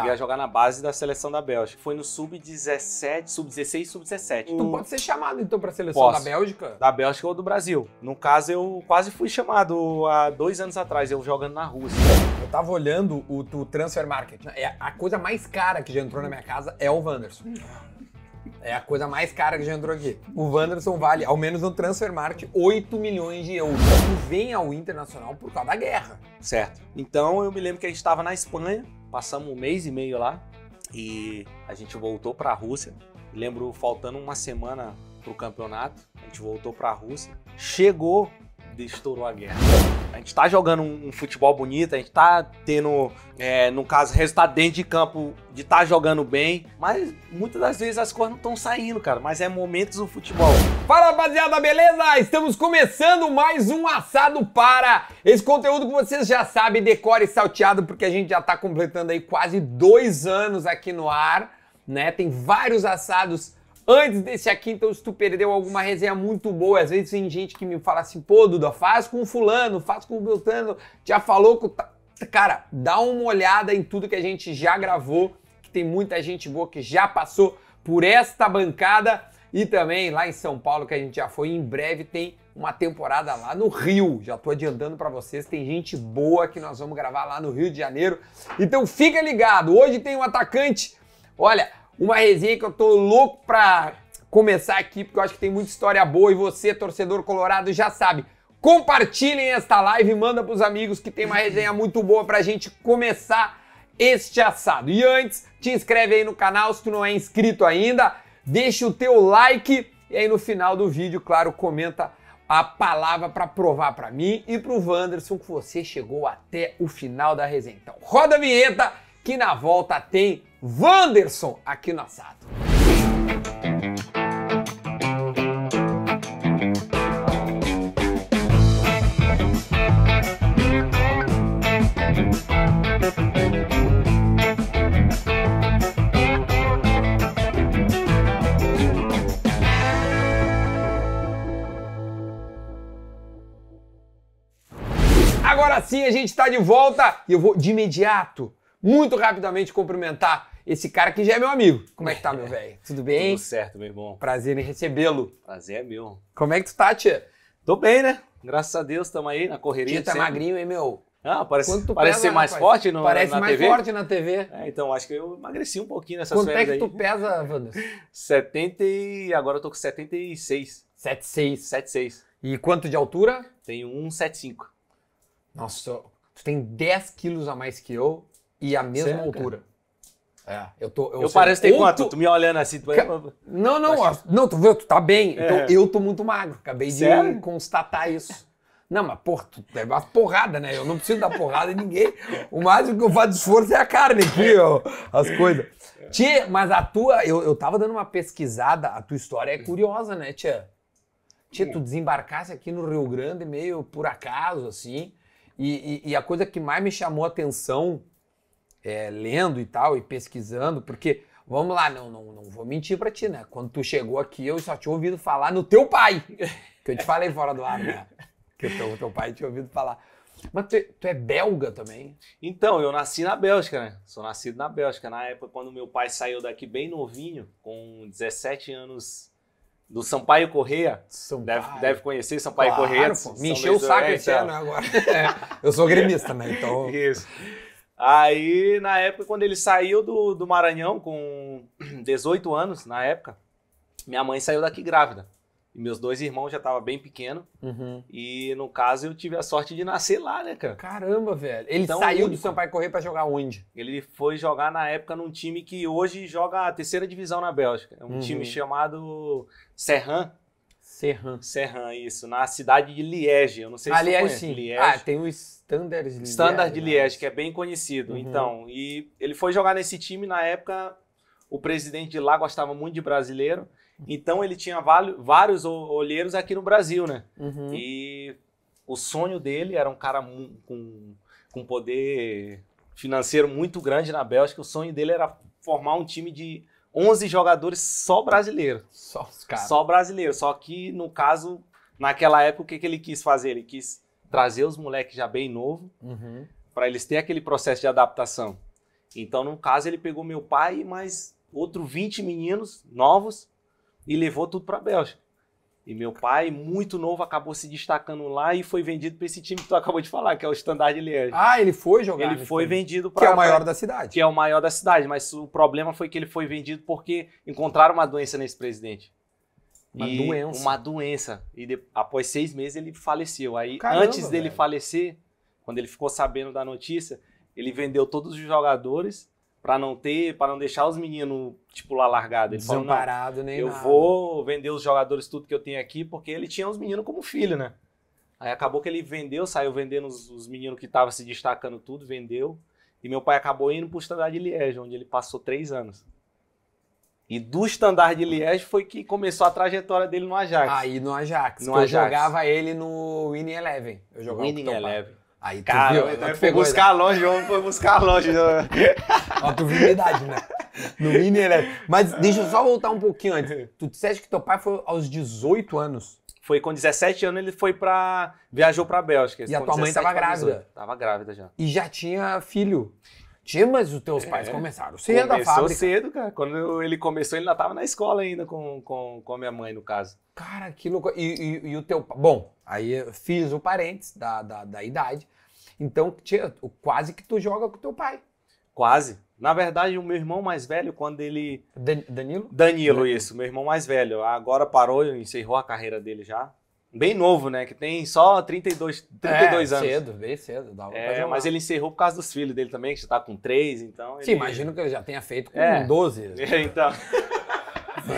Tá. a jogar na base da seleção da Bélgica. Foi no sub-17, sub-16, sub-17. Tu o... pode ser chamado então pra seleção Posso. da Bélgica? Da Bélgica ou do Brasil. No caso, eu quase fui chamado há dois anos atrás, eu jogando na Rússia. Eu tava olhando o, o Transfer Market. Né? É a coisa mais cara que já entrou na minha casa é o Wanderson. É a coisa mais cara que já entrou aqui. O Wanderson vale, ao menos no transfer market, 8 milhões de euros. E vem ao Internacional por causa da guerra. Certo. Então eu me lembro que a gente estava na Espanha, Passamos um mês e meio lá e a gente voltou para a Rússia. Lembro faltando uma semana para o campeonato, a gente voltou para a Rússia. Chegou estourou a guerra. A gente tá jogando um, um futebol bonito, a gente tá tendo, é, no caso, resultado dentro de campo de estar tá jogando bem, mas muitas das vezes as coisas não estão saindo, cara, mas é momentos do futebol. Fala, rapaziada, beleza? Estamos começando mais um Assado Para! Esse conteúdo que vocês já sabem, decore salteado, porque a gente já tá completando aí quase dois anos aqui no ar, né? Tem vários assados Antes desse aqui, então, se tu perdeu alguma resenha muito boa, às vezes tem gente que me fala assim, pô, Duda, faz com o fulano, faz com o Beltano, já falou com... Cara, dá uma olhada em tudo que a gente já gravou, que tem muita gente boa que já passou por esta bancada e também lá em São Paulo, que a gente já foi, em breve tem uma temporada lá no Rio. Já tô adiantando para vocês, tem gente boa que nós vamos gravar lá no Rio de Janeiro. Então fica ligado, hoje tem um atacante, olha... Uma resenha que eu tô louco pra começar aqui, porque eu acho que tem muita história boa e você, torcedor colorado, já sabe. Compartilhem esta live e manda pros amigos que tem uma resenha muito boa pra gente começar este assado. E antes, te inscreve aí no canal se tu não é inscrito ainda, deixa o teu like e aí no final do vídeo, claro, comenta a palavra para provar para mim e para o Wanderson que você chegou até o final da resenha. Então, roda a vinheta que na volta tem Wanderson aqui no assado. Agora sim a gente está de volta e eu vou de imediato, muito rapidamente cumprimentar esse cara que já é meu amigo. Como é que tá, meu é. velho? Tudo bem? Tudo certo, meu irmão. Prazer em recebê-lo. Prazer é meu. Como é que tu tá, tia? Tô bem, né? Graças a Deus, tamo aí na correria. Tia tá sempre. magrinho, hein, meu? Ah, parece, Quanto parece pesa, ser mais rapaz? forte no, parece na, na TV? Parece mais forte na TV. É, então, acho que eu emagreci um pouquinho nessas Quanto é férias aí. Quanto é que aí. tu pesa, Wanderson? 70 e... agora eu tô com 76. 76. 76. E quanto de altura? Tenho 175. Nossa, tu tem 10 quilos a mais que eu e a mesma altura. Cara? É, eu tô. Eu, eu pareço ter quanto? Tu... tu me olhando assim, tu vai é Não, não, não, tu viu, tu tá bem. É. Então eu tô muito magro. Acabei Sério? de constatar isso. Não, mas porra, tu é uma porrada, né? Eu não preciso dar porrada em ninguém. O máximo que eu faço de esforço é a carne aqui, ó, as coisas. Tia, mas a tua, eu, eu tava dando uma pesquisada, a tua história é curiosa, né, tia? Tia, tu desembarcasse aqui no Rio Grande meio por acaso, assim, e, e, e a coisa que mais me chamou a atenção é, lendo e tal, e pesquisando, porque, vamos lá, não, não, não vou mentir pra ti, né? Quando tu chegou aqui, eu só tinha ouvido falar no teu pai, que eu te falei fora do ar, né? Que o teu, teu pai tinha ouvido falar. Mas tu, tu, é belga também? Então, eu nasci na Bélgica, né? Sou nascido na Bélgica. Na época, quando meu pai saiu daqui bem novinho, com 17 anos, do Sampaio Correia. Sampaio. Deve, deve conhecer Sampaio claro, Correia. Pô, me encheu o saco esse ano é, né, então. agora. É, eu sou gremista, né? Então. Isso. Aí, na época, quando ele saiu do, do Maranhão, com 18 anos, na época, minha mãe saiu daqui grávida. E meus dois irmãos já estavam bem pequenos. Uhum. E, no caso, eu tive a sorte de nascer lá, né, cara? Caramba, velho. Ele então, saiu único. do Sampaio Correr para jogar onde? Ele foi jogar, na época, num time que hoje joga a terceira divisão na Bélgica. É um uhum. time chamado Serran. Serran. Serran, isso. Na cidade de Liege. Eu não sei se ah, você conhece sim. Liege. Ah, tem o Standard Liege. Standard de Liege, que é bem conhecido. Uhum. Então, e ele foi jogar nesse time na época. O presidente de lá gostava muito de brasileiro. Então ele tinha vários olheiros aqui no Brasil, né? Uhum. E o sonho dele era um cara com, com poder financeiro muito grande na Bélgica. O sonho dele era formar um time de 11 jogadores só brasileiros. Só os caras. Só brasileiros. Só que, no caso, naquela época, o que, que ele quis fazer? Ele quis trazer os moleques já bem novo uhum. para eles ter aquele processo de adaptação. Então, no caso, ele pegou meu pai e mais outros 20 meninos novos e levou tudo para a Bélgica. E meu pai, muito novo, acabou se destacando lá e foi vendido para esse time que tu acabou de falar, que é o Standard Liège. Ah, ele foi jogar? Ele foi time. vendido para. Que é o maior pra, da cidade. Que é o maior da cidade, mas o problema foi que ele foi vendido porque encontraram uma doença nesse presidente. Uma e doença. Uma doença. E de, após seis meses ele faleceu. Aí, Caramba, antes dele velho. falecer, quando ele ficou sabendo da notícia, ele vendeu todos os jogadores para não ter, para não deixar os meninos, tipo, lá largado. Ele Desamparado, falou, nem eu nada. vou vender os jogadores tudo que eu tenho aqui, porque ele tinha os meninos como filho, né? Aí acabou que ele vendeu, saiu vendendo os, os meninos que estavam se destacando tudo, vendeu. E meu pai acabou indo pro Standard de Liège, onde ele passou três anos. E do Standard de Liège foi que começou a trajetória dele no Ajax. Aí no Ajax. No eu Ajax. jogava ele no Winning Eleven. Eu jogava Winning Eleven. Aí tu Cara, viu? Então foi buscar longe, o foi buscar longe. Ó, tu viu a idade, né? No Mineirão. Mas deixa eu só voltar um pouquinho antes. Tu disseste que teu pai foi aos 18 anos. Foi com 17 anos ele foi pra. viajou pra Bélgica. E a tua mãe tava grávida. Tava grávida já. E já tinha filho. Tinha, mas os teus pais é. começaram cedo começou a fábrica. cedo, cara. Quando eu, ele começou, ele ainda estava na escola ainda com, com, com a minha mãe, no caso. Cara, que louco. E, e, e o teu... Bom, aí eu fiz o parênteses da, da, da idade. Então, tinha quase que tu joga com teu pai. Quase. Na verdade, o meu irmão mais velho, quando ele... Dan Danilo? Danilo? Danilo, isso. Meu irmão mais velho. Agora parou, encerrou a carreira dele já bem novo, né? Que tem só 32, 32 é, anos. cedo, bem cedo. é, mas ele encerrou por causa dos filhos dele também, que já tá com três então... Ele... Sim, imagino que ele já tenha feito com é. 12. É, então...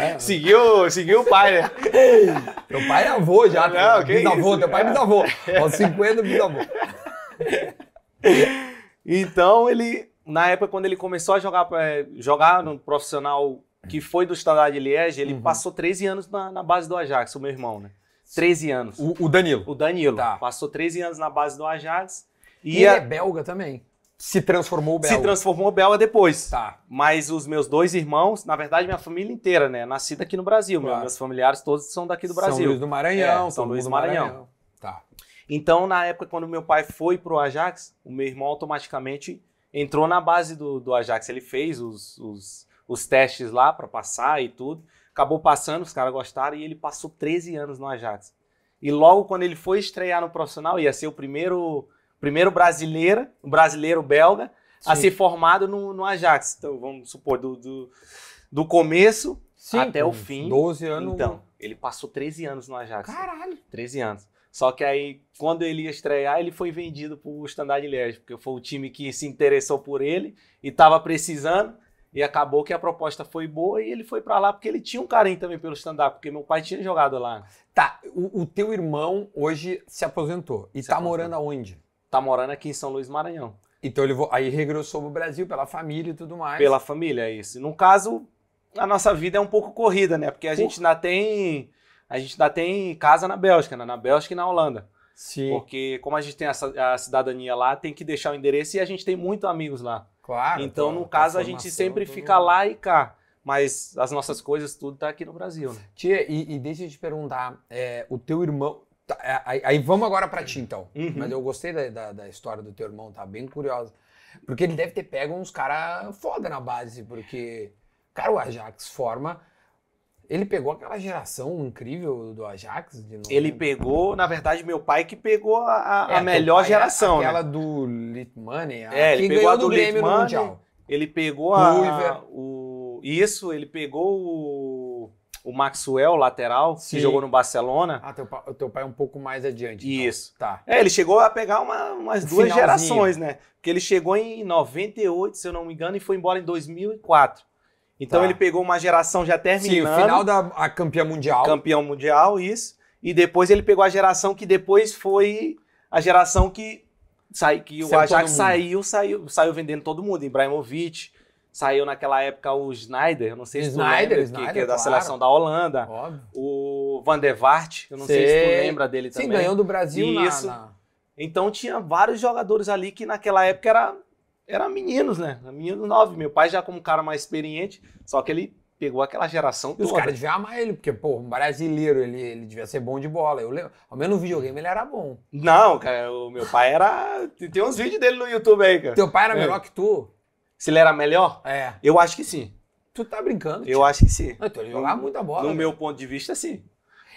É. Seguiu, seguiu o pai, né? teu pai é avô já. Não, que bisavô, isso, teu pai é bisavô. Aos 50, bisavô. então, ele, na época, quando ele começou a jogar, é, jogar no profissional que foi do Standard de Liège, ele uhum. passou 13 anos na, na base do Ajax, o meu irmão, né? 13 anos. O, o Danilo. O Danilo. Tá. Passou 13 anos na base do Ajax. E, e a... ele é belga também. Se transformou belga. Se transformou belga depois. Tá. Mas os meus dois irmãos, na verdade, minha família inteira, né? Nascida aqui no Brasil. Claro. Meus familiares todos são daqui do Brasil. São Luís do Maranhão. É, são Luís do Maranhão. Maranhão. Tá. Então, na época, quando meu pai foi pro Ajax, o meu irmão automaticamente entrou na base do, do Ajax. Ele fez os, os, os testes lá para passar e tudo acabou passando, os caras gostaram, e ele passou 13 anos no Ajax. E logo quando ele foi estrear no profissional, ia ser o primeiro, primeiro brasileiro, brasileiro belga, Sim. a ser formado no, no, Ajax. Então, vamos supor, do, do, do começo Sim, até o fim. 12 anos. Então, ele passou 13 anos no Ajax. Caralho! 13 anos. Só que aí, quando ele ia estrear, ele foi vendido para o Standard Liège, porque foi o time que se interessou por ele e estava precisando. E acabou que a proposta foi boa e ele foi para lá porque ele tinha um carinho também pelo stand-up, porque meu pai tinha jogado lá. Tá, o, o teu irmão hoje se aposentou e se tá aposentou. morando aonde? Tá morando aqui em São Luís, Maranhão. Então ele aí regressou pro Brasil pela família e tudo mais. Pela família, é isso. No caso, a nossa vida é um pouco corrida, né? Porque a Por... gente ainda tem a gente ainda tem casa na Bélgica, né? na Bélgica e na Holanda. Sim. Porque como a gente tem a, a cidadania lá, tem que deixar o endereço e a gente tem muitos amigos lá. Claro. Então, no caso, a, a gente sempre tudo... fica lá e cá. Mas as nossas coisas, tudo tá aqui no Brasil, né? Tia, e, e deixa eu te perguntar, é, o teu irmão. Tá, é, aí, aí, vamos agora para ti, então. Uhum. Mas eu gostei da, da, da, história do teu irmão, tá bem curiosa. Porque ele deve ter pego uns caras foda na base, porque. Cara, o Ajax forma ele pegou aquela geração incrível do Ajax? De novo, ele pegou, na verdade, meu pai que pegou a, é, é né? a melhor geração. Aquela né? do Litmania. É, ele pegou a do, do Mundial. Ele pegou a, o, Isso, ele pegou o, o Maxwell, lateral, Sim. que jogou no Barcelona. Ah, teu, teu pai é um pouco mais adiante. Então. Isso. Tá. É, ele chegou a pegar uma, umas um duas gerações, né? Porque ele chegou em 98, se eu não me engano, e foi embora em 2004. Então tá. ele pegou uma geração já terminando. Sim, o final da a campeã mundial. Campeão mundial, isso. E depois ele pegou a geração que depois foi a geração que, sai, que o Ajax saiu, saiu, saiu vendendo todo mundo. Ibrahimovic, saiu naquela época o Schneider, eu não sei se Schneider, tu lembra, Snyder, que, que é da claro. seleção da Holanda. Óbvio. O Van der Vaart, eu não sei. sei. se tu lembra dele também. Sim, ganhou do Brasil Isso. na... Então tinha vários jogadores ali que naquela época era era meninos, né? Menino nove. Meu pai já como um cara mais experiente, só que ele pegou aquela geração e toda. os caras deviam amar ele, porque, pô, um brasileiro, ele, ele devia ser bom de bola. Eu lembro, ao menos no videogame ele era bom. Não, cara, o meu pai era... Tem uns vídeos dele no YouTube aí, cara. Teu pai era é. melhor que tu? Se ele era melhor? É. Eu acho que sim. Tu tá brincando, tio. Eu acho que sim. Não, então ele jogava muita bola. No né? meu ponto de vista, sim.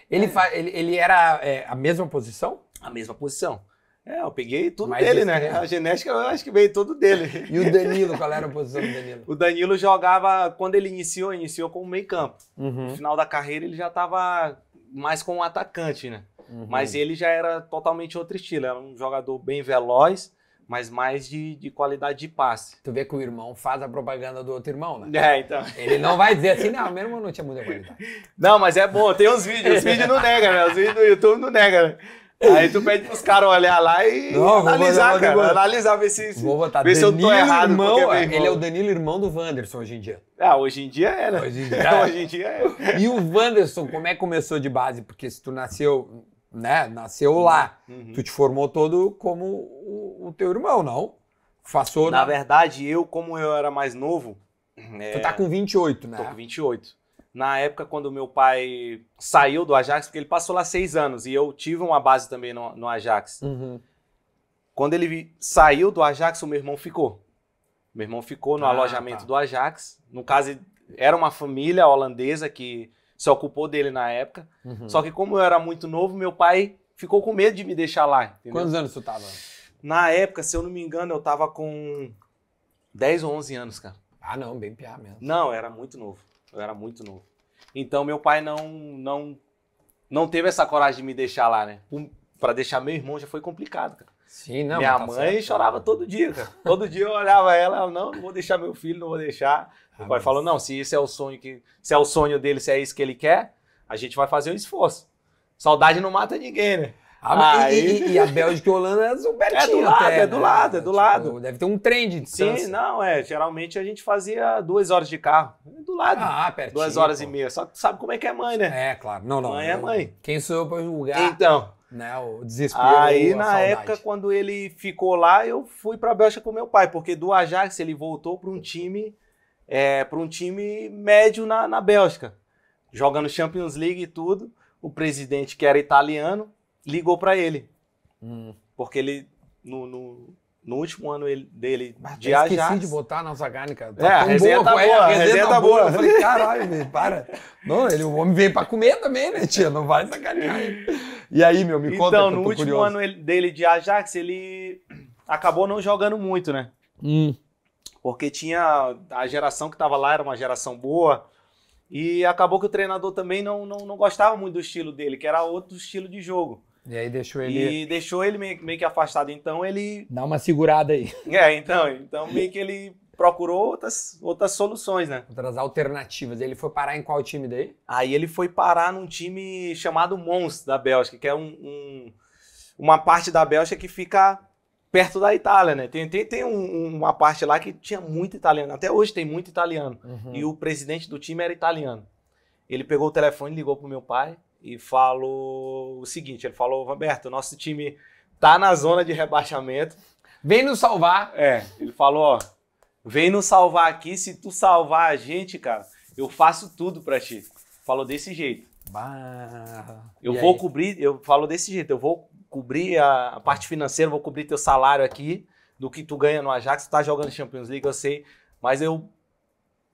Ele, é. fa... ele, ele era é, a mesma posição? A mesma posição. É, eu peguei tudo dele, né? A genética eu acho que veio tudo dele. E o Danilo, qual era a posição do Danilo? O Danilo jogava, quando ele iniciou, iniciou como meio campo. Uhum. No final da carreira ele já estava mais como um atacante, né? Uhum. Mas ele já era totalmente outro estilo, era um jogador bem veloz, mas mais de, de, qualidade de passe. Tu vê que o irmão faz a propaganda do outro irmão, né? É, então. Ele não vai dizer assim, não, meu irmão não tinha muita qualidade. Não, mas é bom, tem uns vídeos, os vídeos não negam, né? Os vídeos do YouTube não negam, né? Aí tu pede pros caras olhar lá e não, analisar, cara. Analisar, ver se, vou botar. ver se eu tô errado. Irmão, é Ele é o Danilo irmão do Wanderson hoje em dia. Ah, hoje em dia é, né? Hoje em dia, é. hoje em dia é. E o Wanderson, como é que começou de base? Porque se tu nasceu, né? Nasceu lá. Uhum. Tu te formou todo como o, o teu irmão, não? Façou... Na né? verdade, eu, como eu era mais novo... É... Tu tá é, com 28, né? Tô com 28 na época quando meu pai saiu do Ajax, porque ele passou lá seis anos e eu tive uma base também no, no Ajax. Uhum. Quando ele saiu do Ajax, o meu irmão ficou. Meu irmão ficou no ah, alojamento tá. do Ajax. No caso, era uma família holandesa que se ocupou dele na época. Uhum. Só que como eu era muito novo, meu pai ficou com medo de me deixar lá. Entendeu? Quantos anos tu tava? Na época, se eu não me engano, eu tava com 10 ou 11 anos, cara. Ah, não, bem piá mesmo. Não, era muito novo. Eu era muito novo. Então meu pai não não não teve essa coragem de me deixar lá, né? Para deixar meu irmão já foi complicado, cara. Sim, não. Minha tá mãe certo. chorava todo dia, cara. Todo dia eu olhava ela, não, não vou deixar meu filho, não vou deixar. Ah, o pai mas... falou: "Não, se esse é o sonho que, se é o sonho dele, se é isso que ele quer, a gente vai fazer o um esforço. Saudade não mata ninguém, né? A, ah, aí... e, e, a Bélgica e a Holanda é super É do lado, até, é do né? lado, é do tipo, lado. Deve ter um trem de distância. Sim, não, é. Geralmente a gente fazia duas horas de carro. É do lado. Ah, pertinho. Duas horas pô. e meia. Só que tu sabe como é que é mãe, né? É, claro. Não, não. Mãe é mãe. Quem sou eu pra julgar? Então. Né, o desespero. Aí, na saudade. época, quando ele ficou lá, eu fui pra Bélgica com meu pai, porque do Ajax ele voltou para um time. É, para um time médio na, na Bélgica, jogando Champions League e tudo. O presidente, que era italiano, ligou para ele. Hum. Porque ele, no, no, no último ano ele, dele de Ajax... esqueci de botar na Zagani, cara. Tá é, a tá resenha boa, tá boa, a resenha, resenha tá, tá boa. boa. Eu falei, caralho, meu, para. Não, ele, o homem veio pra comer também, né, tia? Não vai sacanear. E aí, meu, me então, conta, Então, no último curioso. ano ele, dele de Ajax, ele acabou não jogando muito, né? Hum. Porque tinha... A geração que tava lá era uma geração boa. E acabou que o treinador também não, não, não gostava muito do estilo dele, que era outro estilo de jogo. E aí deixou ele. E deixou ele meio, meio que afastado. Então ele. Dá uma segurada aí. É, então. Então meio que ele procurou outras, outras soluções, né? Outras alternativas. Ele foi parar em qual time daí? Aí ele foi parar num time chamado Mons, da Bélgica, que é um, um uma parte da Bélgica que fica perto da Itália, né? Tem, tem, tem um, uma parte lá que tinha muito italiano. Até hoje tem muito italiano. Uhum. E o presidente do time era italiano. Ele pegou o telefone, ligou pro meu pai e falo o seguinte: ele falou, Roberto, nosso time tá na zona de rebaixamento. Vem nos salvar. É, ele falou, ó, vem nos salvar aqui, se tu salvar a gente, cara, eu faço tudo para ti. Falou desse jeito. Bah. Eu e vou aí? cobrir, eu falo desse jeito, eu vou cobrir a, a, parte financeira, vou cobrir teu salário aqui, do que tu ganha no Ajax, tu tá jogando Champions League, eu sei, mas eu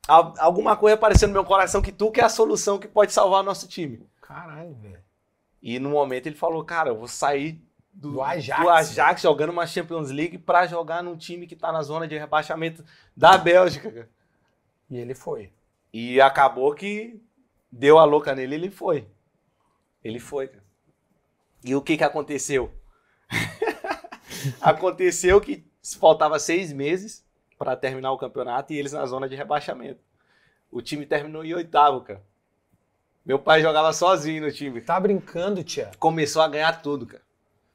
alguma coisa apareceu no meu coração que tu que é a solução que pode salvar o nosso time. Caralho, velho. E no momento ele falou, cara, eu vou sair do, do, Ajax, do Ajax jogando uma Champions League para jogar num time que tá na zona de rebaixamento da Bélgica. E ele foi. E acabou que deu a louca nele, ele foi. Ele foi, cara. E o que que aconteceu? aconteceu que faltava seis meses para terminar o campeonato e eles na zona de rebaixamento. O time terminou em oitavo, cara. Meu pai jogava sozinho no time. Tá brincando, tia? Começou a ganhar tudo, cara.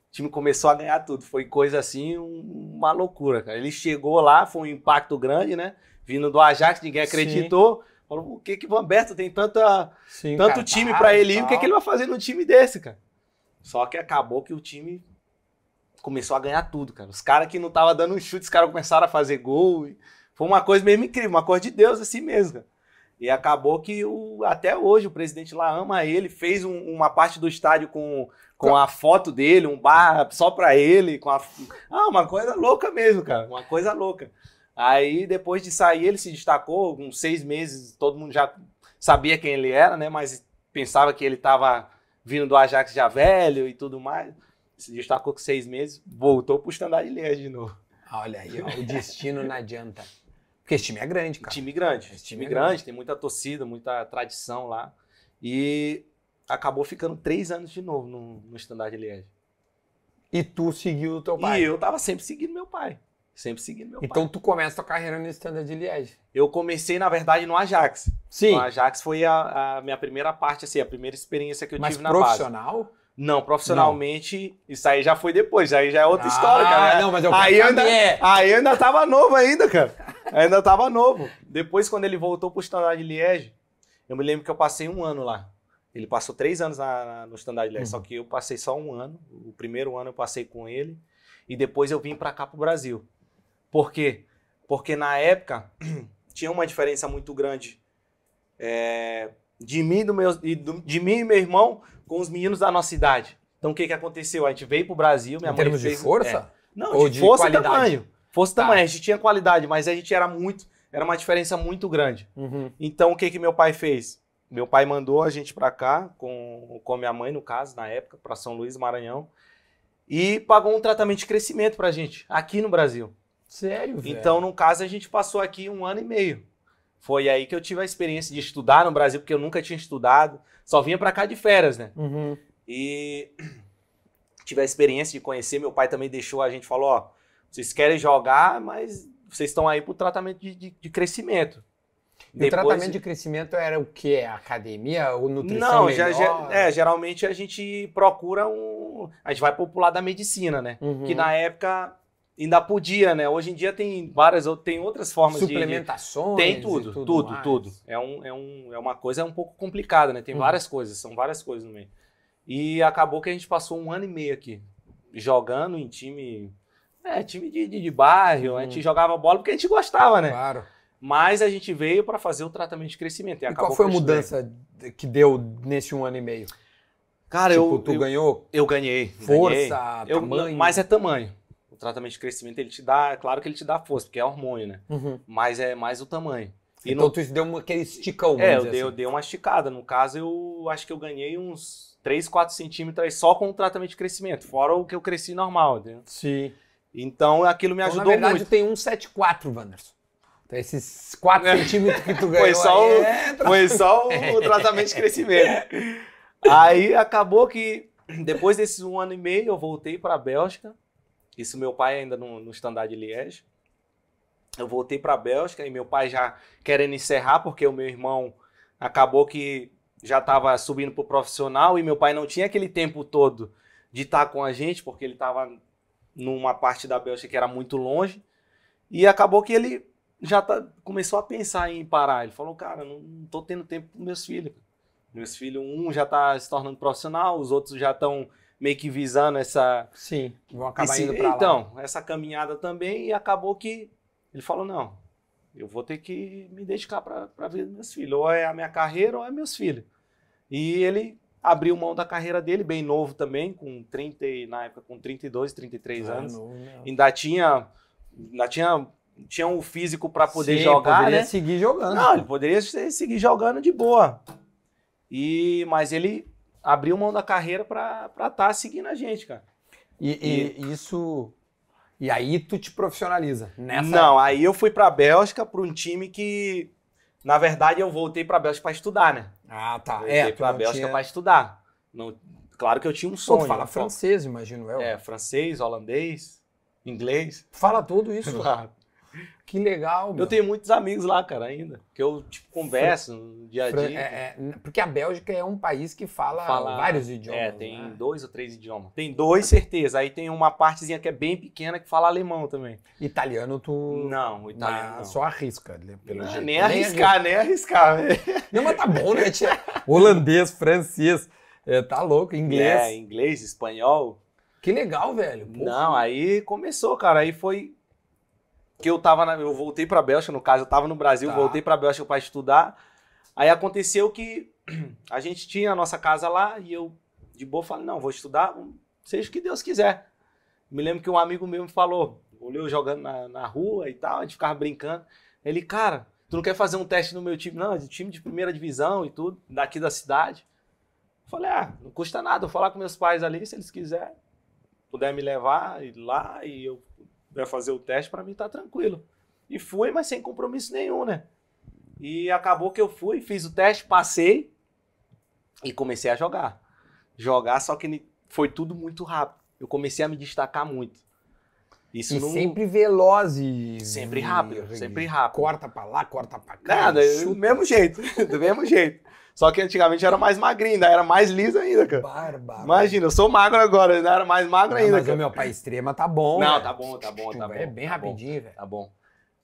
O time começou a ganhar tudo. Foi coisa assim, uma loucura, cara. Ele chegou lá, foi um impacto grande, né? Vindo do Ajax, ninguém acreditou. Sim. Falou, o que que o Humberto tem tanta, Sim, tanto cara, time tá para ele ir? O que, que ele vai fazer no time desse, cara? Só que acabou que o time começou a ganhar tudo, cara. Os caras que não tava dando um chute, os caras começaram a fazer gol. Foi uma coisa mesmo incrível, uma coisa de Deus assim mesmo, cara. E acabou que o, até hoje o presidente lá ama ele, fez um, uma parte do estádio com, com a foto dele, um bar só para ele, com a ah, uma coisa louca mesmo, cara, uma coisa louca. Aí depois de sair ele se destacou, uns seis meses todo mundo já sabia quem ele era, né? Mas pensava que ele estava vindo do Ajax já velho e tudo mais. Se destacou com seis meses, voltou para o Standard Liège de novo. Olha aí, ó, o destino não adianta. Porque esse time é grande, cara. Time grande. Esse time, time é grande, grande, tem muita torcida, muita tradição lá. E acabou ficando três anos de novo no, no Standard Liège. E tu seguiu o teu pai? E eu tava sempre seguindo meu pai. Sempre seguindo meu então, pai. Então tu começa a tua carreira no Standard de Liège. Eu comecei, na verdade, no Ajax. Sim. O Ajax foi a, a, minha primeira parte, assim, a primeira experiência que eu Mas tive na base. profissional? Não, profissionalmente, não. isso aí já foi depois, aí já é outra ah, história, cara. Não, mas eu é aí, ainda, é. aí ainda tava novo ainda, cara. ainda tava novo. Depois, quando ele voltou pro Standard de Liège, eu me lembro que eu passei um ano lá. Ele passou três anos na, na, no Standard de Liège, uhum. só que eu passei só um ano. O primeiro ano eu passei com ele. E depois eu vim para cá pro Brasil. Por quê? Porque na época tinha uma diferença muito grande é, de mim, do meu, de mim e meu irmão com os meninos da nossa idade. Então o que, que aconteceu? A gente veio pro Brasil, minha em mãe. Em termos fez, de força? É, não, Ou de, de força qualidade? e tamanho. Força e tá. tamanho. A gente tinha qualidade, mas a gente era muito. Era uma diferença muito grande. Uhum. Então o que, que meu pai fez? Meu pai mandou a gente para cá, com, com minha mãe, no caso, na época, para São Luís, Maranhão, e pagou um tratamento de crescimento pra gente, aqui no Brasil. Sério, velho? Então, no caso, a gente passou aqui um ano e meio. Foi aí que eu tive a experiência de estudar no Brasil, porque eu nunca tinha estudado só vinha para cá de férias, né? Uhum. E tive a experiência de conhecer, meu pai também deixou a gente, falou, ó, vocês querem jogar, mas vocês estão aí pro tratamento de, de, de crescimento. E Depois... O tratamento de crescimento era o que? Academia ou nutrição? Não, já, já, é, geralmente a gente procura um. A gente vai popular da medicina, né? Uhum. Que na época ainda podia, né? Hoje em dia tem várias tem outras formas suplementações, de suplementações, tem tudo, tudo, tudo, tudo. É um, é um é uma coisa um pouco complicada, né? Tem uhum. várias coisas, são várias coisas no meio. E acabou que a gente passou um ano e meio aqui jogando em time é, time de, de, de bairro, uhum. a gente uhum. jogava bola porque a gente gostava, né? Claro. Mas a gente veio para fazer o tratamento de crescimento. E, e qual foi a mudança que deu nesse um ano e meio? Cara, tipo, eu. Tu eu, ganhou? Eu ganhei. Força, ganhei. tamanho. Eu, mas é tamanho tratamento de crescimento, ele te dá, é claro que ele te dá força, porque é hormônio, né? Uhum. Mas é mais o tamanho. E então no... tu deu aquele esticão, É, eu dei, assim. eu dei uma esticada. No caso, eu acho que eu ganhei uns 3, 4 centímetros só com o tratamento de crescimento, fora o que eu cresci normal, entendeu? Sim. Então aquilo me ajudou então, na verdade, muito. tem 174, Wanderson. Então esses 4 é. centímetros que tu ganhou é foi só, o, é... foi só o tratamento de crescimento. aí acabou que depois desses um ano e meio eu voltei para a Bélgica isso meu pai ainda no, no Standard de Eu voltei para a Bélgica e meu pai já querendo encerrar, porque o meu irmão acabou que já estava subindo para o profissional e meu pai não tinha aquele tempo todo de estar tá com a gente, porque ele estava numa parte da Bélgica que era muito longe. E acabou que ele já tá, começou a pensar em parar. Ele falou, cara, não, estou tendo tempo para meus filhos. Meus filhos, um já está se tornando profissional, os outros já estão meio que visando essa. Sim, vão acabar esse, indo então, lá. Então, essa caminhada também, e acabou que ele falou: não, eu vou ter que me dedicar para a vida dos meus filhos. Ou é a minha carreira ou é meus filhos. E ele abriu mão da carreira dele, bem novo também, com 30, na época com 32, 33 ah, é anos. Novo, ainda tinha. Ainda tinha tinha um físico para poder Sim, jogar, poderia né? seguir jogando. Não, ele poderia seguir jogando de boa. E mas ele abriu mão da carreira para estar tá seguindo a gente, cara. E, e, e, isso. E aí tu te profissionaliza nessa. Não, aí eu fui para a Bélgica para um time que, na verdade, eu voltei para a Bélgica para estudar, né? Ah, tá. Voltei é, para a Bélgica tinha... para estudar. Não, claro que eu tinha um sonho. Pô, tu fala né? francês, imagino eu. É, francês, holandês, inglês. Fala tudo isso. Claro. Que legal, meu. Eu tenho muitos amigos lá, cara, ainda. Que eu, tipo, converso no dia a dia. É, é, porque a Bélgica é um país que fala, fala vários idiomas. É, né? tem né? dois ou três idiomas. Tem dois, certeza. Aí tem uma partezinha que é bem pequena que fala alemão também. Italiano, tu. Não, italiano. Não. Só arrisca, né, pelo não, jeito. Nem arriscar, nem arriscar. Nem né? arriscar não, mas tá bom, né, tia? Holandês, francês. É, tá louco, inglês. É, inglês, espanhol. Que legal, velho. Pô, não, aí começou, cara. Aí foi que eu tava na, eu voltei para Bélgica, no caso, eu tava no Brasil, tá. voltei para Bélgica para estudar. Aí aconteceu que a gente tinha a nossa casa lá e eu de boa falei, não, vou estudar, seja o que Deus quiser. Me lembro que um amigo meu me falou, olhou jogando na, na rua e tal, a gente ficava brincando. Ele, cara, tu não quer fazer um teste no meu time? Não, é de time de primeira divisão e tudo, daqui da cidade. Eu falei, ah, não custa nada, eu vou falar com meus pais ali, se eles quiserem, puder me levar e lá e eu né, fazer o teste, para mim tá tranquilo. E fui, mas sem compromisso nenhum, né? E acabou que eu fui, fiz o teste, passei e comecei a jogar. Jogar, só que foi tudo muito rápido. Eu comecei a me destacar muito. Isso não... sempre veloz e... Sempre rápido, sempre rápido. Corta pra lá, corta pra cá. Nada, do mesmo jeito, do mesmo jeito. Só que antigamente eu era mais magrinho, ainda era mais liso ainda, cara. Bárbaro. Imagina, eu sou magro agora, ainda era mais magro não, ainda. Mas cara. o meu pai extrema tá bom. Não, véio. tá bom, tá bom, tá bom. É bem tá rapidinho, velho. Tá bom.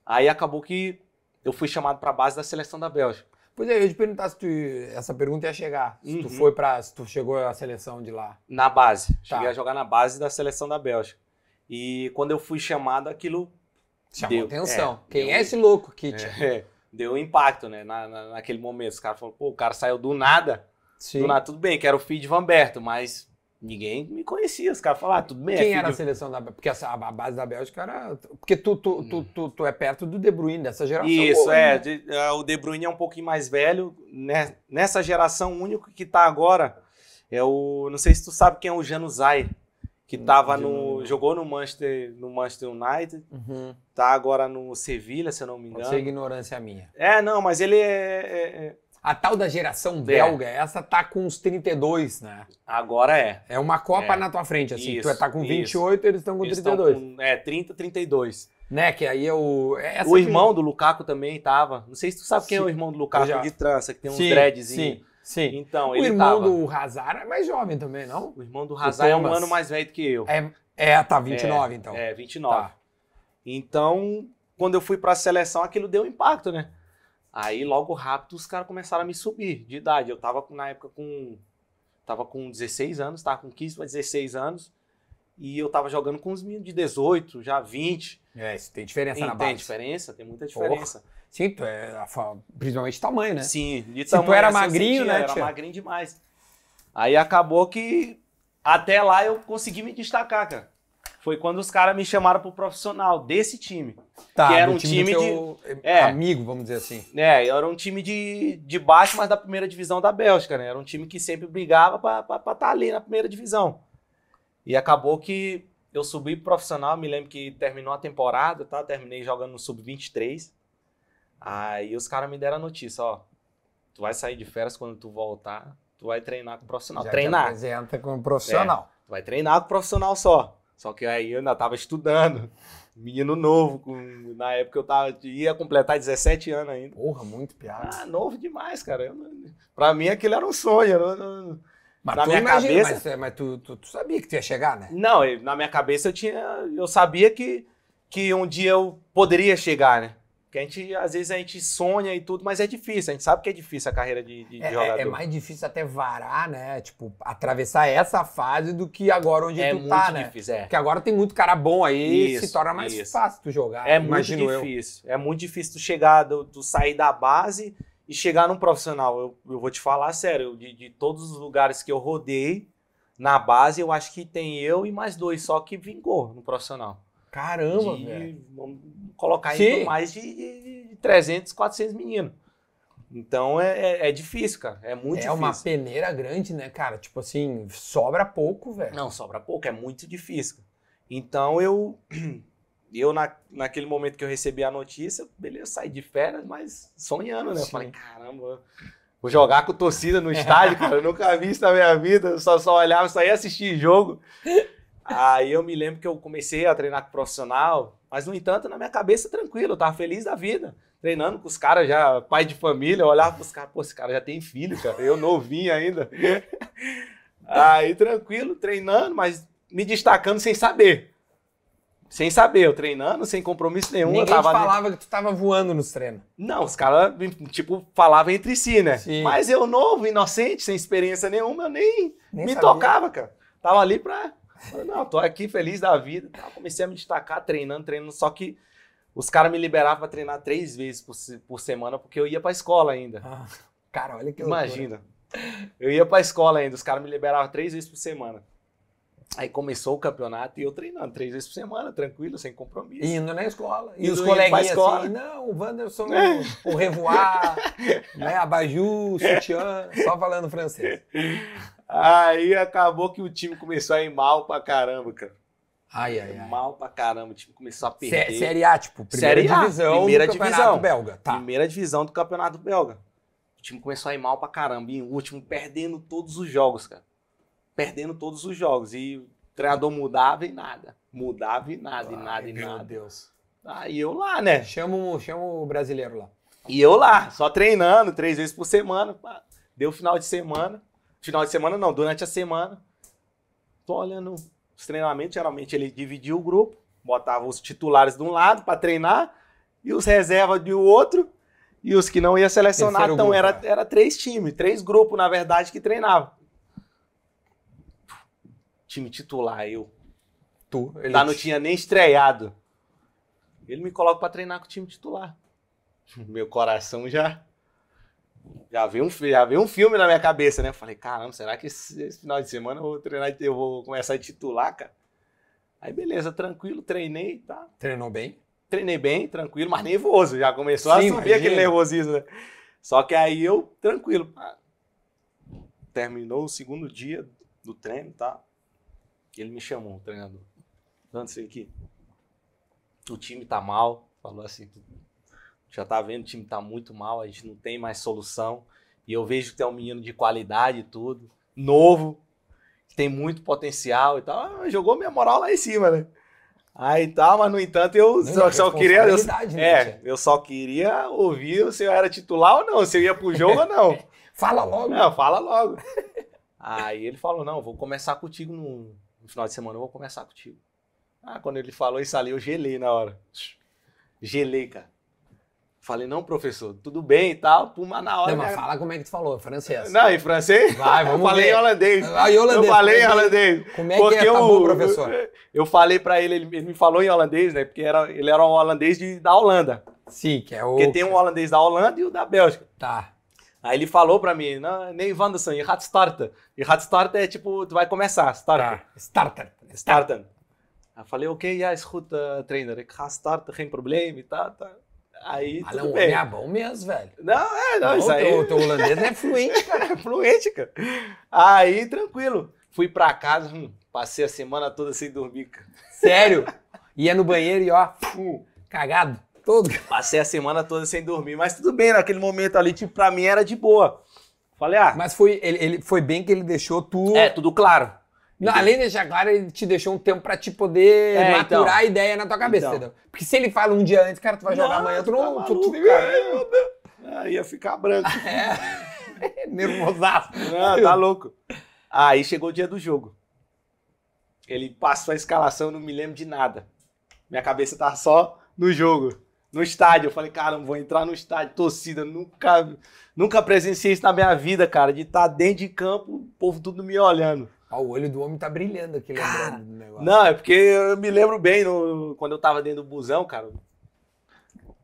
Aí acabou que eu fui chamado pra base da seleção da Bélgica. Pois é, eu ia te perguntar se tu, essa pergunta ia chegar. Se uhum. tu foi para, se tu chegou à seleção de lá. Na base. Tá. a jogar na base da seleção da Bélgica. E quando eu fui chamado, aquilo chamou deu. atenção. É, Quem é deu... é esse louco, Kit? É deu impacto, né? Na, na, naquele momento. Os caras falaram, pô, o cara saiu do nada. Sim. Do nada, tudo bem, que era o filho de Vamberto, mas ninguém me conhecia. Os caras falaram, ah, tudo bem. É quem é era a seleção da Porque essa, a base da Bélgica era. Porque tu, tu, hum. tu, tu, tu é perto do De Bruyne, dessa geração. Isso, boa, é. Né? De, é, o De Bruyne é um pouquinho mais velho. Né? Nessa geração, o único que tá agora é o. Não sei se tu sabe quem é o Januzaj que tava no, jogou no Manchester, no Manchester United, uhum. tá agora no Sevilha, se eu não me engano. Isso é ignorância minha. É, não, mas ele é, é, é... A tal da geração é. belga, essa tá com uns 32, né? Agora é. É uma Copa é. na tua frente, assim. Isso, tu é, tá com 28, isso. eles estão com 32. Com, é, 30, 32. Né, que aí eu. o irmão que... do Lukaku também tava. Não sei se tu sabe quem é o irmão do Lukaku de trança, que tem uns um dreadzinho. Sim. Sim. Então, o ele irmão tava... do Hazar é mais jovem também, não? O irmão do Hazar é um ano mais velho que eu. É, é tá, 29 é, então. É, 29. Tá. Então, quando eu fui para a seleção, aquilo deu impacto, né? Aí, logo rápido, os caras começaram a me subir de idade. Eu tava na época com. Tava com 16 anos, tava com 15 para 16 anos. E eu tava jogando com os meninos de 18, já 20. É, isso tem diferença tem, na base. Tem diferença, tem muita diferença. Porra. Sim, tu é, principalmente tamanho, né? Sim, de Se tamanho. tu era assim, magrinho, sentia, né? Era magrinho demais. Aí acabou que até lá eu consegui me destacar, cara. Foi quando os caras me chamaram pro profissional desse time. Tá, que era um time, time de. É. é, amigo, vamos dizer assim. É, era um time de, de baixo, mas da primeira divisão da Bélgica, né? Era um time que sempre brigava pra estar tá ali na primeira divisão. E acabou que eu subi pro profissional, me lembro que terminou a temporada, tá? Terminei jogando no sub-23. Aí os caras me deram a notícia, ó, tu vai sair de férias quando tu voltar, tu vai treinar com o profissional. Já treinar. apresenta com o profissional. É, tu vai treinar com o profissional só. Só que aí eu ainda tava estudando, menino novo, com, na época eu tava, ia completar 17 anos ainda. Porra, muito piada. Ah, novo demais, cara. Eu, pra mim aquilo era um sonho. Eu, eu, mas na tu minha imagina, cabeça. Mas, é, mas tu, tu, tu, sabia que tu ia chegar, né? Não, na minha cabeça eu tinha. Eu sabia que, que um dia eu poderia chegar, né? Porque a gente, às vezes, a gente sonha e tudo, mas é difícil. A gente sabe que é difícil a carreira de, de é, é, é, jogador. É mais difícil até varar, né? Tipo, atravessar essa fase do que agora onde é tu tá, né? É Difícil, é. Porque agora tem muito cara bom aí isso, e se torna mais isso. fácil tu jogar. É muito difícil. Eu. É muito difícil tu chegar, tu sair da base e chegar num profissional. Eu, eu vou te falar sério, de, de todos os lugares que eu rodei, na base eu acho que tem eu e mais dois só que vingou no profissional. Caramba, de, velho. Vamos colocar aí mais de, de, de 300, 400 meninos. Então é, é, é, difícil, cara. É muito é difícil. É uma peneira grande, né, cara? Tipo assim, sobra pouco, velho. Não, sobra pouco, é muito difícil. Então eu eu, na, naquele momento que eu recebi a notícia, beleza, saí de férias, mas sonhando, né? Eu falei, caramba, vou jogar com torcida no estádio, cara. Eu nunca vi isso na minha vida. só, só olhava, só ia assistir jogo. Aí eu me lembro que eu comecei a treinar com profissional, mas no entanto, na minha cabeça, tranquilo, eu tava feliz da vida. Treinando com os caras já, pai de família, eu olhava pros caras, pô, esse cara já tem filho, cara, eu novinho ainda. Aí tranquilo, treinando, mas me destacando sem saber. Sem saber, eu treinando, sem compromisso nenhum. Ninguém eu tava falava que tu tava voando nos treinos. Não, os caras, tipo, falavam entre si, né? Sim. Mas eu novo, inocente, sem experiência nenhuma, eu nem, nem me sabia. tocava, cara. Tava ali pra... Não, tô aqui feliz da vida. Comecei a me destacar treinando, treinando, só que os caras me liberavam pra treinar três vezes por, por semana, porque eu ia pra escola ainda. Ah, cara, olha que loucura. Imagina. Eu ia pra escola ainda, os caras me liberavam três vezes por semana. Aí começou o campeonato e eu treinando três vezes por semana, tranquilo, sem compromisso. Indo na escola. E, e os coleguinhas assim, escola. assim, não, o Wanderson, é. o Revoar, né, Abaju, é. Sutiã, só falando francês. Aí acabou que o time começou a ir mal pra caramba, cara. Ai, ai, ai. Mal pra caramba, o time começou a perder. Sé série A, tipo, primeira série a, divisão primeira do campeonato divisão. belga. Tá. Primeira divisão do campeonato belga. O time começou a ir mal pra caramba, e em último, perdendo todos os jogos, cara perdendo todos os jogos. E o treinador mudava e nada. Mudava e nada, Ai, e nada, e nada. Meu Deus. Aí eu lá, né? Chama, chama o brasileiro lá. E eu lá, só treinando três vezes por semana. Deu final de semana. Final de semana não, durante a semana. Tô olhando os treinamentos. Geralmente ele dividia o grupo, botava os titulares de um lado para treinar e os reservas do outro. E os que não ia selecionar, então grupo, era, é. era três times, três grupos, na verdade, que treinavam time titular, eu. Tu? Ele tá, não tinha nem estreado. Ele me coloca para treinar com o time titular. Meu coração já. Já veio, um, já veio um filme na minha cabeça, né? Eu falei, caramba, será que esse, esse final de semana eu vou treinar, eu vou começar a titular, cara? Aí beleza, tranquilo, treinei, tá? Treinou bem? Treinei bem, tranquilo, mas nervoso. Já começou Sim, a subir imagina. aquele nervosismo, né? Só que aí eu, tranquilo. Terminou o segundo dia do treino, tá? que ele me chamou, o treinador. Antes aqui, o time tá mal, falou assim, já tá vendo, o time tá muito mal, a gente não tem mais solução. E eu vejo que tem um menino de qualidade e tudo, novo, que tem muito potencial e tal. Ah, jogou minha moral lá em cima, né? Aí tá, mas no entanto eu só, é só queria. Eu, né, é, eu só queria ouvir se eu era titular ou não, se eu ia pro jogo ou não. fala logo. Não, fala logo. Aí ele falou: não, vou começar contigo no, no final de semana eu vou conversar contigo. Ah, quando ele falou isso ali, eu gelei na hora. Gelei, cara. Falei, não, professor, tudo bem e tal, puma na hora. Não, mas fala como é que tu falou, francês. Não, em francês? Vai, vamos Eu falei ver. em holandês. Ah, em holandês. Eu falei em é holandês. Como é porque que é, tá bom, professor? Eu, eu falei pra ele, ele, ele me falou em holandês, né, porque era, ele era um holandês de, da Holanda. Sim, que é o... Porque tem um holandês da Holanda e o da Bélgica. Tá. Aí ele falou pra mim, nem Wanderson, e hat starter. E hat starter é tipo, tu vai começar, starter. Ah, starter. Starten. Aí eu falei, ok, ja, escuta goed, uh, trainer. Ik problema e tal, tá, tá. Aí, Mas tudo é bem. é bom mesmo, velho. Não, é, não, não isso aí... O teu holandês é fluente, cara. é fluente, cara. Aí, tranquilo. Fui pra casa, hum, passei a semana toda sem dormir, cara. Sério? Ia no banheiro e ó, cagado todo. Passei a semana toda sem dormir, mas tudo bem, naquele momento ali, tipo, pra mim era de boa. Falei, ah. Mas foi, ele, ele foi bem que ele deixou tudo. É, tudo claro. Não, além de deixar claro, ele te deixou um tempo pra te poder é, então. maturar então. a ideia na tua cabeça, então. entendeu? Porque se ele fala um dia antes, cara, tu vai jogar não, amanhã, tu não. Tá maluco, tu... Ah, ia ficar branco. É. Nervosaço. Não, tá louco. Aí chegou o dia do jogo. Ele passou a escalação, eu não me lembro de nada. Minha cabeça tá só no jogo no estádio. Eu falei, cara, vou entrar no estádio, torcida, nunca, nunca presenciei isso na minha vida, cara, de estar tá dentro de campo, o povo tudo me olhando. Ah, o olho do homem tá brilhando aqui, cara, lembrando do negócio. Não, é porque eu me lembro bem, no, quando eu tava dentro do busão, cara,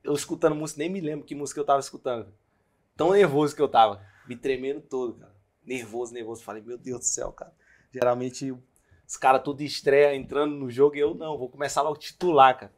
eu escutando música, nem me lembro que música eu tava escutando. Tão nervoso que eu tava, me tremendo todo, cara. Nervoso, nervoso. Falei, meu Deus do céu, cara. Geralmente os caras tudo estreia entrando no jogo e eu não, vou começar logo titular, cara.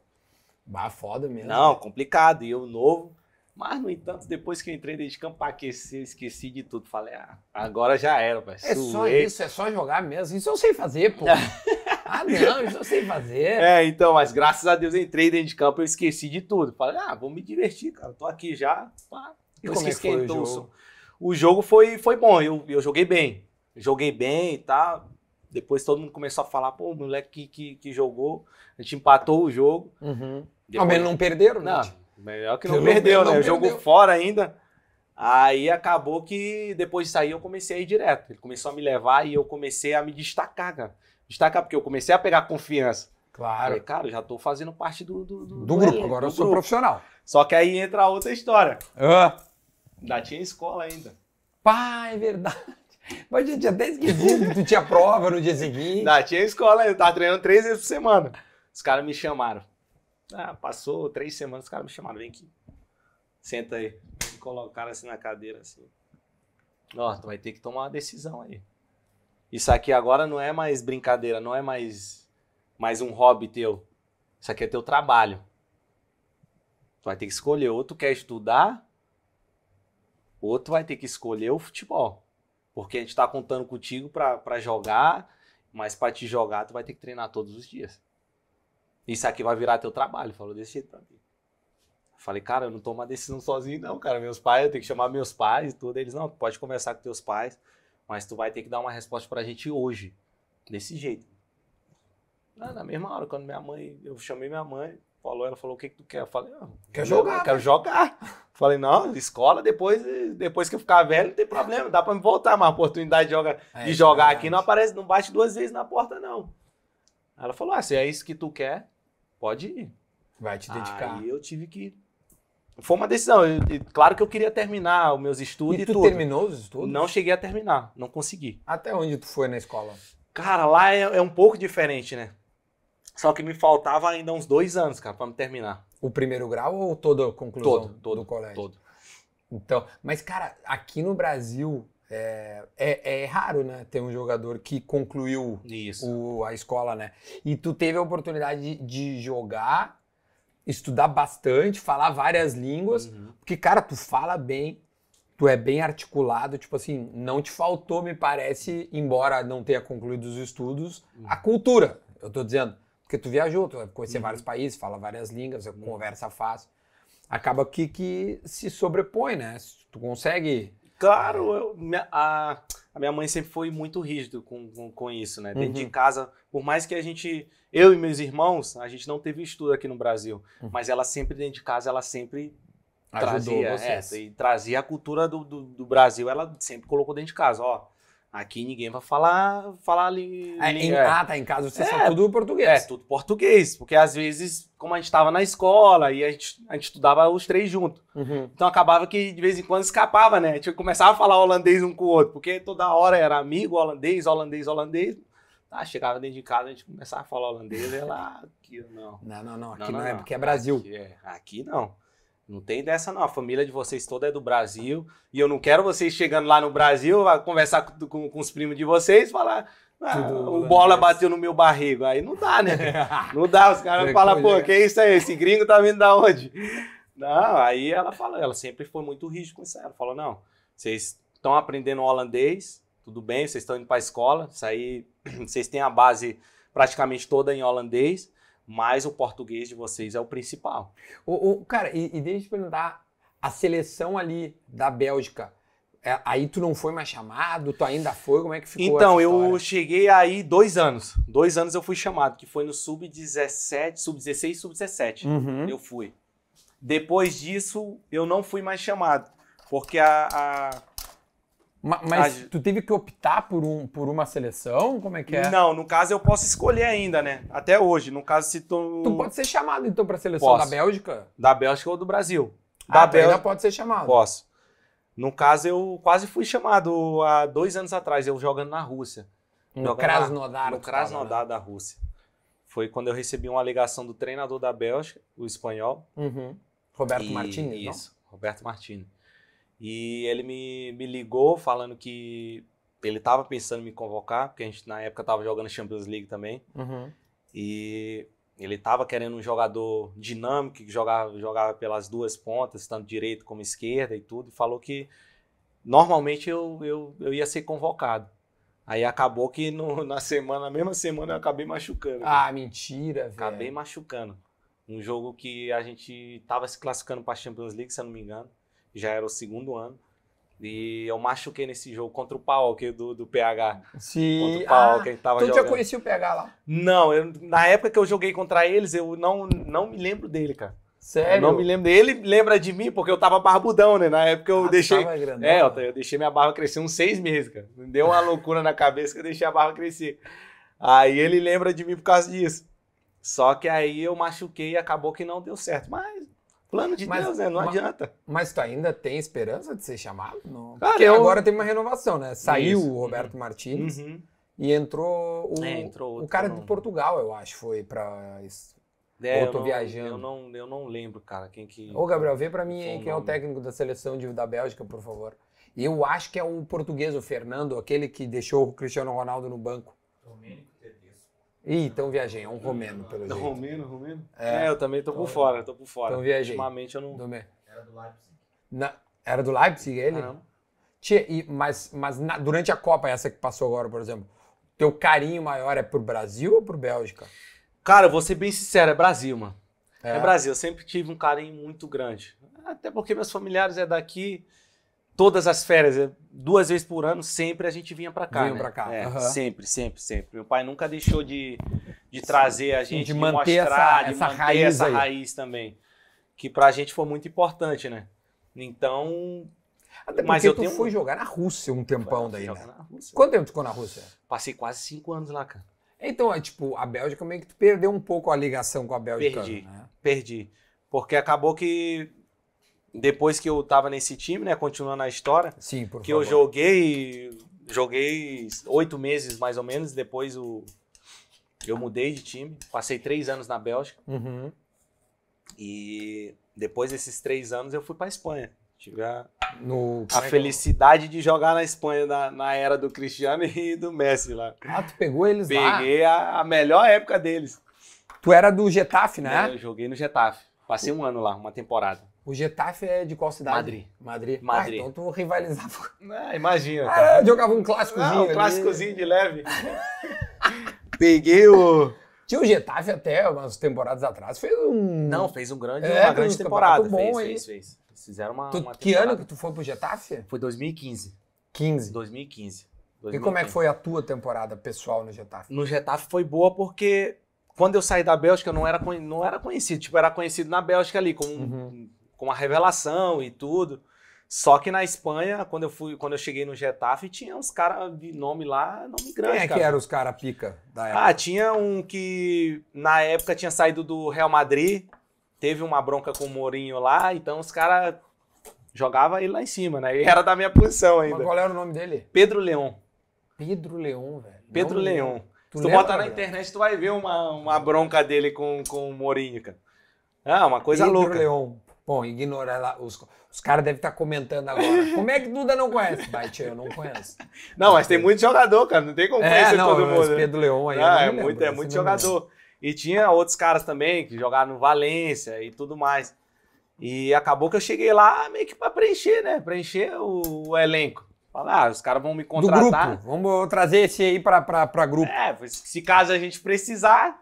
Bah, foda mesmo. Não, complicado. E eu novo. Mas, no entanto, depois que eu entrei dentro de campo aqueci, esqueci de tudo. Falei, ah, agora já era, pai. É Suei. só isso, é só jogar mesmo. Isso eu sei fazer, pô. ah, não, isso eu sei fazer. É, então, mas graças a Deus eu entrei dentro de campo, eu esqueci de tudo. Falei, ah, vou me divertir, cara. Tô aqui já. Pá. E como é que foi então, o jogo? O jogo foi, foi bom, eu, eu joguei bem. Joguei bem e tá? tal. Depois todo mundo começou a falar, pô, o moleque que, que, que jogou, a gente empatou o jogo. Uhum. Depois... não perderam, né? Não, tipo, melhor é que não perdeu, perdeu né? não né? Perdeu. Jogou fora ainda. Aí acabou que depois de sair eu comecei a ir direto. Ele começou a me levar e eu comecei a me destacar, cara. Destacar porque eu comecei a pegar confiança. Claro. Falei, cara, já tô fazendo parte do. Do, do, do grupo, agora do eu sou profissional. Só que aí entra outra história. Ah. Ainda tinha escola ainda. Pá, é verdade. Mas gente, até esquecido que tu tinha prova no dia seguinte. Ainda tinha escola ainda, eu tava treinando três vezes por semana. Os caras me chamaram. Ah, passou três semanas, os caras me chamaram, vem aqui. Senta aí. Me colocaram assim na cadeira, assim. Ó, tu vai ter que tomar uma decisão aí. Isso aqui agora não é mais brincadeira, não é mais, mais um hobby teu. Isso aqui é teu trabalho. Tu vai ter que escolher, ou tu quer estudar, ou tu vai ter que escolher o futebol. Porque a gente tá contando contigo para jogar, mas para te jogar tu vai ter que treinar todos os dias. Isso aqui vai virar teu trabalho. Falou desse jeito pra mim. Falei, cara, eu não tomo uma decisão sozinho, não, cara. Meus pais, eu tenho que chamar meus pais e tudo. Eles, não, pode conversar com teus pais, mas tu vai ter que dar uma resposta pra gente hoje. Desse jeito. Ah, na mesma hora, quando minha mãe, eu chamei minha mãe, falou, ela falou, o que que tu quer? Eu falei, ah, quero jogar. Quero né? jogar. Falei, não, escola, depois, depois que eu ficar velho, não tem problema, dá pra me voltar, mas a oportunidade de jogar, é, de jogar aqui não aparece, não bate duas vezes na porta, não. Ela falou, ah, se é isso que tu quer, pode ir. Vai te dedicar. Aí eu tive que. Foi uma decisão. Eu, eu, claro que eu queria terminar os meus estudos e, e tu terminou os estudos? Não cheguei a terminar, não consegui. Até onde tu foi na escola? Cara, lá é, é um pouco diferente, né? Só que me faltava ainda uns dois anos, cara, para me terminar. O primeiro grau ou toda a conclusão todo, todo, do colégio? Todo. Então, mas cara, aqui no Brasil é, é, é, raro, né? Ter um jogador que concluiu o, a escola, né? E tu teve a oportunidade de, de jogar, estudar bastante, falar várias línguas, uhum. porque, cara, tu fala bem, tu é bem articulado, tipo assim, não te faltou, me parece, embora não tenha concluído os estudos, uhum. a cultura, eu tô dizendo. Porque tu viajou, tu vai conhecer uhum. vários países, fala várias línguas, é uhum. conversa fácil. Acaba que, que se sobrepõe, né? Tu consegue Claro, a, a minha mãe sempre foi muito rígida com, com, com, isso, né? Dentro uhum. de casa, por mais que a gente, eu e meus irmãos, a gente não teve estudo aqui no Brasil, uhum. mas ela sempre dentro de casa, ela sempre Ajudou trazia, é, e trazia a cultura do, do, do Brasil, ela sempre colocou dentro de casa, ó Aqui ninguém vai falar, falar ali. É, em, é. Ah, tá. Em casa você é, tudo português. É, tudo português. Porque às vezes, como a gente estava na escola e a gente, a gente estudava os três juntos. Uhum. Então acabava que de vez em quando escapava, né? A gente começava a falar holandês um com o outro, porque toda hora era amigo holandês, holandês, holandês. Ah, chegava dentro de casa, a gente começava a falar holandês, e é lá, aqui não. Não, não, não. Aqui não, não, é não é, porque é Brasil. Aqui, é. aqui não. Não tem dessa, não. A família de vocês toda é do Brasil. E eu não quero vocês chegando lá no Brasil, conversar com, com, com os primos de vocês e falar. Ah, o bola bateu no meu barrigo. Aí não dá, né? Não dá. Os caras falam, pô, que isso aí? Esse gringo tá vindo da onde? Não, aí ela fala, ela sempre foi muito rígida com isso. Ela falou, não, vocês estão aprendendo holandês, tudo bem, vocês estão indo para a escola, isso aí, vocês têm a base praticamente toda em holandês, mas o português de vocês é o principal. O, o cara, e, e deixa eu te perguntar, a seleção ali da Bélgica, é, aí tu não foi mais chamado, tu ainda foi, como é que ficou Então, eu cheguei aí dois anos, dois anos eu fui chamado, que foi no sub-17, sub-16 sub-17, uhum. eu fui. Depois disso, eu não fui mais chamado, porque a, a mas tu teve que optar por, um, por uma seleção? Como é que é? Não, no caso eu posso escolher ainda, né? Até hoje. No caso, se tu. Tu pode ser chamado então pra seleção posso. da Bélgica? Da Bélgica ou do Brasil. Ah, da ah, Bélgica. pode ser chamado. Posso. No caso, eu quase fui chamado há dois anos atrás, eu jogando na Rússia. No Krasnodar. No Krasnodar né? da Rússia. Foi quando eu recebi uma alegação do treinador da Bélgica, o espanhol. Uhum. Roberto e... Martini. Isso, não? Roberto Martini. E ele me, me ligou falando que ele estava pensando em me convocar, porque a gente na época estava jogando Champions League também. Uhum. E ele estava querendo um jogador dinâmico, que jogava, jogava pelas duas pontas, tanto direito como esquerda e tudo, e falou que normalmente eu, eu, eu ia ser convocado. Aí acabou que no, na semana, na mesma semana, eu acabei machucando. Ah, cara. mentira, velho. Acabei machucando. Um jogo que a gente estava se classificando para a Champions League, se eu não me engano já era o segundo ano. E eu machuquei nesse jogo contra o que do, do PH. Sim. Contra o Paul ah, ele tava tu jogando. já conhecia o PH lá? Não, eu, na época que eu joguei contra eles, eu não, não me lembro dele, cara. Sério? não me lembro dele. Ele lembra de mim porque eu tava barbudão, né? Na época eu ah, deixei. grande, é, eu, né? eu, deixei minha barba crescer uns seis meses, cara. Deu uma loucura na cabeça que eu deixei a barba crescer. Aí ele lembra de mim por causa disso. Só que aí eu machuquei e acabou que não deu certo. Mas Plano de mas, Deus, né? Não mas, adianta. Mas tu ainda tem esperança de ser chamado? Não. Cara, eu... agora tem uma renovação, né? Saiu Isso. o Roberto uhum. Martins uhum. e entrou o, é, entrou o cara de Portugal, eu acho, foi para é, Ou eu tô não, viajando. Eu não, eu não lembro, cara, quem que. Ô, Gabriel, vê para mim aí quem é o técnico da seleção de, da Bélgica, por favor. Eu acho que é o português, o Fernando, aquele que deixou o Cristiano Ronaldo no banco. Domênico. Ih, então viajei, é um romeno, pelo jeito. Romeno, romeno? É. é, eu também tô por então fora, tô por fora. Então viajei. Ultimamente eu não... Era do Leipzig. Na... Era do Leipzig ele? Caramba. Tia, e, mas mas na, durante a Copa, essa que passou agora, por exemplo, teu carinho maior é pro Brasil ou pro Bélgica? Cara, eu vou ser bem sincero, é Brasil, mano. É, é Brasil, eu sempre tive um carinho muito grande. Até porque meus familiares é daqui, todas as férias, eh, duas vezes por ano, sempre a gente vinha para cá. Vinha né? para cá. É, uhum. Sempre, sempre, sempre. Meu pai nunca deixou de, de trazer a gente, de, de manter mostrar, essa, de essa manter raiz essa aí. raiz também. Que pra gente foi muito importante, né? Então. Até mas eu tu tenho... jogar na Rússia um tempão daí, né? Quanto tempo ficou na Rússia? Passei quase cinco anos lá, cara. Então, é, tipo, a Bélgica meio que tu perdeu um pouco a ligação com a Bélgica. Perdi, né? perdi. Porque acabou que depois que eu tava nesse time, né? Continuando a história. Sim, por Que favor. eu joguei. Joguei oito meses mais ou menos. Depois o, eu mudei de time. Passei três anos na Bélgica. Uhum. E depois desses três anos eu fui pra Espanha. Tive a, no, a é é felicidade de jogar na Espanha na, na, era do Cristiano e do Messi lá. Ah, tu pegou eles Peguei lá? Peguei a, a, melhor época deles. Tu era do Getafe, né? É, eu joguei no Getafe. Passei um ano lá, uma temporada. O Getafe é de qual cidade? Madrid. Madrid. Ah, Madrid. Ah, então tu rivalizava. Ah, imagina. Ah, cara. Ah, eu jogava um clássicozinho. Ah, um clássicozinho de leve. Peguei o. Tinha o Getafe até umas temporadas atrás. Fez um. Não, fez um grande, é, uma grande temporada. Bom fez, fez, fez. fizeram uma. Tu, uma que ano que tu foi pro Getafe? Foi 2015. 15. 2015. 2015. E como é que foi a tua temporada pessoal no Getafe? No Getafe foi boa porque quando eu saí da Bélgica eu não era, não era conhecido. Tipo, era conhecido na Bélgica ali como uhum com a revelação e tudo. Só que na Espanha, quando eu fui, quando eu cheguei no Getafe, tinha uns caras de nome lá, nome grande. Quem é cara. que eram os caras pica da ah, época? Ah, tinha um que na época tinha saído do Real Madrid, teve uma bronca com o Mourinho lá, então os caras jogava ele lá em cima, né? E era da minha posição ainda. Mas qual era o nome dele? Pedro Leon. Pedro Leon, velho. Pedro nome Leon. Tu Se tu botar na internet, tu vai ver uma, uma bronca dele com, com o Mourinho, cara. Ah, uma coisa Pedro louca. Pedro Leon. Bom, ignora lá. Os, os caras devem estar tá comentando agora. Como é que Duda não conhece? Baitia, eu não conheço. Não, mas tem muito jogador, cara. Não tem como é, conhecer é, não, todo mundo. Né? Pedro Leão aí. Ah, é, lembro, muito, é muito jogador. E tinha outros caras também que jogaram no Valência e tudo mais. E acabou que eu cheguei lá meio que para preencher, né? Preencher o, o elenco. Falar, ah, os caras vão me contratar. Do grupo. Vamos trazer esse aí para grupo. É, se caso a gente precisar,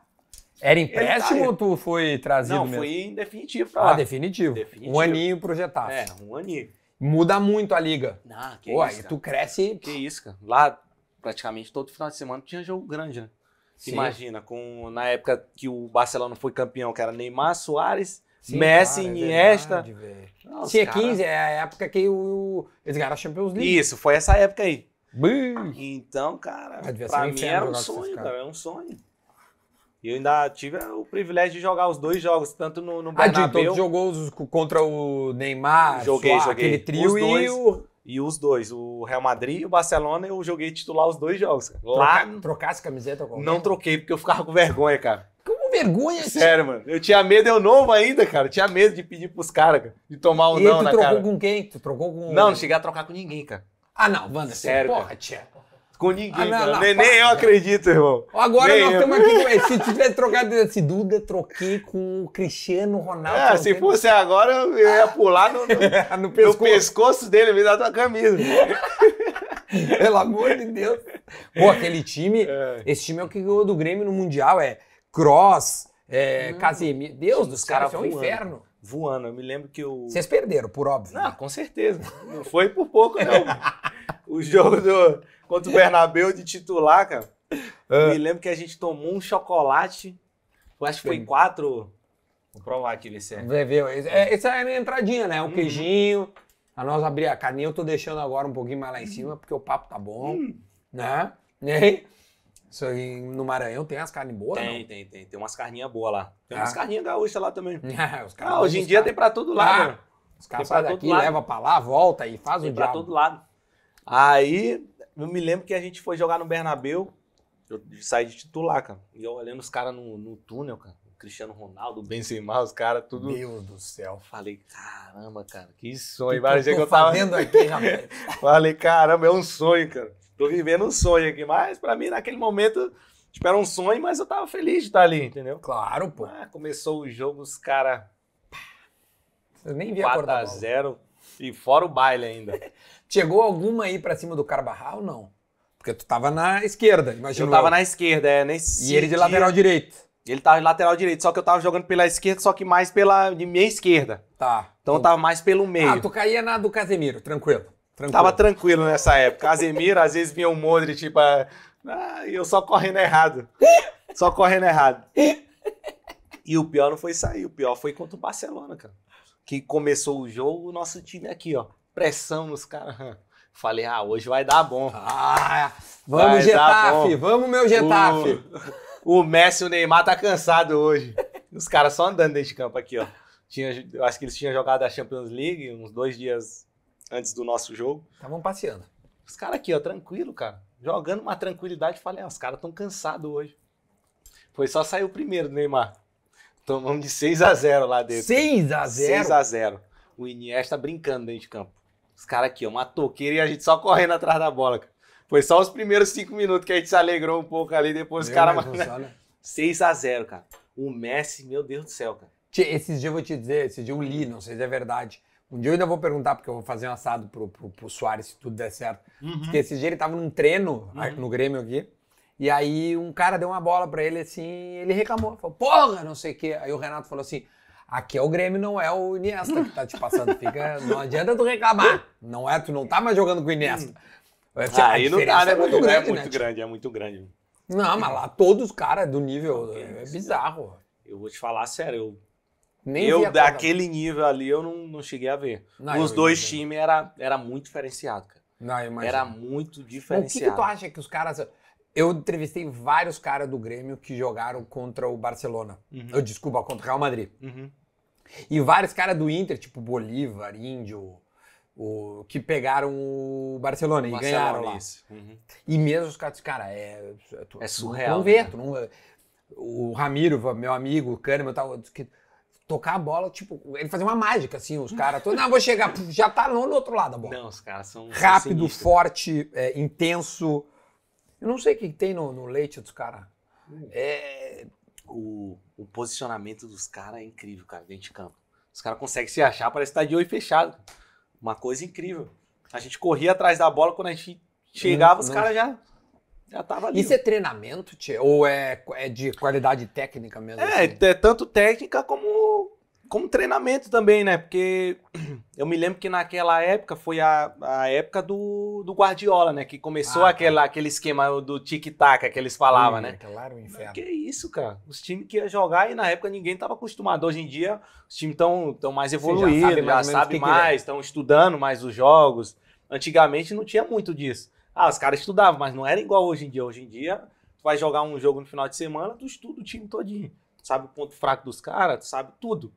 era tá empréstimo ou tu foi trazido Não, mesmo? foi definitivo pra ah, lá. Ah, definitivo. definitivo. Um aninho pro Getafe. É, um aninho. Muda muito a liga. Ah, que Pô, isso, tu cresce... Que isso, cara. Lá, praticamente todo final de semana tinha jogo grande, né? Sim. Imagina, com, na época que o Barcelona foi campeão, que era Neymar, Soares, Sim, Messi, cara, Iniesta. É verdade, é cara... 15, é a época que o, eles ganharam a Champions League. Isso, foi essa época aí. Bum. Então, cara, pra mim era um sonho, cara, é um sonho. E eu ainda tive o privilégio de jogar os dois jogos, tanto no, no ah, Bernabéu... Ah, então tu jogou os, contra o Neymar, joguei, Suá, joguei. aquele trio os dois, e o... E os dois, o Real Madrid e o Barcelona, eu joguei titular os dois jogos. Lá... Troca, trocasse camiseta com Não troquei, porque eu ficava com vergonha, cara. Como vergonha? Sério, mano. Eu tinha medo, eu novo ainda, cara. Eu tinha medo de pedir pros caras, cara, de tomar um e não na cara. tu trocou com quem? Tu trocou com... Não, não cheguei a trocar com ninguém, cara. Ah, não, Wanda, é sério, porra, tia com ninguém. Ah, não, nem, nem, eu acredito, irmão. Agora nem nós estamos aqui. se tivesse trocado esse Duda, troquei com o Cristiano Ronaldo. É, se fosse agora, eu ia ah. pular no, no, no, pescoço. no pescoço. dele, me dá tua camisa. Pelo amor de Deus. Pô, aquele time. É. Esse time é o que ganhou do Grêmio no Mundial. É Cross, é, hum. Casemiro. Deus, dos caras cara foi um inferno voando. Eu me lembro que o. Eu... Vocês perderam, por óbvio. Não, com certeza. Não foi por pouco, não. o jogo do, contra o Bernabeu de titular, cara. Ah. Me lembro que a gente tomou um chocolate. Eu acho que foi Sim. quatro. Vou provar aqui, ver se é. Essa é a minha entradinha, né? O uhum. queijinho. A nós abrir a carninha. Eu tô deixando agora um pouquinho mais lá em cima, porque o papo tá bom. Uhum. Né? E aí? Isso aí, no Maranhão tem as carnes boas, Tem, não? tem, tem. Tem umas carninhas boas lá. Tem ah. umas carninhas gaúchas lá também. É, ah, hoje em dia car... tem pra todo lado. Ah, os caras saem daqui, levam leva pra lá, volta e faz tem o diabo. Tem pra todo lado. Aí eu me lembro que a gente foi jogar no Bernabeu. Eu saí de titular, cara. E eu olhando os caras no, no túnel, cara. Cristiano Ronaldo, Benzema, os caras, tudo. Deus do céu. Falei, caramba, cara, que sonho. Vários que eu tava. Fazendo aqui, Falei, caramba, é um sonho, cara. Tô vivendo um sonho aqui. Mas para mim, naquele momento, tipo, era um sonho, mas eu tava feliz de estar ali, entendeu? Claro, pô. Ah, começou o jogo, os caras. Eu nem vi 4 a 0 e fora o baile ainda. Chegou alguma aí para cima do Carbarral ou não? Porque tu tava na esquerda, imagina. Eu tava eu. na esquerda, é, nesse. E ele de dia... lateral direito. Ele tava de lateral direito, só que eu tava jogando pela esquerda, só que mais pela de meia esquerda. Tá. Então tu... eu tava mais pelo meio. Ah, tu caía na do Casemiro, tranquilo. tranquilo. Tava tranquilo nessa época. Casemiro, às vezes vinha o um Modric, tipo, ah, ah eu só correndo errado. só correndo errado. E o pior não foi sair, o pior foi contra o Barcelona, cara. Que começou o jogo, o nosso time aqui, ó pressão nos caras. Falei, ah, hoje vai dar bom. Ah, vamos, vai Getafe! Vamos, meu Getafe! O, o Messi e o Neymar tá cansado hoje. Os caras só andando dentro de campo aqui, ó. Tinha, eu acho que eles tinham jogado a Champions League uns dois dias antes do nosso jogo. Estavam passeando. Os caras aqui, ó, tranquilo, cara. Jogando uma tranquilidade. Falei, ah, os caras tão cansados hoje. Foi só sair o primeiro do Neymar. Tomamos de 6 a 0 lá dentro. 6 a 0 6 a 0 O Iniesta brincando dentro de campo. Os caras aqui, ó, uma toqueira e a gente só correndo atrás da bola, cara. Foi só os primeiros cinco minutos que a gente se alegrou um pouco ali, depois os caras. Né? 6 a 0 cara. O Messi, meu Deus do céu, cara. esses dias eu vou te dizer, esses dias eu li, não sei se é verdade. Um dia eu ainda vou perguntar, porque eu vou fazer um assado pro, pro, pro Soares, se tudo der certo. Uhum. Porque esse dia ele tava num treino uhum. no Grêmio aqui. E aí um cara deu uma bola para ele assim, ele reclamou, falou, porra, não sei o quê. Aí o Renato falou assim: Aqui é o Grêmio, não é o Iniesta que tá te passando. Fica, não adianta tu reclamar. Não é, tu não tá mais jogando com o Iniesta. Ah, aí não dá, tá, né? É muito, é grande, é muito né? grande, é muito grande. Não, mas lá todos, os caras do nível. É, é bizarro. Eu vou te falar sério, eu. Nem eu, daquele nível ali, eu não, não cheguei a ver. Não, Os dois times era, era muito diferenciado, cara. Não, era muito diferenciado. o que, que, tu acha que os caras. Eu entrevistei vários caras do Grêmio que jogaram contra o Barcelona. Uhum. Eu, desculpa, contra o Real Madrid. Uhum. E vários caras do Inter, tipo Bolívar, Índio, o, que pegaram o Barcelona, o e ganharam lá. Uhum. E mesmo os caras, cara, é, é, tu, é surreal. Né? Não vê, né? não, o Ramiro, meu amigo, o Kahneman, tal, que tocar a bola, tipo, ele fazia uma mágica, assim, os caras não, vou chegar, já tá no outro lado a bola. Não, os caras são... Rápido, forte, é, intenso, eu não sei o que tem no, no leite dos caras. É, o, o, posicionamento dos caras é incrível, cara, dentro de campo. Os caras conseguem se achar, parece que tá de olho fechado. Uma coisa incrível. A gente corria atrás da bola, quando a gente chegava, os caras já já tava ali. Isso é treinamento, Ou é, é de qualidade técnica mesmo? É, assim? é tanto técnica como como treinamento também, né? Porque eu me lembro que naquela época foi a, a época do, do Guardiola, né? Que começou ah, tá. aquela, aquele esquema do tic-tac que eles falavam, né? Claro, inferno. Mas que isso, cara. Os times que iam jogar e na época ninguém estava acostumado. Hoje em dia os times estão tão mais evoluídos, já sabe mais, sabe mais estão é. estudando mais os jogos. Antigamente não tinha muito disso. Ah, os caras estudavam, mas não era igual hoje em dia. Hoje em dia, tu vai jogar um jogo no final de semana, tu estuda o time todinho. Tu sabe o ponto fraco dos caras, tu sabe tudo.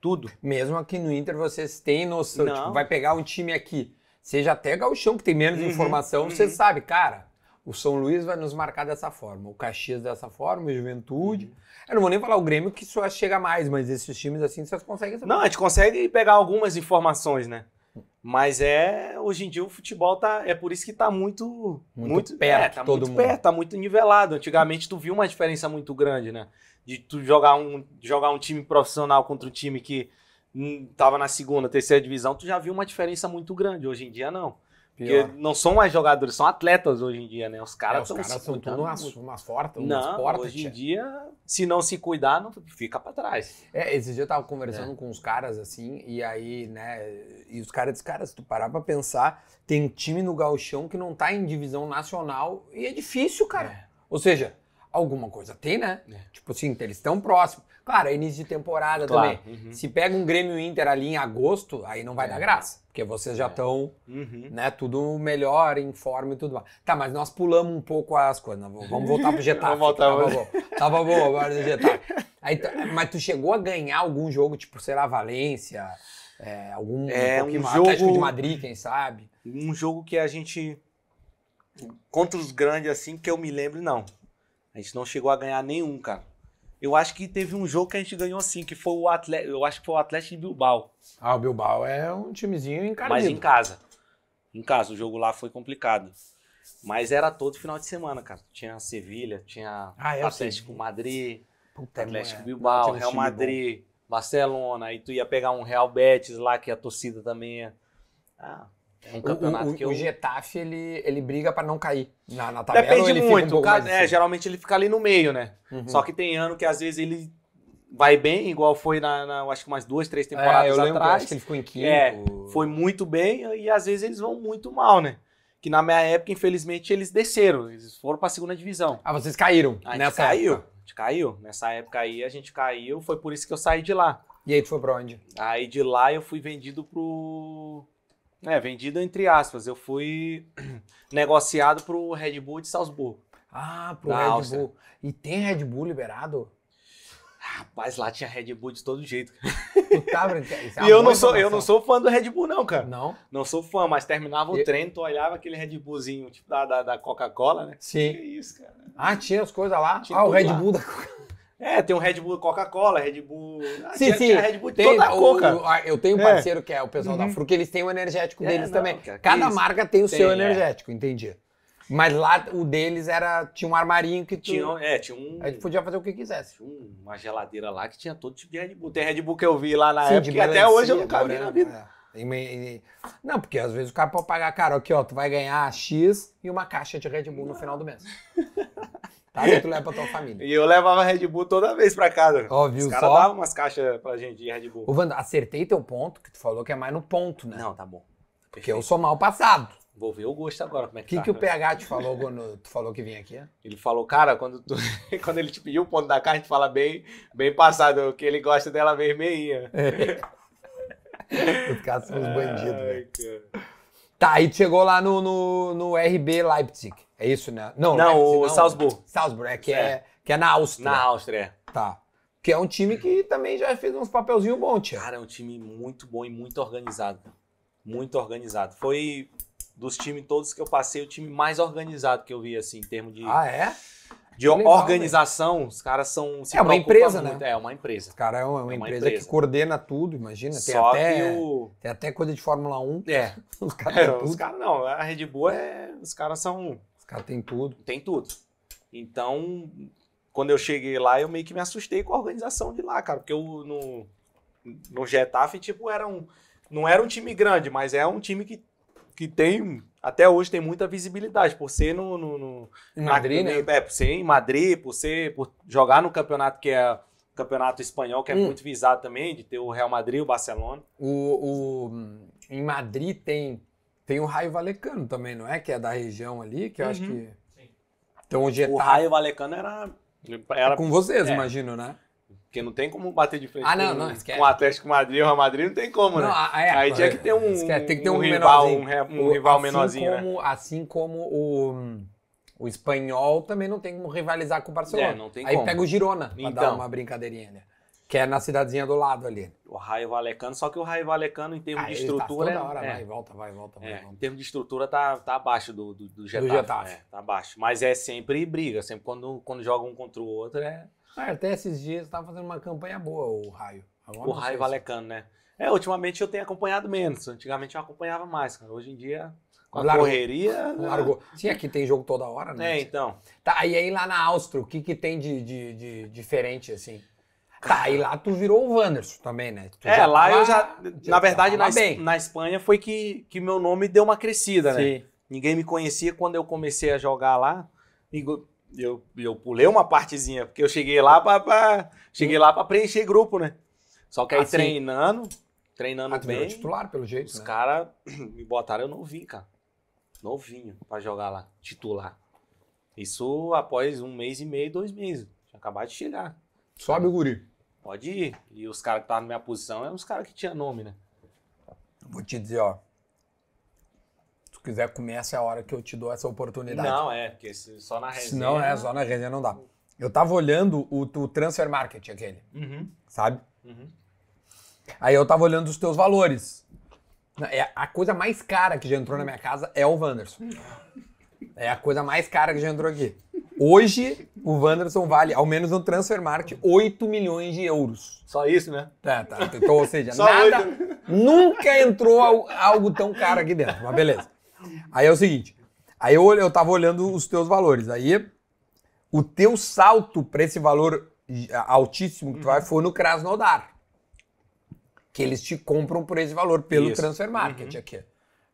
Tudo. Mesmo aqui no Inter, vocês têm noção. Tipo, não. Tipo, vai pegar um time aqui, seja até Galchão, que tem menos uhum, informação, uhum. você sabe, cara, o São Luís vai nos marcar dessa forma, o Caxias dessa forma, o Juventude. Uhum. Eu não vou nem falar o Grêmio, que só chega mais, mas esses times assim, vocês conseguem saber. Não, a gente consegue pegar algumas informações, né? Mas é, hoje em dia o futebol tá, é por isso que tá muito muito, muito é, perto, é, tá todo muito mundo. perto, tá muito nivelado. Antigamente tu viu uma diferença muito grande, né? de tu jogar um, jogar um time profissional contra um time que estava hum, na segunda, terceira divisão, tu já viu uma diferença muito grande. Hoje em dia, não. Pior. Porque não são mais jogadores, são atletas hoje em dia, né? Os caras é, os são caras são tudo umas, umas fortes, umas não, portas. Hoje em dia, se não se cuidar, não fica para trás. É, esse dia eu tava conversando é. com os caras assim, e aí, né? E os caras disseram, cara, se tu parar pra pensar, tem time no galchão que não tá em divisão nacional e é difícil, cara. É. Ou seja, alguma coisa tem, né? É. Tipo assim, eles estão próximos. Claro, é início de temporada claro. também. Uhum. Se pega um Grêmio Inter ali em agosto, aí não vai é. dar graça. Porque vocês já estão, é. uhum. né, tudo melhor, em forma e tudo mais. Tá, mas nós pulamos um pouco as coisas. Né? Vamos voltar pro Getafe. Vamos voltar tava boa. Tava bom, agora do Getafe. Aí, tá, mas tu chegou a ganhar algum jogo, tipo, sei lá, Valência, é, algum é, um, um jogo, Atlético de Madrid, quem sabe? Um jogo que a gente... Contra os grandes, assim, que eu me lembro, não. A gente não chegou a ganhar nenhum, cara. Eu acho que teve um jogo que a gente ganhou sim, que foi o Atlético. Eu acho que foi o Atlético de Bilbao. Ah, o Bilbao é um timezinho encardido. Mas em casa. Em casa, o jogo lá foi complicado. Mas era todo final de semana, cara. Tinha Sevilha, tinha ah, é Atlético sei. Madrid, Puta Atlético Bilbao, Real Madrid, Barcelona. Aí tu ia pegar um Real Betis lá, que a torcida também é. Ah, é um campeonato o, o, que o, o Getafe ele, ele briga para não cair na, na tabela. Depende muito. Um é, geralmente ele fica ali no meio, né? Uhum. Só que tem ano que às vezes ele vai bem, igual foi na, na acho que umas duas, três é, temporadas é, eu atrás. Acho que ele ficou em quinto. É, foi muito bem e às vezes eles vão muito mal, né? Que na minha época, infelizmente, eles desceram, eles foram para a segunda divisão. Ah, vocês caíram a nessa caiu, época? A gente caiu. Nessa época aí a gente caiu, foi por isso que eu saí de lá. E aí tu foi pra onde? Aí de lá eu fui vendido pro é, vendido entre aspas. Eu fui negociado pro Red Bull de Salzburgo. Ah, pro Red Áustria. Bull. E tem Red Bull liberado? Rapaz, lá tinha Red Bull de todo jeito. Tu tá brincando? é e eu não, sou, eu não sou fã do Red Bull, não, cara. Não? Não sou fã, mas terminava o E- treino, tu olhava aquele Red Bullzinho, tipo da, da, da Coca-Cola, né? Que Sim. isso, cara. Ah, tinha as coisas lá. Tinha ah, o Red lá. Bull da Coca- é, tem um Red Bull Coca-Cola, Red Bull. Ah, sim, tinha, sim. Tinha Red Bull tem, toda a Coca. O, eu tenho um é. parceiro é. que é o pessoal uhum. da Fruc, eles têm o energético é, deles não, também. Cara, é Cada eles... marca tem o tem, seu é. energético, é. entendi. Mas lá o deles era. Tinha um armarinho que tu, tinha. É, tinha um. A gente podia fazer o que quisesse. Uma geladeira lá que tinha todo tipo de Red Bull. Tem Red Bull que eu vi lá na sim, época, que até hoje eu nunca vi na vida. Não, porque às vezes o cara pode pagar caro. Aqui, ó, tu vai ganhar X e uma caixa de Red Bull no final do mês. E tá tu leva pra tua família. E eu levava Red Bull toda vez pra casa. Ó, viu Os caras davam umas caixas pra gente de Red Bull. Ô, Wanda, acertei teu ponto, que tu falou que é mais no ponto, né? Não, tá bom. Porque eu sou mal passado. Vou ver o gosto agora, como é que, que tá. O que o né? PH te falou quando tu falou que vinha aqui? Ele falou, cara, quando, tu, quando ele te pediu o ponto da carne, tu fala bem, bem passado, que ele gosta dela vermelhinha. Os caras são uns bandidos, né? Ai, né? Cara. Tá, e chegou lá no, no, no RB Leipzig. É isso, né? Não, não Leipzig, o não. Salzburg. Salzburg, é que é. é, que é na Áustria. Na Áustria, é. Tá. Que é um time que também já fez uns papelzinhos bons, tia. Cara, é um time muito bom e muito organizado. Muito organizado. Foi dos times todos que eu passei, o time mais organizado que eu vi, assim, em termos de. Ah, é? de legal, organização, né? os caras são. é uma empresa, muito. né? É uma empresa. Os caras é uma, é uma empresa, empresa, que coordena tudo, imagina. Tem Só até, o... tem até coisa de Fórmula 1. É. os caras é, não, a Red Bull é. Os caras são. Os caras têm tudo. Tem tudo. Então, quando eu cheguei lá, eu meio que me assustei com a organização de lá, cara. Porque eu no, no Getafe, tipo, era um. Não era um time grande, mas é um time que, que tem até hoje tem muita visibilidade por ser no, no, no em Madrid, né? É, por ser em Madrid, por ser por jogar no campeonato que é o campeonato espanhol que é hum. muito visado também, de ter o Real Madrid, o Barcelona. O, o em Madrid tem tem o Raio Valecano também, não é? Que é da região ali, que eu uhum. acho que Sim. Então o O Raio Valecano era era é com vocês, é. imagino, né? Porque não tem como bater de frente ah, não, com, não, com o Atlético Madrid, o Real Madrid não tem como, né? Não, ah, é, Aí tinha que ter um, tem que ter um, um rival, um, um, rival assim menorzinho, né? como, né? Assim como o, o espanhol também não tem como rivalizar com o Barcelona. É, não tem Aí como. pega o Girona pra então, dar uma brincadeirinha, né? Que é na cidadezinha do lado ali. O Raio Valecano, só que o Raio Valecano, em termos ah, de estrutura. Tá toda hora, é, vai, volta, vai, volta, vai, é, volta. Em termos de estrutura, tá, tá abaixo do, do, do Getafe. Do Getafe. É, tá abaixo. Mas é sempre briga. Sempre quando, quando joga um contra o outro, é ah, até esses dias estava fazendo uma campanha boa, o Raio. Agora o Raio Valecano, né? É, ultimamente eu tenho acompanhado menos. Antigamente eu acompanhava mais, cara. Hoje em dia, com a largou, correria. Né? Largou. Sim, aqui tem jogo toda hora, né? É, então. Tá, e aí lá na Áustria, o que, que tem de, de, de diferente, assim? Tá, e lá tu virou o Wanderson também, né? Tu é, lá, lá eu tá já. já na verdade, na, bem. na Espanha foi que, que meu nome deu uma crescida, né? Sim. né? Ninguém me conhecia quando eu comecei a jogar lá eu, eu pulei uma partezinha, porque eu cheguei lá para cheguei lá para preencher grupo, né? Só que aí assim, treinando, treinando ah, bem. titular pelo jeito, Os né? caras me botaram eu novinho, cara. Novinho para jogar lá, titular. Isso após um mês e meio, dois meses. Tinha acabado de chegar. Sobe o guri. Pode ir. E os caras que estavam na minha posição eram é os caras que tinham nome, né? Vou te dizer, ó quiser, comece a hora que eu te dou essa oportunidade. Não, é, porque só na resenha. Não, é, só na resenha não dá. Eu tava olhando o, o transfer market aquele, uhum. sabe? Uhum. Aí eu tava olhando os teus valores. É a coisa mais cara que já entrou na minha casa é o Wanderson. É a coisa mais cara que já entrou aqui. Hoje, o Wanderson vale, ao menos no transfer market, 8 milhões de euros. Só isso, né? Tá, tá. Então, ou seja, nada, nunca entrou algo tão caro aqui dentro, mas beleza. Aí é o seguinte, aí eu, eu tava olhando os teus valores, aí o teu salto para esse valor altíssimo que tu vai uhum. foi no Krasnodar, que eles te compram por esse valor pelo Isso. transfer market uhum. aqui,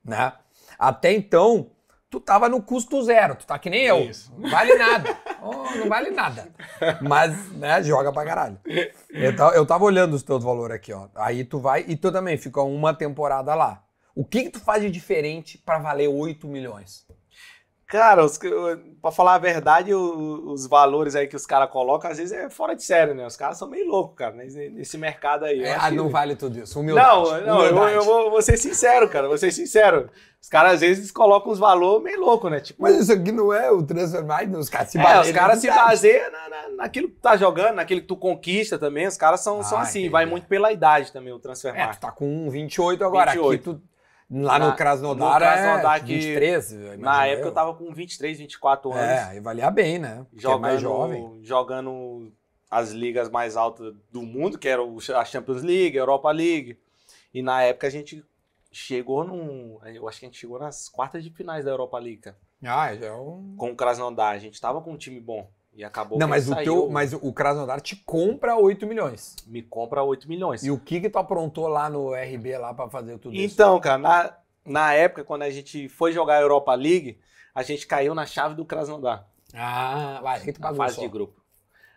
né? Até então, tu tava no custo zero, tu tá que nem eu. Isso. Não vale nada. oh, não vale nada. Mas, né, joga pra caralho. Eu tava, eu tava olhando os teus valores aqui, ó. Aí tu vai, e tu também fica uma temporada lá. O que, que tu faz de diferente para valer 8 milhões? Cara, para pra falar a verdade, os, valores aí que os caras colocam, às vezes é fora de sério, né? Os caras são meio loucos, cara, nesse mercado aí. É, ah, não que... vale tudo isso. Humildade. Não, não, humildade. Eu, eu, vou, eu, vou, ser sincero, cara, vou ser sincero. Os caras às vezes colocam os valores meio louco, né? Tipo, Mas isso aqui não é o transformar, né? os caras se é, baseiam. É, os caras se baseiam na, na, naquilo que tu tá jogando, naquilo que tu conquista também. Os caras são, ah, são assim, entendi. vai muito pela idade também, o transformar. É, tu tá com 28 agora, 28. aqui tu Lá na, no Krasnodar, no Krasnodar é que, 23, Na época eu. eu tava com 23, 24 é, anos. É, e valia bem, né? jogando, é mais jovem. Jogando as ligas mais altas do mundo, que era a Champions League, a Europa League. E na época a gente chegou no Eu acho que a gente chegou nas quartas de finais da Europa League, Ah, já é um... Com o Krasnodar. A gente tava com um time bom. E acabou Não, mas o, teu, mas o Krasnodar te compra 8 milhões. Me compra 8 milhões. E o que que tu aprontou lá no RB lá para fazer tudo então, isso? Então, cara, na, na época, quando a gente foi jogar a Europa League, a gente caiu na chave do Krasnodar. Ah, vai, gente tu bagunçou. Na fase de grupo.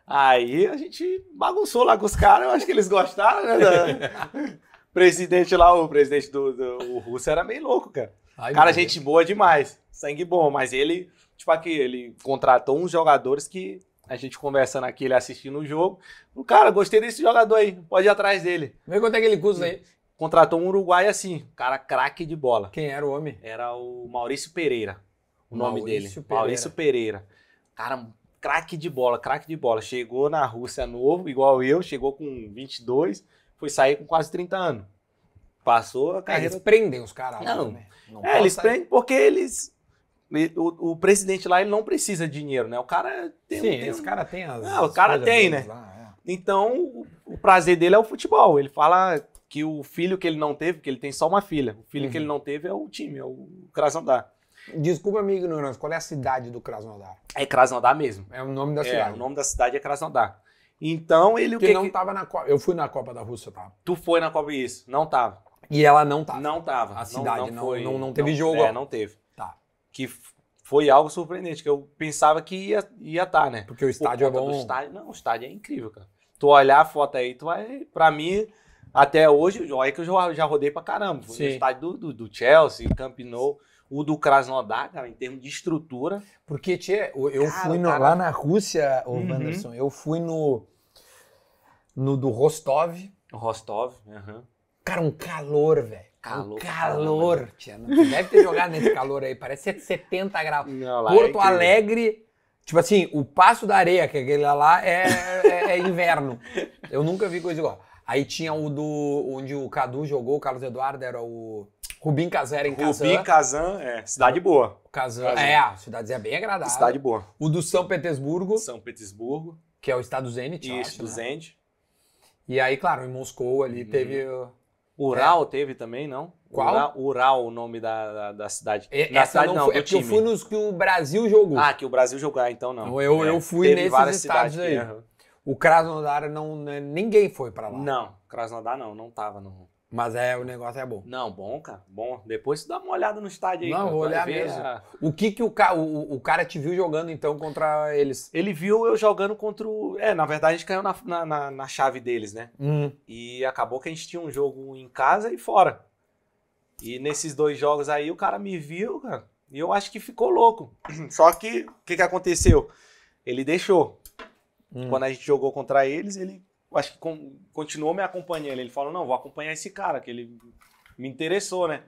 Aí a gente bagunçou lá com os caras, eu acho que eles gostaram, né? presidente lá, o presidente do, do o russo era meio louco, cara. Ai, cara, gente boa demais, sangue bom, mas ele Tipo, aqui ele contratou uns jogadores que a gente conversando aqui, ele assistindo o jogo. O cara, gostei desse jogador aí, pode ir atrás dele. Vê quanto é que ele custa hum. aí. Contratou um uruguaio assim, cara craque de bola. Quem era o homem? Era o Maurício Pereira, o Maurício nome dele. Pereira. Maurício Pereira. Cara, craque de bola, craque de bola. Chegou na Rússia novo, igual eu, chegou com 22, foi sair com quase 30 anos. Passou a carreira. É, eles prendem os caras. Não, né? não é, eles sair. prendem porque eles o, o, presidente lá ele não precisa de dinheiro, né? O cara tem. Sim, tem esse um... cara tem as. Não, ah, o cara tem, né? Lá, é. Então, o prazer dele é o futebol. Ele fala que o filho que ele não teve, que ele tem só uma filha, o filho uhum. que ele uhum. não teve é o time, é o Krasnodar. Desculpa a minha ignorância, qual é a cidade do Krasnodar? É Krasnodar mesmo. É o nome da é, cidade. O nome da cidade é Krasnodar. Então ele o que, não que... tava na Copa. Eu fui na Copa da Rússia, tá? Tu foi na Copa isso? Não tava. E ela não tava. Não tava. A cidade não, não, não foi, não, não teve jogo. É, não teve. É, que foi algo surpreendente, que eu pensava que ia estar, ia tá, né? Porque o estádio é bom. Estádio, não, o estádio é incrível, cara. Tu olhar a foto aí, tu vai. Pra mim, até hoje, olha que eu já, já rodei pra caramba. Foi Sim. no estádio do, do, do Chelsea, Camp Nou o do Krasnodar, cara, em termos de estrutura. Porque, Tchê, eu, eu cara, fui no, lá na Rússia, o uhum. eu fui no, no do Rostov. Rostov, aham. Uhum. Cara, um calor, velho calor. O calor, tia. Não, deve ter jogado nesse calor aí. Parece 70 é graus. Não, é Porto é Alegre. Tipo assim, o Passo da Areia, que é aquele lá, é, é, é, inverno. Eu nunca vi coisa igual. Aí tinha o do. onde o Cadu jogou, o Carlos Eduardo, era o. Rubim Kazan era em Kazan. Rubim Kazan, é. Cidade boa. Kazan, é. Cidade é bem agradável. Cidade boa. O do São Petersburgo. São Petersburgo. Que é o estado Zenit, Isso, acho, do né? Zenit. E aí, claro, em Moscou ali uhum. teve é. Ural é. teve também, não? Qual? Ural, o nome da, da, da cidade. É, da cidade não, não é que eu fui nos que o Brasil jogou. Ah, que o Brasil jogar, ah, então não. Eu, eu é, fui teve nesses estados aí. Que... O Krasnodar não... Né, ninguém foi para lá. Não, Krasnodar não, não tava no... Mas é, o negócio é bom. Não, bom, cara. Bom. Depois você dá uma olhada no estádio aí. Não, vou olhar mesmo. O que que o, ca... o, o, cara te viu jogando, então, contra eles? Ele viu eu jogando contra o... É, na verdade, a gente caiu na, na, na, na chave deles, né? Hum. E acabou que a gente tinha um jogo em casa e fora. E nesses dois jogos aí, o cara me viu, cara. E eu acho que ficou louco. Só que, o que que aconteceu? Ele deixou. Hum. Quando a gente jogou contra eles, ele acho que continuou me acompanhando. Ele falou: não, vou acompanhar esse cara, que ele me interessou, né?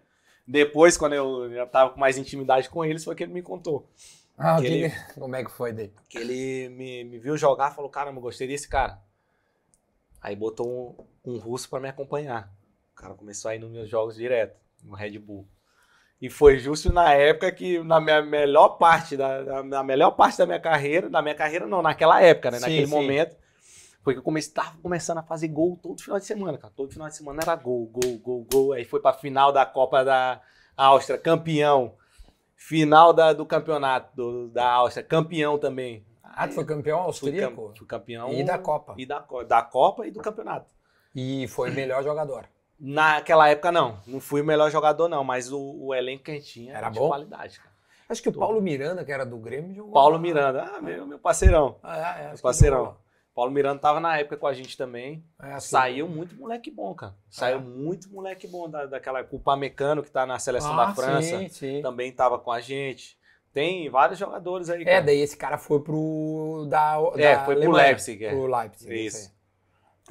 Depois, quando eu já tava com mais intimidade com ele, foi que ele me contou. Ah, que ele, como é que foi dele? Que ele me, me viu jogar e falou: caramba, gostei desse cara. Aí botou um, um russo para me acompanhar. O cara começou a ir nos meus jogos direto, no Red Bull. E foi justo na época que, na minha melhor parte da, na melhor parte da minha carreira, na minha carreira não, naquela época, né? Sim, naquele sim. momento, foi que eu comecei, tava começando a fazer gol todo final de semana, cara. Todo final de semana era gol, gol, gol, gol. Aí foi pra final da Copa da Áustria, campeão. Final da, do campeonato do, da Áustria, campeão também. Ah, tu foi campeão austríaco? Fui, fui, campeão. E da Copa. E da, da Copa e do campeonato. E foi melhor jogador. Naquela época, não. Não fui o melhor jogador, não. Mas o, o elenco que a gente tinha era de bom? qualidade, cara. Acho que o Paulo Miranda, que era do Grêmio, jogou. Paulo Miranda, ah, meu, meu parceirão. Ah, é, meu parceirão. Paulo Miranda tava na época com a gente também. É assim, Saiu né? muito moleque bom, cara. Saiu é. muito moleque bom da, daquela culpa mecânico que tá na seleção ah, da França. Sim, sim. Também tava com a gente. Tem vários jogadores aí. É, cara. É, daí esse cara foi pro. Da, é, foi Alemanha, pro Leipzig. É. Pro Leipzig. Isso.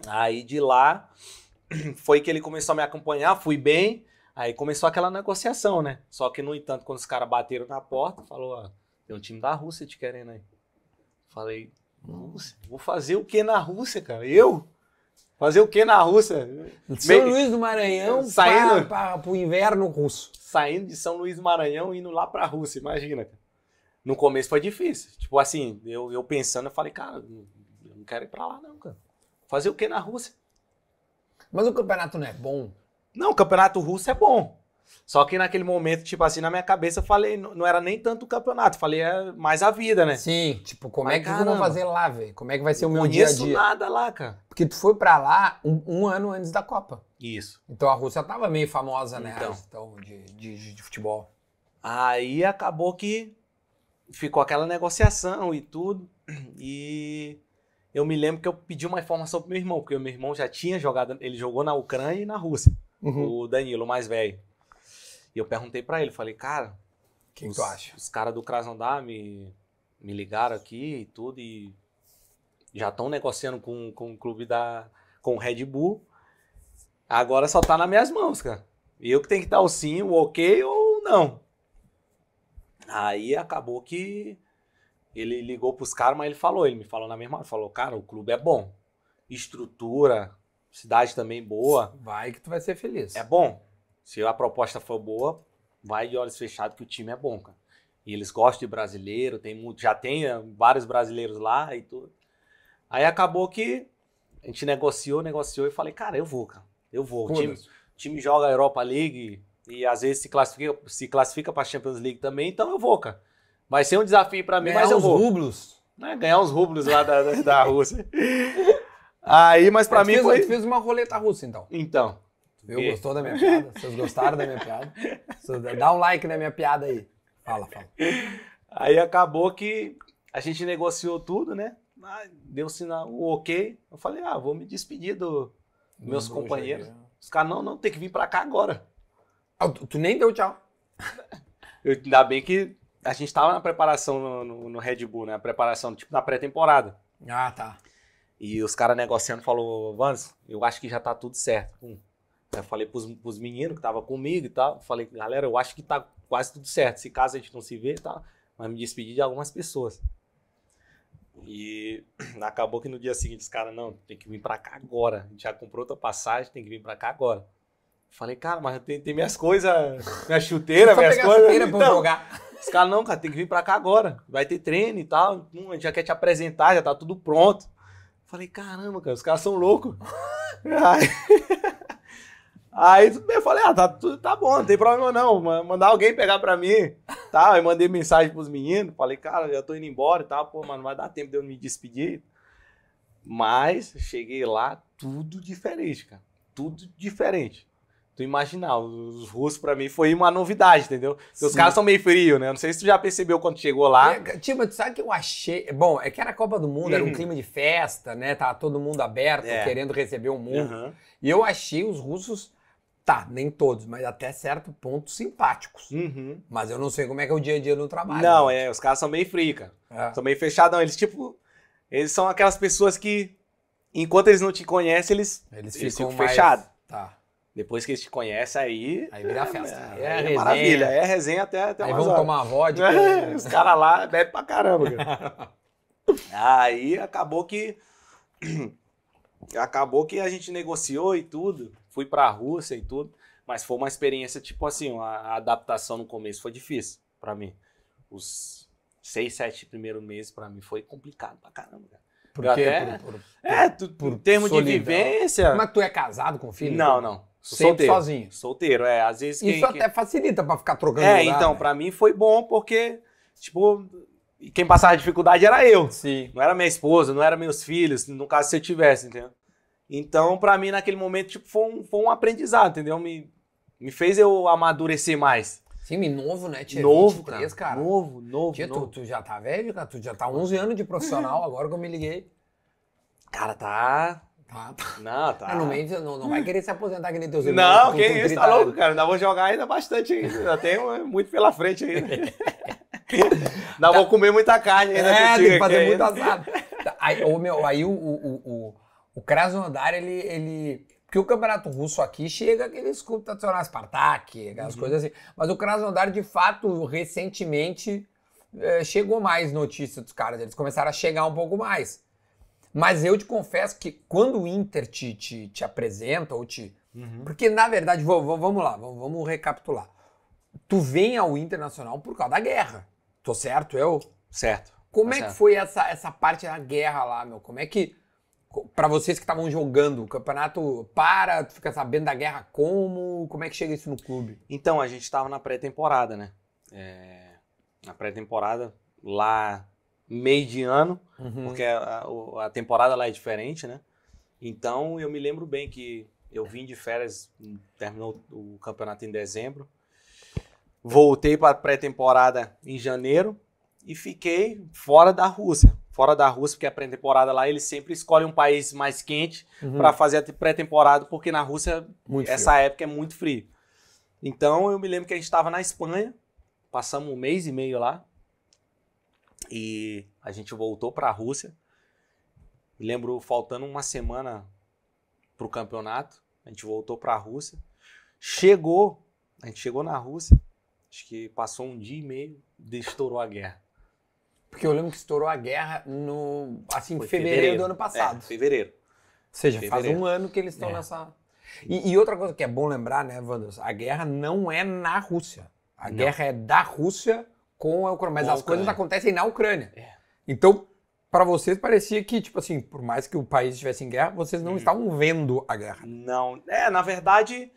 Aí. aí de lá foi que ele começou a me acompanhar, fui bem. Aí começou aquela negociação, né? Só que, no entanto, quando os caras bateram na porta, falou: ó, tem um time da Rússia te querendo aí. Falei, Rússia. vou fazer o que na Rússia, cara? Eu? Fazer o que na Rússia? São Me... Luís do Maranhão saindo para o inverno russo. Saindo de São Luís do Maranhão indo lá para a Rússia, imagina. No começo foi difícil. Tipo assim, eu, eu pensando, eu falei, cara, eu não quero ir para lá não, cara. Fazer o que na Rússia? Mas o campeonato não é bom? Não, o campeonato russo é bom. Só que naquele momento, tipo assim, na minha cabeça, eu falei, não era nem tanto o campeonato, falei, é mais a vida, né? Sim, tipo, como Mas, é que caramba, eu vou fazer lá, velho? Como é que vai ser o meu dia a dia? Não nada lá, cara. Porque tu foi pra lá um, um, ano antes da Copa. Isso. Então a Rússia tava meio famosa, né? Então, então de, de, de futebol. Aí acabou que ficou aquela negociação e tudo. E eu me lembro que eu pedi uma informação pro meu irmão, porque o meu irmão já tinha jogado, ele jogou na Ucrânia e na Rússia, uhum. o Danilo, o mais velho. E eu perguntei para ele, falei, cara, o que, tu acha? Os caras do Krasnodar me, me ligaram aqui e tudo, e já estão negociando com, com o clube da. com o Red Bull. Agora só tá nas minhas mãos, cara. E eu que tenho que dar o sim, o ok ou não. Aí acabou que ele ligou pros caras, mas ele falou, ele me falou na mesma hora, falou, cara, o clube é bom. Estrutura, cidade também boa. Vai que tu vai ser feliz. É bom. Se a proposta for boa, vai de olhos fechados que o time é bom, cara. E eles gostam de brasileiro, tem muito, já tem eh, vários brasileiros lá e tudo. Aí acabou que a gente negociou, negociou e falei, cara, eu vou, cara. Eu vou. O time, time, joga a Europa League e às vezes se classifica, se classifica pra Champions League também, então eu vou, cara. Vai ser um desafio para mim, ganhar mas eu vou. Ganhar uns rublos. Né, ganhar uns rublos lá da, da, da Rússia. Aí, mas para mim fez, foi... fez uma roleta russa, então. Então. Meu, gostou da minha piada? Vocês gostaram da minha piada? Dá um like na minha piada aí. Fala, fala. Aí acabou que a gente negociou tudo, né? Ah, deu sinal, o ok. Eu falei, ah, vou me despedir dos do meus companheiros. Né? Os caras, não, não, tem que vir pra cá agora. Ah, tu, tu, nem deu tchau. Eu, ainda bem que a gente tava na preparação no, no, no Red Bull, né? A preparação, tipo, na pré-temporada. Ah, tá. E os caras negociando, falou, Vans, eu acho que já tá tudo certo. Hum. Eu falei pros, pros meninos que estavam comigo e tal. Falei, galera, eu acho que tá quase tudo certo. Se caso a gente não se vê, tá. Mas me despedi de algumas pessoas. E acabou que no dia seguinte os caras, não, tem que vir pra cá agora. A gente já comprou outra passagem, tem que vir pra cá agora. Falei, cara, mas tem, tem minhas coisas, minha chuteira, minhas coisas. Chuteira então, pra jogar. Os caras, não, cara, tem que vir pra cá agora. Vai ter treino e tal. Hum, a gente já quer te apresentar, já tá tudo pronto. Falei, caramba, cara, os caras são loucos. Aí eu falei, ah, tá, tudo, tá bom, não tem problema não, mandar alguém pegar pra mim, tá? Aí mandei mensagem pros meninos, falei, cara, já tô indo embora e tal, pô, mano, vai dar tempo de eu me despedir. Mas cheguei lá, tudo diferente, cara, tudo diferente. Tu imaginar, os russos pra mim foi uma novidade, entendeu? os caras são meio frios, né? Não sei se tu já percebeu quando chegou lá. É, tipo, tu sabe que eu achei. Bom, é que era a Copa do Mundo, uhum. era um uhum. clima de festa, né? Tava todo mundo aberto, é. querendo receber o mundo. Uhum. E eu achei os russos Tá, nem todos, mas até certo ponto simpáticos. Uhum. Mas eu não sei como é que é o dia a dia no trabalho. Não, é, os caras são bem frio, É. São meio fechadão. Eles, tipo, eles são aquelas pessoas que, enquanto eles não te conhecem, eles, eles, eles ficam, ficam mais... fechados. Tá. Depois que eles te conhecem, aí. Aí vira é, festa. É, é, é maravilha. É resenha até. até aí vamos tomar vodka. É, os caras lá bebem pra caramba. Cara. aí acabou que. acabou que a gente negociou e tudo fui para a Rússia e tudo, mas foi uma experiência tipo assim, a, adaptação no começo foi difícil para mim. Os seis, sete primeiros meses para mim foi complicado pra caramba, cara. Por quê? Até... Por, por, é, por termo termos solidão. de vivência. Mas é tu é casado com filho? Não, não. Solteiro. sozinho. Solteiro, é. Às vezes. Quem, Isso até quem... facilita pra ficar trocando. É, lugar, então, né? pra mim foi bom, porque, tipo, quem passava dificuldade era eu. Sim. Não era minha esposa, não era meus filhos, no caso se eu tivesse, entendeu? Então, para mim, naquele momento, tipo, foi um, foi um aprendizado, entendeu? Me, me fez eu amadurecer mais. Sim, novo, né? Tinha Novo, 23, cara. cara. Novo, novo, tia, novo. Tu, tu, já tá velho, cara? Tu já tá 11 anos de profissional, agora que eu me liguei. Cara, tá... Tá, tá. Não, tá. Não, não, não, não vai querer se aposentar que nem teus irmãos. Não, que isso, tá louco, cara. Ainda vou jogar ainda bastante ainda. Ainda tenho é, muito pela frente ainda. ainda vou comer muita carne ainda É, tem que fazer muito ainda. assado. Aí, o meu, aí o, o, o o Krasnodar, ele, ele. Porque o campeonato russo aqui chega aqueles clubes tradicionais, Spartak, aquelas uhum. coisas assim. Mas o Krasnodar, de fato, recentemente é, chegou mais notícia dos caras. Eles começaram a chegar um pouco mais. Mas eu te confesso que quando o Inter te, te, te apresenta ou te. Uhum. Porque, na verdade, vou, vou, vamos lá, vamos, vamos recapitular. Tu vem ao Internacional por causa da guerra. Tô certo, eu? Certo. Como tá é certo. que foi essa, essa parte da guerra lá, meu? Como é que para vocês que estavam jogando o campeonato para, tu fica sabendo da guerra como, como é que chega isso no clube? Então, a gente estava na pré-temporada, né? É, na pré-temporada, lá meio de ano, uhum. porque a, a, temporada lá é diferente, né? Então, eu me lembro bem que eu vim de férias, hum, terminou o campeonato em dezembro, voltei para a pré-temporada em janeiro e fiquei fora da Rússia fora da Rússia, porque a pré-temporada lá eles sempre escolhem um país mais quente uhum. para fazer a pré-temporada, porque na Rússia muito essa frio. época é muito frio. Então eu me lembro que a gente estava na Espanha, passamos um mês e meio lá e a gente voltou para a Rússia. Me lembro faltando uma semana para o campeonato, a gente voltou para a Rússia. Chegou, a gente chegou na Rússia, acho que passou um dia e meio, estourou a guerra. Porque eu lembro que estourou a guerra no. Assim, em fevereiro, fevereiro do ano é, passado. É, fevereiro. Ou seja, fevereiro. faz um ano que eles estão é. nessa. E, e, outra coisa que é bom lembrar, né, Wanders? A guerra não é na Rússia. A não. guerra é da Rússia com a Ucrânia. Mas com as Ucrânia. coisas acontecem na Ucrânia. É. Então, para vocês parecia que, tipo assim, por mais que o país estivesse em guerra, vocês não hum. estavam vendo a guerra. Não. É, na verdade,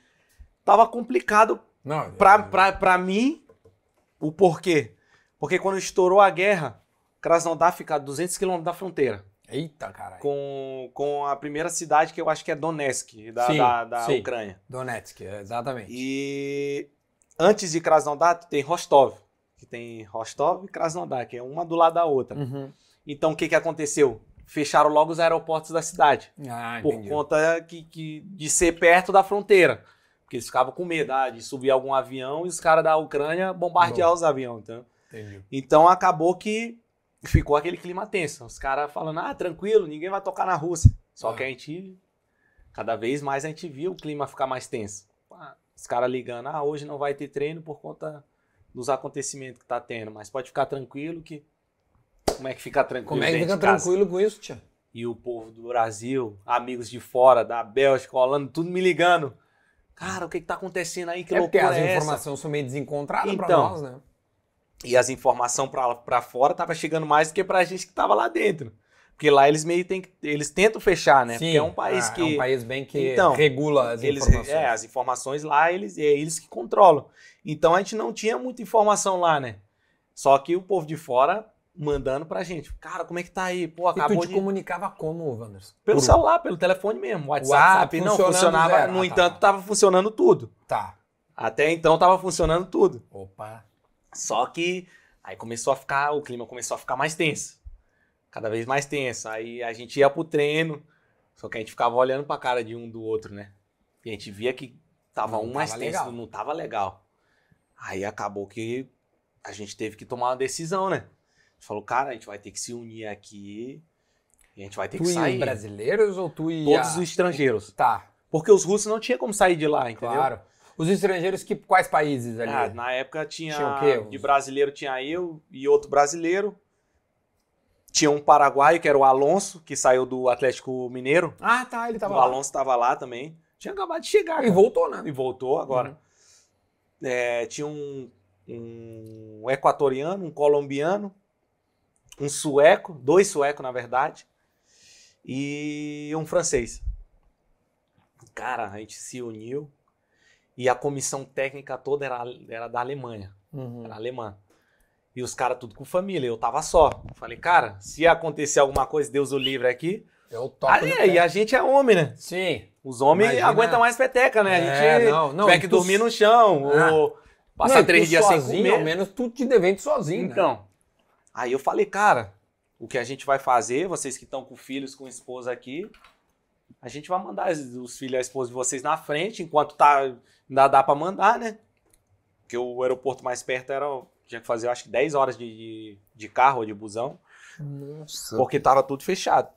tava complicado. Não, para é. mim, o porquê. Porque quando estourou a guerra, Krasnodar fica a 200 quilômetros da fronteira. Eita, caralho. Com, com a primeira cidade que eu acho que é Donetsk, da, sim, da, da sim. Ucrânia. Donetsk, é, exatamente. E antes de Krasnodar tem Rostov, que tem Rostov e Krasnodar, que é uma do lado da outra. Uhum. Então o que, que aconteceu? Fecharam logo os aeroportos da cidade. Ah, por conta que, que, de ser perto da fronteira. Porque eles ficavam com medo ah, de subir algum avião e os caras da Ucrânia bombardear Bom. os aviões. Então. Entendi. Então acabou que ficou aquele clima tenso. Os caras falando, ah, tranquilo, ninguém vai tocar na Rússia. Só ah. que a gente, cada vez mais a gente viu o clima ficar mais tenso. Ah. Os caras ligando, ah, hoje não vai ter treino por conta dos acontecimentos que tá tendo, mas pode ficar tranquilo que. Como é que fica tranquilo? Como é que fica tranquilo com isso, tia? E o povo do Brasil, amigos de fora, da Bélgica, Holanda, tudo me ligando. Cara, o que, que tá acontecendo aí? Que é loucura porque as é informações são meio desencontradas então, pra nós, né? E as informações para fora tava chegando mais do que para a gente que tava lá dentro. Porque lá eles meio tem eles tentam fechar, né? Sim, Porque é um país ah, é que é um país bem que então, regula as eles, informações. É, as informações lá eles é eles que controlam. Então a gente não tinha muita informação lá, né? Só que o povo de fora mandando pra gente. Cara, como é que tá aí? Pô, acabou e tu te de... comunicava como, Wanderson? Pelo Por... celular, pelo telefone mesmo. WhatsApp, não funcionava. Zero. No ah, tá, entanto, estava tava funcionando tudo. Tá. Até então tava funcionando tudo. Opa. Só que aí começou a ficar, o clima começou a ficar mais tenso. Cada vez mais tenso. Aí a gente ia pro treino, só que a gente ficava olhando pra cara de um do outro, né? E a gente via que tava não um mais tava tenso, legal. não tava legal. Aí acabou que a gente teve que tomar uma decisão, né? A gente falou, cara, a gente vai ter que se unir aqui e a gente vai ter tu que sair. Tu brasileiros ou tu e Todos os estrangeiros. Tá. Porque os russos não tinham como sair de lá, entendeu? Claro. Os estrangeiros que quais países ali? Ah, na época tinha, tinha de brasileiro tinha eu e outro brasileiro. Tinha um paraguaio que era o Alonso, que saiu do Atlético Mineiro. Ah, tá, ele tava o lá. O Alonso estava lá também. Tinha acabado de chegar. E voltou, né? E voltou agora. Uhum. É, tinha um, um equatoriano, um colombiano, um sueco, dois suecos, na verdade, e um francês. Cara, a gente se uniu e a comissão técnica toda era, era da Alemanha. Uhum. Era alemã. E os caras tudo com família, eu tava só. Falei, cara, se acontecer alguma coisa, Deus o livre aqui. Eu topo. top e a gente é homem, né? Sim. Os homens Imagina. aguentam mais peteca, né? a é, gente não, não, tem que tu... dormir no chão, ah. ou passar não, três dias sozinho, Pelo menos tu te devendo sozinho. Né? Então. Né? Aí eu falei, cara, o que a gente vai fazer, vocês que estão com filhos, com esposa aqui, a gente vai mandar os filhos e a esposa de vocês na frente, enquanto tá, ainda dá para mandar, né? Porque o aeroporto mais perto era, tinha que fazer acho que 10 horas de, de, de carro ou de busão. Nossa. Porque tava tudo fechado.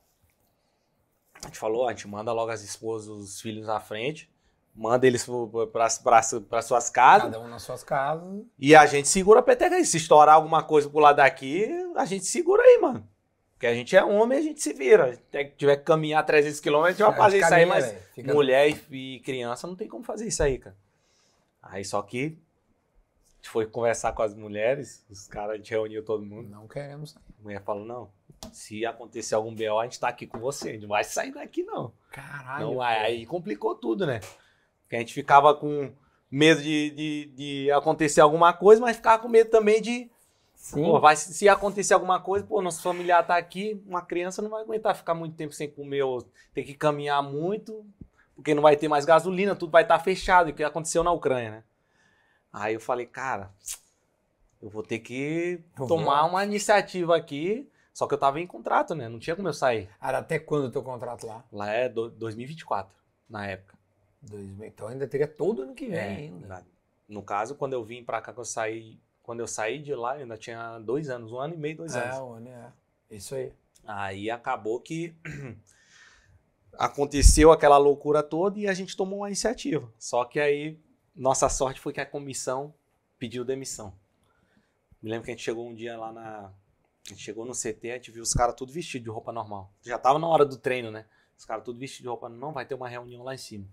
A gente falou, a gente manda logo as esposas, os filhos na frente, manda eles para suas casas. Cada um nas suas casas. E a gente segura a peteca aí. Se estourar alguma coisa pro lado daqui, a gente segura aí, mano. Porque a gente é homem, a gente se vira. Se tiver que caminhar 300 quilômetros, a gente vai fazer isso aí, mas é, Fica... mulher e criança não tem como fazer isso aí, cara. Aí só que foi conversar com as mulheres, os caras, a gente reuniu todo mundo. Não queremos A mulher falou, não, se acontecer algum BO, a gente tá aqui com você, a gente não vai sair daqui não. Caralho. Não, aí complicou tudo, né? Porque a gente ficava com medo de, de, de acontecer alguma coisa, mas ficava com medo também de Sim. Pô, vai, se acontecer alguma coisa, pô, nosso familiar tá aqui, uma criança não vai aguentar ficar muito tempo sem comer ou ter que caminhar muito, porque não vai ter mais gasolina, tudo vai estar tá fechado, o que aconteceu na Ucrânia, né? Aí eu falei, cara, eu vou ter que tomar uma iniciativa aqui. Só que eu tava em contrato, né? Não tinha como eu sair. Era até quando o teu contrato lá? Lá é do, 2024, na época. então ainda teria todo ano que vem é, ainda. No caso, quando eu vim para cá, que eu saí quando eu saí de lá, eu ainda tinha dois anos, um ano e meio, dois é, anos. É, um ano, é. Isso aí. Aí acabou que aconteceu aquela loucura toda e a gente tomou uma iniciativa. Só que aí, nossa sorte foi que a comissão pediu demissão. Me lembro que a gente chegou um dia lá na. A gente chegou no CT, a gente viu os caras tudo vestidos de roupa normal. Já tava na hora do treino, né? Os caras tudo vestidos de roupa, não vai ter uma reunião lá em cima.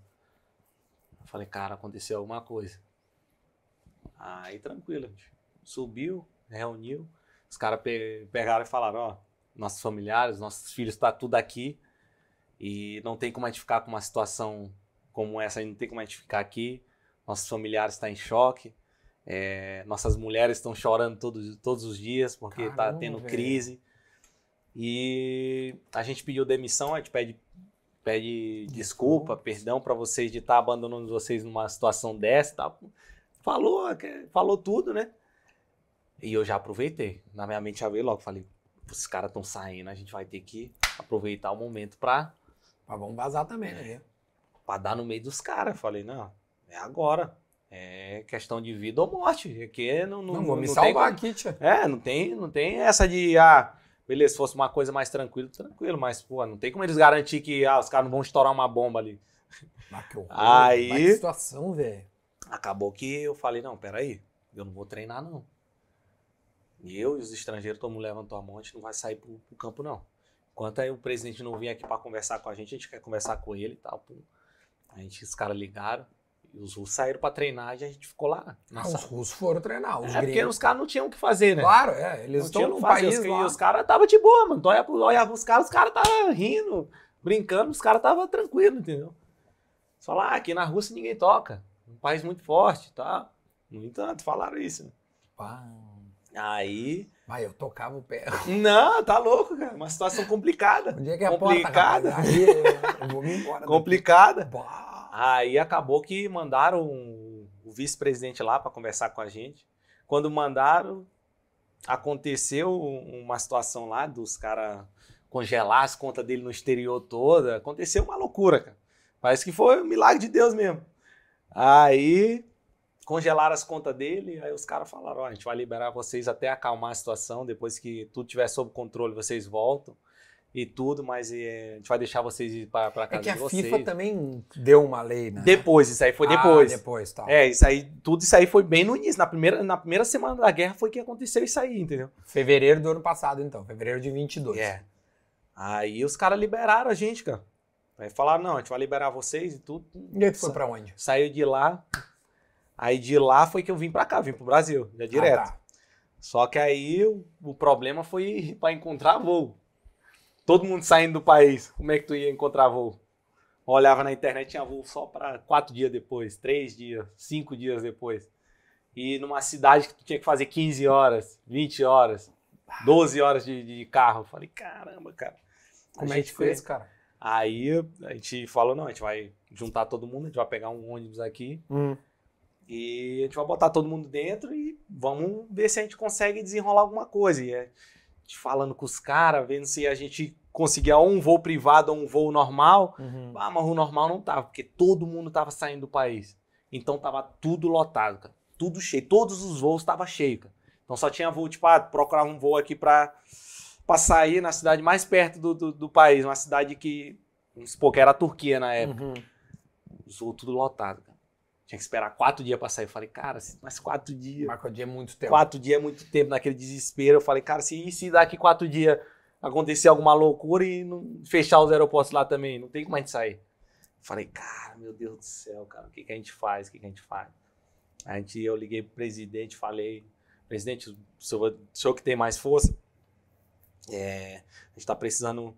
Eu falei, cara, aconteceu alguma coisa. Aí tranquilo, gente subiu, reuniu, os caras pe pegaram e falaram, ó, nossos familiares, nossos filhos, tá tudo aqui e não tem como a gente ficar com uma situação como essa, não tem como a gente ficar aqui, nossos familiares estão tá em choque, é, nossas mulheres estão chorando todo, todos os dias porque tá Caramba, tá tendo crise. E a gente pediu demissão, a gente pede, pede desculpa, desculpa perdão para vocês de estar tá abandonando vocês numa situação dessa. Tá? Falou, falou tudo, né? E eu já aproveitei. Na minha mente já veio logo. Falei, os caras estão saindo, a gente vai ter que aproveitar o momento pra. Mas vamos vazar também, né? É, pra dar no meio dos caras. Falei, não, é agora. É questão de vida ou morte. Aqui não, não, não vou me salvar aqui, tia. É, não tem, não tem essa de. Ah, beleza, se fosse uma coisa mais tranquila, tranquilo, mas, pô, não tem como eles garantir que ah, os caras não vão estourar uma bomba ali. Mas que horror, aí, que situação, velho. Acabou que eu falei, não, peraí, eu não vou treinar, não. E eu e os estrangeiros, todo mundo levantou a mão, a gente não vai sair pro, pro campo, não. Enquanto aí o presidente não vem aqui para conversar com a gente, a gente quer conversar com ele e tal. Pum. A gente, os caras ligaram. E os russos saíram para treinar e a gente ficou lá. Nossa. Ah, os russos foram treinar, os é, porque os caras não tinham o que fazer, né? Claro, é. Eles não estão no país E os caras tava de boa, mano. Olha, olha os caras, os caras tava rindo, brincando, os caras tava tranquilo, entendeu? Só lá, aqui na Rússia ninguém toca. Um país muito forte, tá? No entanto, falaram isso. Uau. Né? Aí. mas eu tocava o pé. Não, tá louco, cara. Uma situação complicada. Onde é que é complicada. a porta? Complicada. Aí eu, eu vou me embora. complicada. Aí acabou que mandaram o vice-presidente lá para conversar com a gente. Quando mandaram, aconteceu uma situação lá dos caras congelar as contas dele no exterior toda. Aconteceu uma loucura, cara. Parece que foi um milagre de Deus mesmo. Aí congelaram as contas dele, aí os caras falaram, ó, a gente vai liberar vocês até acalmar a situação, depois que tudo estiver sob controle, vocês voltam e tudo, mas é, a gente vai deixar vocês ir para é casa de é que a FIFA também deu uma lei, né? Depois, isso aí foi ah, depois. Ah, depois, tá. É, isso aí, tudo isso aí foi bem no início, na primeira, na primeira semana da guerra foi que aconteceu isso aí, entendeu? Fevereiro do ano passado, então, fevereiro de 22. É. Aí os caras liberaram a gente, cara. Aí falaram, não, a gente vai liberar vocês e tudo. E aí tu foi pra onde? Saiu de lá, Aí de lá foi que eu vim para cá, vim pro Brasil, já ah, direto. Ah, tá. Só que aí o problema foi para encontrar voo. Todo mundo saindo do país, como é que tu ia encontrar voo? Olhava na internet, tinha voo só para quatro dias depois, três dias, cinco dias depois. E numa cidade que tu tinha que fazer 15 horas, 20 horas, 12 ah. horas de, de carro. Falei, caramba, cara. Como a é gente fez, cara? Aí a gente falou, não, a gente vai juntar todo mundo, a gente vai pegar um ônibus aqui. Hum. E a gente vai botar todo mundo dentro e vamos ver se a gente consegue desenrolar alguma coisa. E é, falando com os caras, vendo se a gente conseguia um voo privado ou um voo normal. Uhum. Ah, mas o normal não tava, porque todo mundo tava saindo do país. Então tava tudo lotado, cara. Tudo cheio. Todos os voos tava cheio, cara. Então só tinha voo, tipo, ah, procurar um voo aqui pra, pra sair na cidade mais perto do, do, do país. Uma cidade que, vamos supor, que era a Turquia na época. Uhum. Os voos tudo lotado, cara. Tinha que esperar quatro dias para sair. Eu falei, cara, mas quatro dias. Mas quatro dias é muito tempo. Quatro dias é muito tempo. Naquele desespero, eu falei, cara, se, se daqui quatro dias acontecer alguma loucura e não, fechar os aeroportos lá também? Não tem como a gente sair. Eu falei, cara, meu Deus do céu, cara, o que, que a gente faz? O que, que a gente faz? A gente, eu liguei pro presidente, falei, presidente, o senhor, o senhor que tem mais força, é, a gente está precisando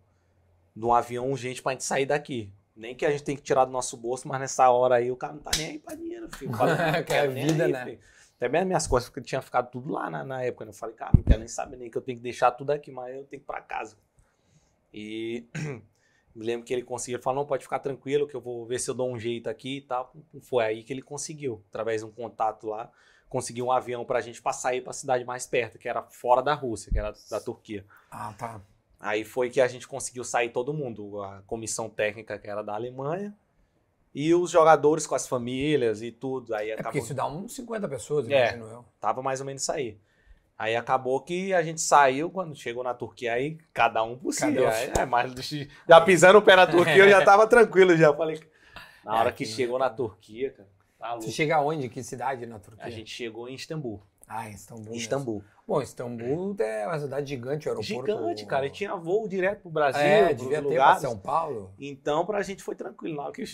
de um avião urgente para a gente sair daqui. Nem que a gente tenha que tirar do nosso bolso, mas nessa hora aí o cara não tá nem aí pra dinheiro, filho. Fala, que é vida, aí, né? Filho. Até mesmo minhas coisas, porque tinha ficado tudo lá na, na época. Né? Eu falei, cara, não quero nem saber nem que eu tenho que deixar tudo aqui, mas eu tenho que ir pra casa. E me lembro que ele conseguiu, ele falou, não, pode ficar tranquilo que eu vou ver se eu dou um jeito aqui e tal. Foi aí que ele conseguiu, através de um contato lá, conseguiu um avião pra gente pra sair pra cidade mais perto, que era fora da Rússia, que era da Turquia. Ah, tá. Aí foi que a gente conseguiu sair todo mundo, a comissão técnica que era da Alemanha e os jogadores com as famílias e tudo. Aí é acabou... porque isso dá uns 50 pessoas, é, eu. Tava mais ou menos sair. aí. Aí acabou que a gente saiu, quando chegou na Turquia, aí cada um por si. É, mas já pisando o pé na Turquia, eu já tava tranquilo, já falei. Na é, hora é, que, que chegou na Turquia, cara, tá Você chega aonde? Que cidade na Turquia? A gente chegou em Istambul. Ah, Istambul. Istambul. Mesmo. Bom, Istambul é uma cidade gigante, o aeroporto. Gigante, cara. E tinha voo direto pro Brasil. É, devia ter pra São Paulo. Então, pra gente foi tranquilo lá, que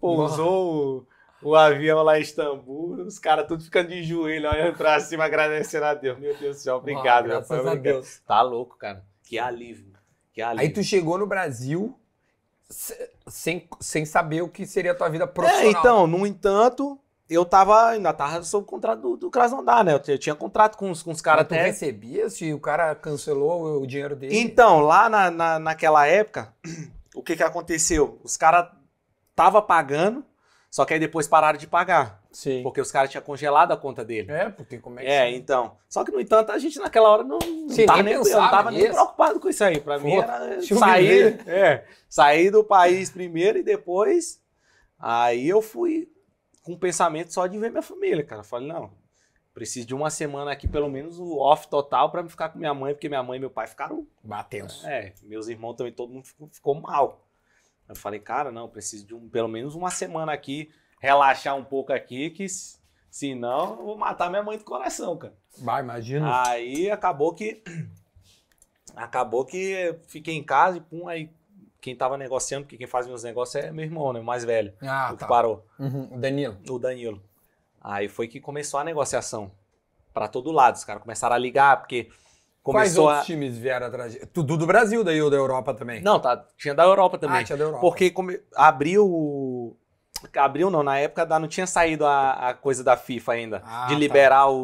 pousou o, o, avião lá em Istambul, os caras tudo ficando de joelho, olhando pra cima, agradecendo a Deus. Meu Deus do céu, obrigado. Mano, graças meu, a Deus. Tá louco, cara. Que alívio. Que alívio. Aí tu chegou no Brasil sem, sem saber o que seria a tua vida é, profissional. É, então, no entanto, eu tava, ainda tava sob contrato do, do Krasnodar, né? Eu, eu, tinha contrato com, os, com os caras até. recebia se o cara cancelou o dinheiro dele? Então, lá na, na, naquela época, o que que aconteceu? Os caras tava pagando, só que aí depois pararam de pagar. Sim. Porque os caras tinham congelado a conta dele. É, porque como é que. É, então. Só que, no entanto, a gente naquela hora não, não Sim, tava, nem, eu não tava nem preocupado com isso aí. Pra Pô, mim era sair, é, sair do país primeiro e depois. Aí eu fui com o pensamento só de ver minha família, cara. Eu falei, não, preciso de uma semana aqui, pelo menos, o off total para ficar com minha mãe, porque minha mãe e meu pai ficaram. Batendo. É, meus irmãos também, todo mundo ficou, ficou mal. Eu falei, cara, não, preciso de um, pelo menos uma semana aqui, relaxar um pouco aqui, que se eu vou matar minha mãe do coração, cara. Vai, imagina. Aí acabou que. Acabou que fiquei em casa e pum, aí quem tava negociando, porque quem faz meus negócios é meu irmão, né? O mais velho. Ah, o tá. que parou. Uhum, o Danilo. O Danilo. Aí foi que começou a negociação. para todo lado. Os caras começaram a ligar, porque. Começou Quais outros a... times vieram atrás? Tudo do Brasil, daí ou da Europa também? Não, tá, tinha da Europa também. Ah, tinha da Europa. Porque come... abriu. Abriu não, na época da... não tinha saído a, a coisa da FIFA ainda. Ah, de tá. liberar tá. o,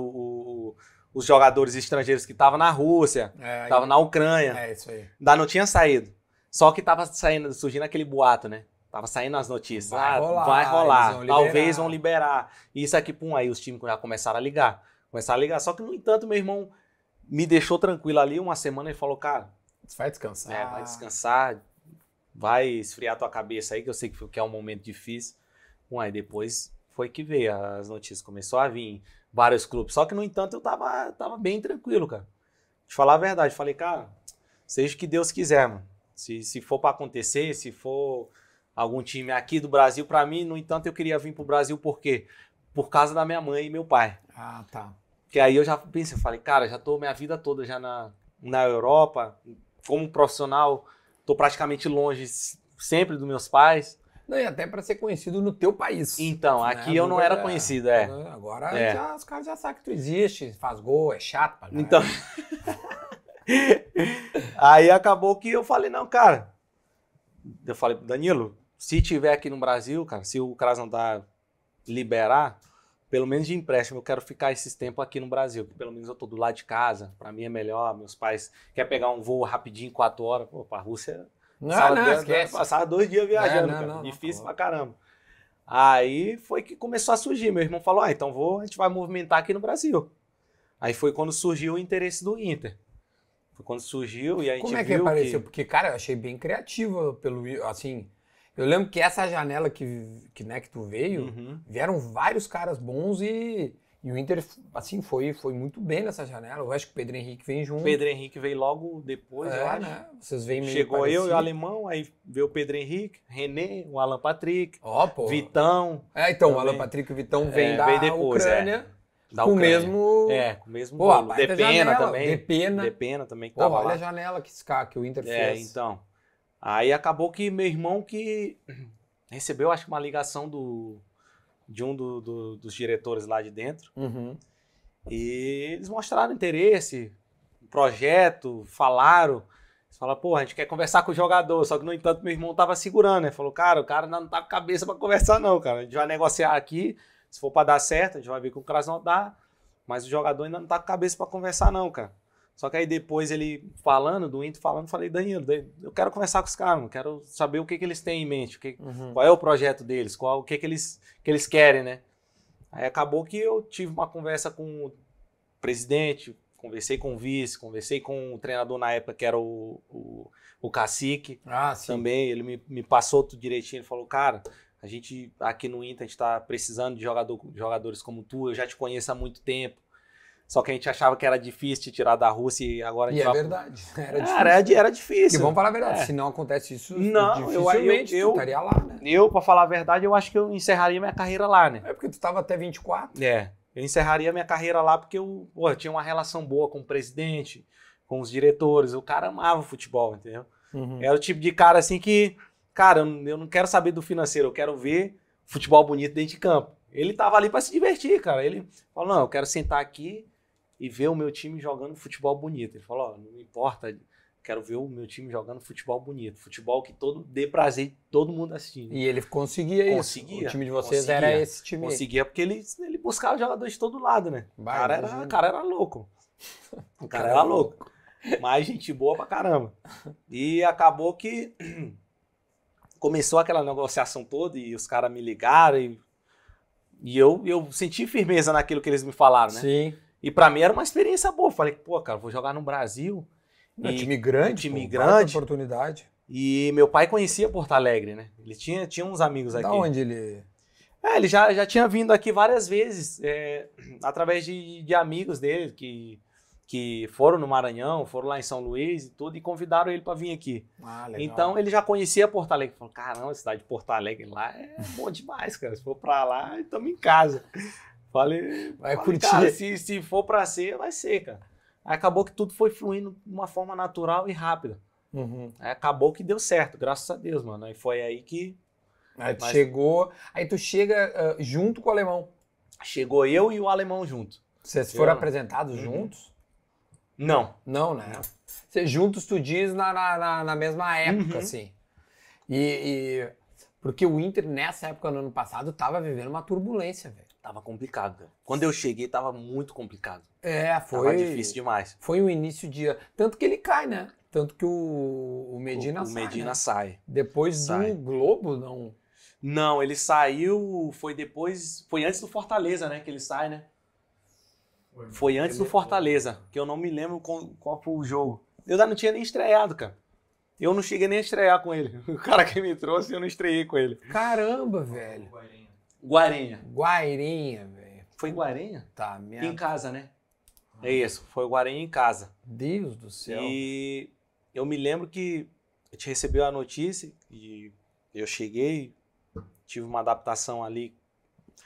o, os jogadores estrangeiros que estavam na Rússia, estavam é, aí... na Ucrânia. É, isso aí. Ainda não tinha saído. Só que tava saindo, surgindo aquele boato, né? Tava saindo as notícias. Vai ah, rolar. Vai rolar. Vão talvez vão liberar. E isso aqui, é pum, aí os times já começaram a ligar. Começaram a ligar. Só que, no entanto, meu irmão me deixou tranquilo ali. Uma semana ele falou, cara. Vai descansar. É, vai descansar. Vai esfriar tua cabeça aí, que eu sei que é um momento difícil. Pum, aí depois foi que veio as notícias. Começou a vir vários clubes. Só que, no entanto, eu tava, tava bem tranquilo, cara. De falar a verdade. Falei, cara, seja o que Deus quiser, mano. Se, se for para acontecer, se for algum time aqui do Brasil, para mim, no entanto, eu queria vir para o Brasil por quê? Por causa da minha mãe e meu pai. Ah, tá. Que aí eu já pensei, eu falei, cara, já tô minha vida toda já na, na Europa, como profissional, tô praticamente longe sempre dos meus pais. Não, e até para ser conhecido no teu país. Então, né? aqui né? eu não era conhecido, é. Agora é. Já, os caras já sabem que tu existe, faz gol, é chato. Pra então. Aí acabou que eu falei, não, cara. Eu falei, Danilo, se tiver aqui no Brasil, cara, se o Krasnodar liberar, pelo menos de empréstimo, eu quero ficar esses tempos aqui no Brasil, que pelo menos eu tô do lado de casa, para mim é melhor, meus pais querem pegar um voo rapidinho, quatro horas, pô, pra Rússia... Não, passava, não, dois, passava dois dias viajando, não, não, cara, não, difícil pra caramba. Aí foi que começou a surgir, meu irmão falou, ah, então vou, a gente vai movimentar aqui no Brasil. Aí foi quando surgiu o interesse do Inter. Foi quando surgiu e a gente Como é que apareceu? Que... Porque, cara, eu achei bem criativa pelo, assim... Eu lembro que essa janela que, que, né, que tu veio, uhum. vieram vários caras bons e, e, o Inter, assim, foi, foi muito bem nessa janela. Eu acho que o Pedro Henrique vem junto. O Pedro Henrique veio logo depois, é, eu né? acho. Né? Vocês vêm meio Chegou parecido. eu e o Alemão, aí veio o Pedro Henrique, René, o Alan Patrick, oh, Vitão. É, então, também. o Alan Patrick e o Vitão vêm é, da depois, é. Ucrânia. É da com mesmo... É, com o mesmo Pô, bolo. De pena também. de pena também que Pô, tava olha lá. a janela que, que o Inter é, fez. então. Aí acabou que meu irmão que recebeu, acho que uma ligação do de um do, do, dos diretores lá de dentro. Uhum. E eles mostraram interesse, projeto, falaram. Eles falaram, pô, a gente quer conversar com o jogador. Só que, no entanto, meu irmão tava segurando, né? Falou, cara, o cara não tá com cabeça para conversar, não, cara. A gente vai negociar aqui, se for para dar certo, a gente vai ver que o Krasnodar dá, mas o jogador ainda não tá com a cabeça para conversar não, cara. Só que aí depois ele falando, do Inter falando, falei, Danilo, eu quero conversar com os caras, quero saber o que, que eles têm em mente, que, uhum. qual é o projeto deles, qual o que, que, eles, que eles querem, né? Aí acabou que eu tive uma conversa com o presidente, conversei com o vice, conversei com o treinador na época, que era o, o, o cacique. Ah, sim. Também, ele me, me passou tudo direitinho, ele falou, cara, a gente, aqui no Inter, a gente tá precisando de, jogador, jogadores como tu. Eu já te conheço há muito tempo. Só que a gente achava que era difícil te tirar da Rússia e agora a gente E é vai... é verdade. Era difícil. Era, era difícil. E vamos falar a verdade, é. se não acontece isso, não, dificilmente eu, eu, eu estaria lá, né? Eu, pra falar a verdade, eu acho que eu encerraria minha carreira lá, né? É porque tu estava até 24. É. Eu encerraria minha carreira lá porque eu, porra, eu tinha uma relação boa com o presidente, com os diretores. O cara amava o futebol, entendeu? Uhum. Era o tipo de cara assim que cara, eu não quero saber do financeiro, eu quero ver futebol bonito dentro de campo. Ele tava ali para se divertir, cara. Ele falou: não, eu quero sentar aqui e ver o meu time jogando futebol bonito. Ele falou: não importa, quero ver o meu time jogando futebol bonito. Futebol que todo dê prazer todo mundo assistindo. E ele conseguia, conseguia isso. Conseguia. O time de vocês era esse time. Conseguia, porque ele, ele buscava jogadores de todo lado, né? O cara, era, cara era é louco. O cara, cara era louco. Mas gente boa pra caramba. E acabou que começou aquela negociação toda e os caras me ligaram e, e eu, eu senti firmeza naquilo que eles me falaram, né? Sim. E para mim era uma experiência boa. Falei, pô, cara, vou jogar no Brasil. Não, e, time grande, um time pô, grande. oportunidade. E meu pai conhecia Porto Alegre, né? Ele tinha, tinha uns amigos da aqui. Da onde ele... É, ele já, já tinha vindo aqui várias vezes, é, através de, de amigos dele, que que foram no Maranhão, foram lá em São Luís e tudo, e convidaram ele para vir aqui. Ah, então ele já conhecia Porto Alegre. Falou: caramba, a cidade de Porto Alegre lá é bom demais, cara. Se for para lá, estamos em casa. Falei, vai curtir. se, se for para ser, vai ser, cara. Aí acabou que tudo foi fluindo de uma forma natural e rápida. Uhum. acabou que deu certo, graças a Deus, mano. E foi aí que. Aí tu Mas... chegou. Aí tu chega uh, junto com o alemão. Chegou eu e o alemão junto. Vocês foram eu, apresentados uhum. juntos? Não. Não, né? Você, juntos tu diz na, na, na mesma época, uhum. assim. E, e, Porque o Inter, nessa época, no ano passado, tava vivendo uma turbulência, velho. Tava complicado, cara. Quando eu cheguei, tava muito complicado. É, foi. Tava difícil demais. Foi o início de. Tanto que ele cai, né? Tanto que o, o Medina o sai. O Medina né? sai. Depois sai. do Globo, não. Não, ele saiu. Foi depois. Foi antes do Fortaleza, né? Que ele sai, né? Foi, foi antes do é Fortaleza, que eu não me lembro qual, qual foi o jogo. Eu ainda não tinha nem estreado, cara. Eu não cheguei nem a estrear com ele. O cara que me trouxe, eu não estreiei com ele. Caramba, velho. Guarinha. Guarinha, velho. Foi em Guarinha? Tá, minha... Em casa, né? Ah. É isso, foi Guarinha em casa. Deus do céu. E eu me lembro que a gente recebeu a notícia e eu cheguei, tive uma adaptação ali.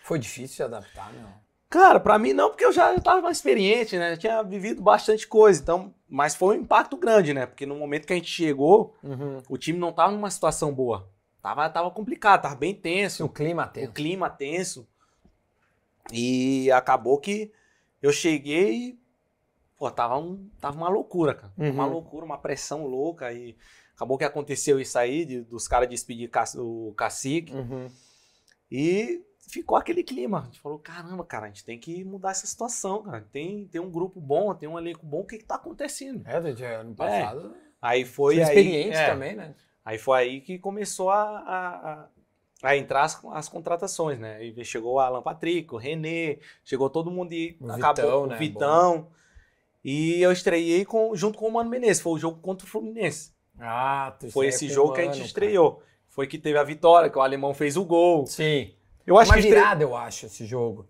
Foi difícil se adaptar, não? Cara, para mim não, porque eu já estava mais experiente, né? Já tinha vivido bastante coisa, então, mas foi um impacto grande, né? Porque no momento que a gente chegou, uhum. o time não estava numa situação boa. Tava, tava complicado, tava bem tenso. O clima tenso. O clima tenso. E acabou que eu cheguei e, pô, tava, um, tava uma loucura, cara. Uhum. Uma loucura, uma pressão louca. E acabou que aconteceu isso aí, de, dos caras despedir o cacique. Uhum. E ficou aquele clima. A gente falou, caramba, cara, a gente tem que mudar essa situação, cara. Tem, tem um grupo bom, tem um elenco bom, o que, que tá acontecendo? É, desde ano é. passado. É. Aí foi aí. é, também, né? Aí foi aí que começou a, a, a, a entrar as, as, contratações, né? E chegou o Alan Patrico, o René, chegou todo mundo e o acabou Vitão, o né? Vitão. Bom. E eu estreiei com, junto com o Mano Menezes, foi o jogo contra o Fluminense. Ah, tu Foi esse jogo mano, que a gente estreou. Foi que teve a vitória, que o alemão fez o gol. Sim. Eu acho uma que virada, tre... eu acho, esse jogo.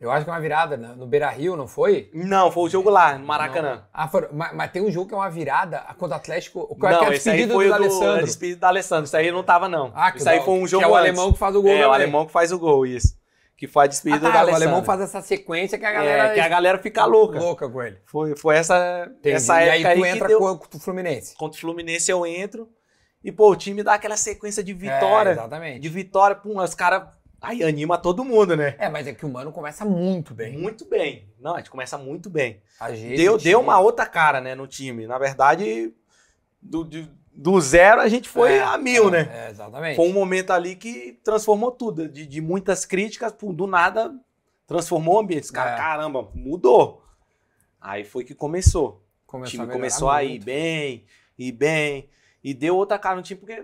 Eu acho que é uma virada né? no Beira Rio, não foi? Não, foi o jogo lá, no Maracanã. Ah, foi, mas, mas, tem um jogo que é uma virada contra o Atlético. O que é não, é esse aí foi do, do Alessandro. O despedido do Alessandro. Isso aí não tava, não. Ah, que isso aí foi um jogo. Que é o antes. alemão que faz o gol. É, também. o alemão que faz o gol, isso. Que foi a despedida ah, tá, do Alessandro. O alemão faz essa sequência que a galera. É, que a galera fica louca. Louca com ele. Foi, foi essa, essa época. E aí tu entra deu... contra o Fluminense. Contra o Fluminense eu entro. E, pô, o time dá aquela sequência de vitória. É, exatamente. De vitória, pum, os caras Aí anima todo mundo, né? É, mas é que o mano começa muito bem. Muito bem. Não, a gente começa muito bem. Gente... Deu, deu uma né? outra cara, né, no time. Na verdade, do, do zero a gente foi é, a mil, é, né? É, exatamente. Foi um momento ali que transformou tudo. De, de muitas críticas, do nada transformou o ambiente. Cara, é. caramba, mudou. Aí foi que começou. começou o time a começou a ir bem, e bem. E deu outra cara no time, porque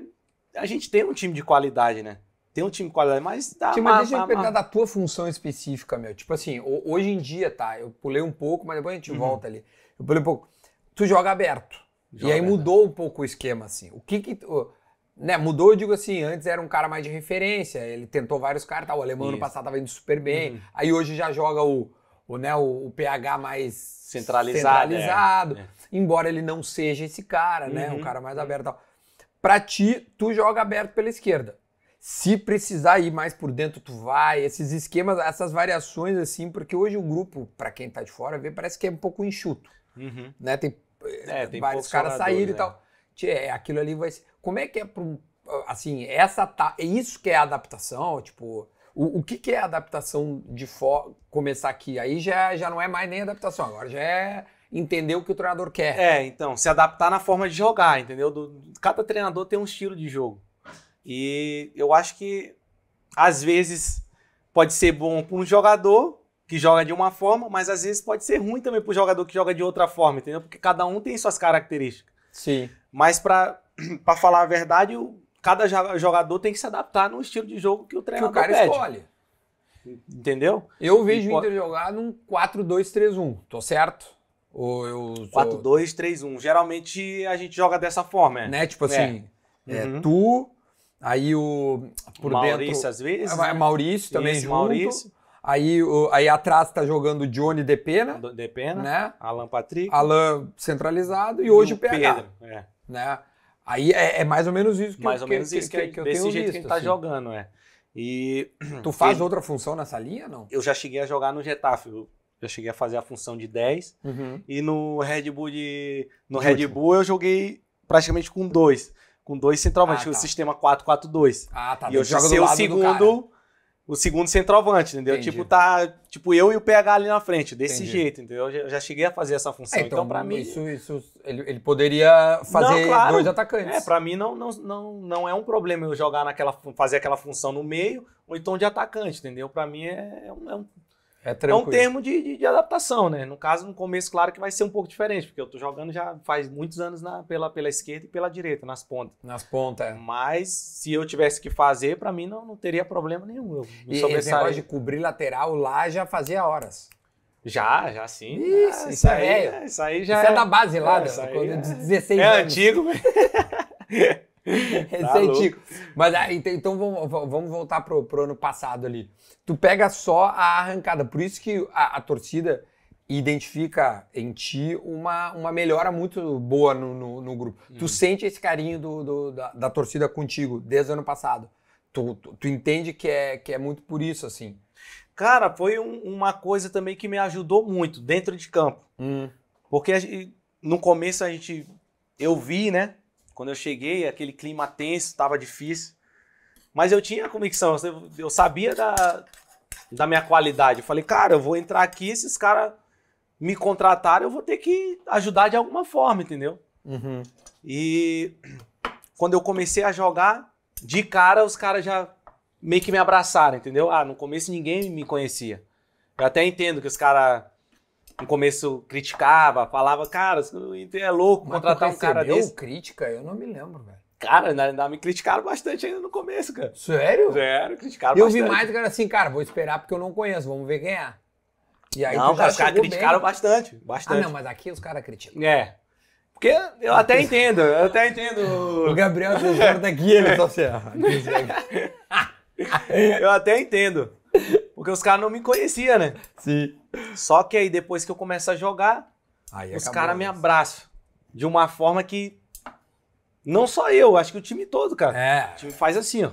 a gente tem um time de qualidade, né? tem um time de qualidade, mas dá Sim, mas deixa eu pegar perguntar da tua função específica, meu. Tipo assim, hoje em dia, tá? Eu pulei um pouco, mas depois a gente uhum. volta ali. Eu pulei um pouco. Tu joga aberto. Joga e aí aberto. mudou um pouco o esquema, assim. O que que. Né, mudou, eu digo assim, antes era um cara mais de referência, ele tentou vários caras, tá, o alemão Isso. no passado tava indo super bem, uhum. aí hoje já joga o, o, né, o, o PH mais centralizado, centralizado é. embora ele não seja esse cara, né, um uhum, cara mais uhum. aberto tal. Pra ti, tu joga aberto pela esquerda. Se precisar ir mais por dentro, tu vai. Esses esquemas, essas variações, assim, porque hoje o grupo, para quem tá de fora, vê, parece que é um pouco enxuto. Uhum. Né? Tem, é, eh, tem vários caras saírem né? e é. tal. Tchê, é, aquilo ali vai ser. Como é que é pro. Assim, essa tá. É isso que é adaptação, tipo. O, o que, que é adaptação de fora começar aqui? Aí já, já não é mais nem adaptação, agora já é entender o que o treinador quer. É, então, se adaptar na forma de jogar, entendeu? Do, cada treinador tem um estilo de jogo. E eu acho que às vezes pode ser bom para um jogador que joga de uma forma, mas às vezes pode ser ruim também para o jogador que joga de outra forma, entendeu? Porque cada um tem suas características. Sim. Mas para falar a verdade, cada jogador tem que se adaptar no estilo de jogo que o treinador que o cara pede. escolhe. Entendeu? Eu vejo e tipo, o Inter jogar num 4-2-3-1, tô certo? sou... 4-2-3-1. Geralmente a gente joga dessa forma, é? Né? Tipo assim, é. É, uhum. tu, Aí o. Por Maurício, dentro, às vezes. É, Maurício também Esse junto. Maurício. Aí, o, aí atrás tá jogando Johnny de pena né? Alan Patrick. Alan centralizado e hoje o PH. Pedro, é. né? Aí é, é, mais ou menos isso que mais eu, ou que, menos isso que, que, é que, que eu desse tenho jeito visto, que a gente tá assim. jogando, é. E tu faz ele, outra função nessa linha, não? Eu já cheguei a jogar no Getafe, eu já cheguei a fazer a função de 10 uhum. e no Red Bull de no de Red último. Bull eu joguei praticamente com dois com dois centroavantes, ah, tá. o sistema 4-4-2. Ah, tá. E eu já sei o segundo o segundo centroavante, entendeu? Entendi. Tipo, tá, tipo, eu e o PH ali na frente, desse Entendi. jeito, entendeu? Eu já cheguei a fazer essa função. É, então, então para mim. Isso, isso, ele, ele poderia fazer não, claro, dois atacantes. É, para mim não, não, não, não é um problema eu jogar naquela. fazer aquela função no meio ou então de atacante, entendeu? Para mim é, é, um, é, um, é, é um termo de, de, de, adaptação, né? No caso, no começo, claro que vai ser um pouco diferente, porque eu tô jogando já faz muitos anos na, pela, pela esquerda e pela direita, nas pontas. Nas pontas, é. Mas se eu tivesse que fazer, para mim não, não teria problema nenhum. Eu e esse negócio de cobrir lateral lá já fazia horas. Já, já sim. Isso, ah, isso, é aí, é, isso aí já. Isso é, é da base lá, é, da, quando, é, 16 é anos. É antigo, Recente. É tá Mas ah, então vamos, voltar pro, pro, ano passado ali. Tu pega só a arrancada, por isso que a, a torcida identifica em ti uma, uma melhora muito boa no, no, no grupo. Hum. Tu uhum. sente esse carinho do, do da, da, torcida contigo desde o ano passado. Tu, tu, tu, entende que é, que é muito por isso, assim. Cara, foi um, uma coisa também que me ajudou muito dentro de campo. Hum. Porque no começo a gente. Eu vi, né? Quando eu cheguei, aquele clima tenso, estava difícil. Mas eu tinha a convicção, eu sabia da, da minha qualidade. Eu falei, cara, eu vou entrar aqui, esses caras me contrataram, eu vou ter que ajudar de alguma forma, entendeu? Uhum. E quando eu comecei a jogar, de cara os caras já meio que me abraçaram, entendeu? Ah, no começo ninguém me conhecia. Eu até entendo que os caras no começo criticava, falava, cara, o Inter é louco Mas contratar um cara desse. crítica? Eu não me lembro, velho. Cara, ainda, me criticaram bastante ainda no começo, cara. Sério? Sério, criticaram eu bastante. Eu vi mais, cara, assim, cara, vou esperar porque eu não conheço, vamos ver quem é. E aí, não, cara, os caras criticaram bem. bastante, bastante. Ah, não, mas aqui os caras criticam. É. Porque eu até entendo, eu até entendo. o Gabriel Cesar daqui, tá ele só se assim, ah, Eu até entendo. Porque os caras não me conheciam, né? Sim. Só que aí depois que eu começo a jogar, aí os caras me né? abraçam. De uma forma que. Não só eu, acho que o time todo, cara. É. O time faz assim, ó.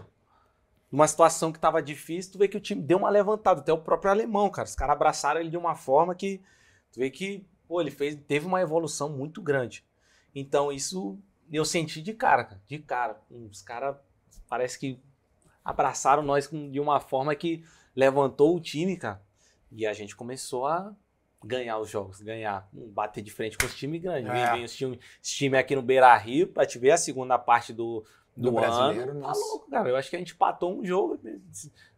Numa situação que tava difícil, tu vê que o time deu uma levantada. Até o próprio alemão, cara. Os caras abraçaram ele de uma forma que. Tu vê que, pô, ele fez, teve uma evolução muito grande. Então isso eu senti de cara, cara. De cara. Os caras parece que abraçaram nós de uma forma que levantou o time, cara. E a gente começou a ganhar os jogos, ganhar, bater de frente com os times grandes. É. Vem os times time aqui no Beira Rio, pra te ver a segunda parte do, do, do ano. Tá louco, cara. Eu acho que a gente patou um jogo.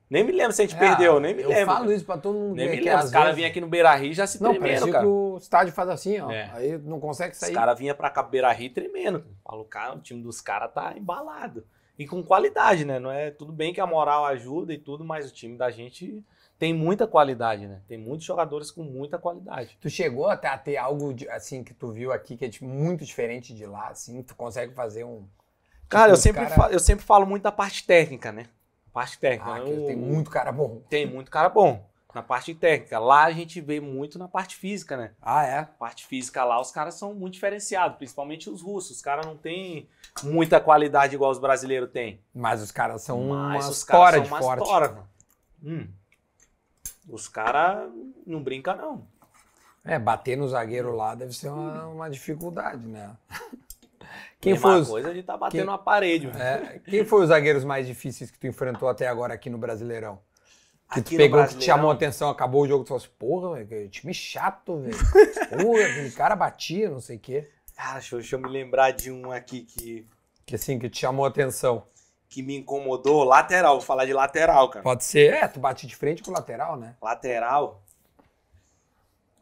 Nem me lembro se a gente é, perdeu, nem me eu lembro. Eu falo isso pra todo mundo. Nem me lembro. Os caras vinham aqui no Beira Rio já se não, tremendo, cara. o estádio faz assim, ó. É. Aí não consegue sair. Os caras vinham pra cá Beira Rio tremendo. Falou, cara, o time dos caras tá embalado. E com qualidade, né? Não é tudo bem que a moral ajuda e tudo, mas o time da gente tem muita qualidade, né? Tem muitos jogadores com muita qualidade. Tu chegou até tá, a ter algo de, assim que tu viu aqui que é muito diferente de lá, assim, tu consegue fazer um tipo, Cara, tipo, eu sempre cara... Falo, eu sempre falo muito da parte técnica, né? Parte técnica. Ah, né? eu... tem muito cara bom. Tem muito cara bom na parte técnica. Lá a gente vê muito na parte física, né? Ah, é? Parte física lá os caras são muito diferenciados, principalmente os russos. Os caras não têm muita qualidade igual os brasileiros têm. Mas os caras são mais umas os caras são de umas hum. Os caras não brincam, não. É, bater no zagueiro lá deve ser uma, uma dificuldade, né? Quem foi os... coisa de estar tá batendo quem... parede. É, quem foi os zagueiros mais difíceis que tu enfrentou até agora aqui no Brasileirão? Que aqui tu pegou, que te chamou a atenção, acabou o jogo, tu falou assim, porra, que time chato, velho. porra, aquele cara batia, não sei o quê. Cara, ah, deixa deixa eu me lembrar de um aqui que... Que assim, que te chamou a atenção que me incomodou, lateral, vou falar de lateral, cara. Pode ser, é, tu bate de frente com o lateral, né? Lateral.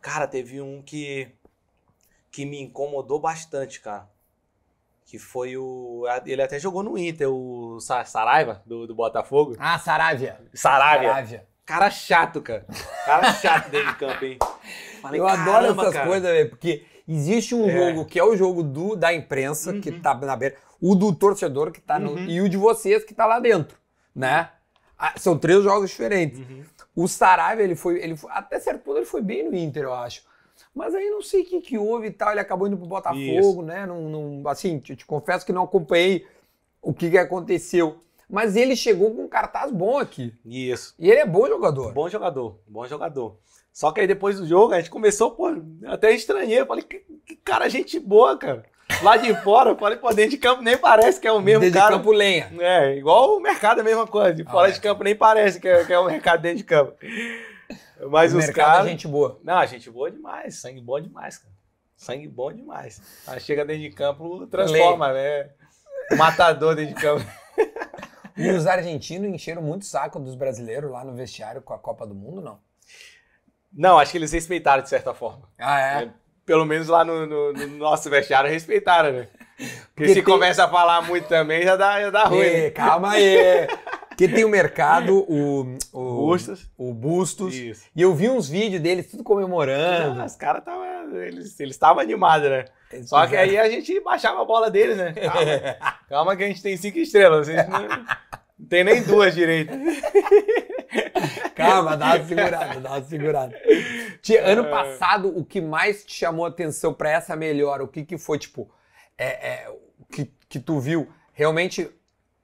Cara, teve um que que me incomodou bastante, cara. Que foi o. Ele até jogou no Inter, o Saraiva, do, do Botafogo. Ah, Saravia. Saravia. Saravia. Cara chato, cara. Cara chato dentro de campo, hein? Falei, Eu adoro essas coisas, velho, porque existe um é. jogo que é o jogo do, da imprensa, uhum. que tá na beira o do torcedor que tá uhum. no, e o de vocês que tá lá dentro, né? são três jogos diferentes. Uhum. O Saraiva, ele foi, ele foi, até certo ponto ele foi bem no Inter, eu acho. Mas aí não sei o que, que houve e tal, ele acabou indo pro Botafogo, Isso. né? Não, não, assim, te, te confesso que não acompanhei o que, que aconteceu. Mas ele chegou com um cartaz bom aqui. Isso. E ele é bom jogador. Bom jogador, bom jogador. Só que aí depois do jogo, a gente começou, pô, até estranhei. Eu falei, que, que cara, gente boa, cara. Lá de fora, o dentro de campo nem parece que é o mesmo dentro cara. de campo lenha. É, igual o mercado é a mesma coisa. De fora de campo nem parece que é, que é o mercado dentro de campo. Mas o os é caras. É gente boa. Não, é gente boa demais. Sangue bom demais, cara. Sangue bom demais. A chega dentro de campo, transforma, né? Matador dentro de campo. E os argentinos encheram muito saco dos brasileiros lá no vestiário com a Copa do Mundo, não? Não, acho que eles respeitaram de certa forma. Ah, é? é pelo menos lá no, no, no nosso vestiário, respeitaram, né? Porque, se tem... começa a falar muito também, já dá, já dá ruim. É, né? Calma aí. Porque tem o mercado, o, o Bustos. O Bustos. Isso. E eu vi uns vídeos deles tudo comemorando. Ah, os caras estavam. Eles estavam animados, né? Eles é, Só que aí a gente baixava a bola deles, né? Calma, calma que a gente tem cinco estrelas. A gente não, não tem nem duas direito. Calma, dá uma segurada, dá uma segurada. Tia, é. ano passado, o que mais te chamou a atenção para essa melhora? O que, que foi, tipo, é, é, que, que tu viu? Realmente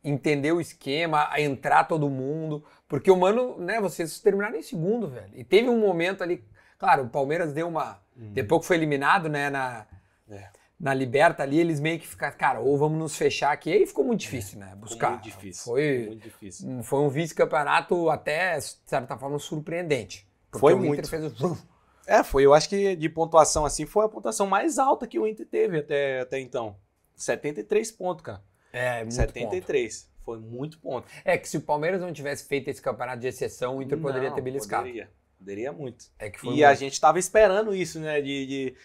entender o esquema, entrar todo mundo. Porque o Mano, né, vocês terminaram em segundo, velho. E teve um momento ali, claro, o Palmeiras deu uma... Hum. Depois que foi eliminado, né, na... É na Liberta ali, eles meio que ficaram, cara, ou vamos nos fechar aqui. E aí ficou muito difícil, né? Buscar. Muito difícil. Foi, muito difícil. Foi um vice-campeonato até, de certa forma, surpreendente. Foi muito. fez o... É, foi. Eu acho que de pontuação assim, foi a pontuação mais alta que o Inter teve até, até então. 73 pontos, cara. É, muito 73. Ponto. Foi muito ponto. É que se o Palmeiras não tivesse feito esse campeonato de exceção, o Inter não, poderia ter beliscado. Poderia. Poderia muito. É que e muito. a gente estava esperando isso, né? de, de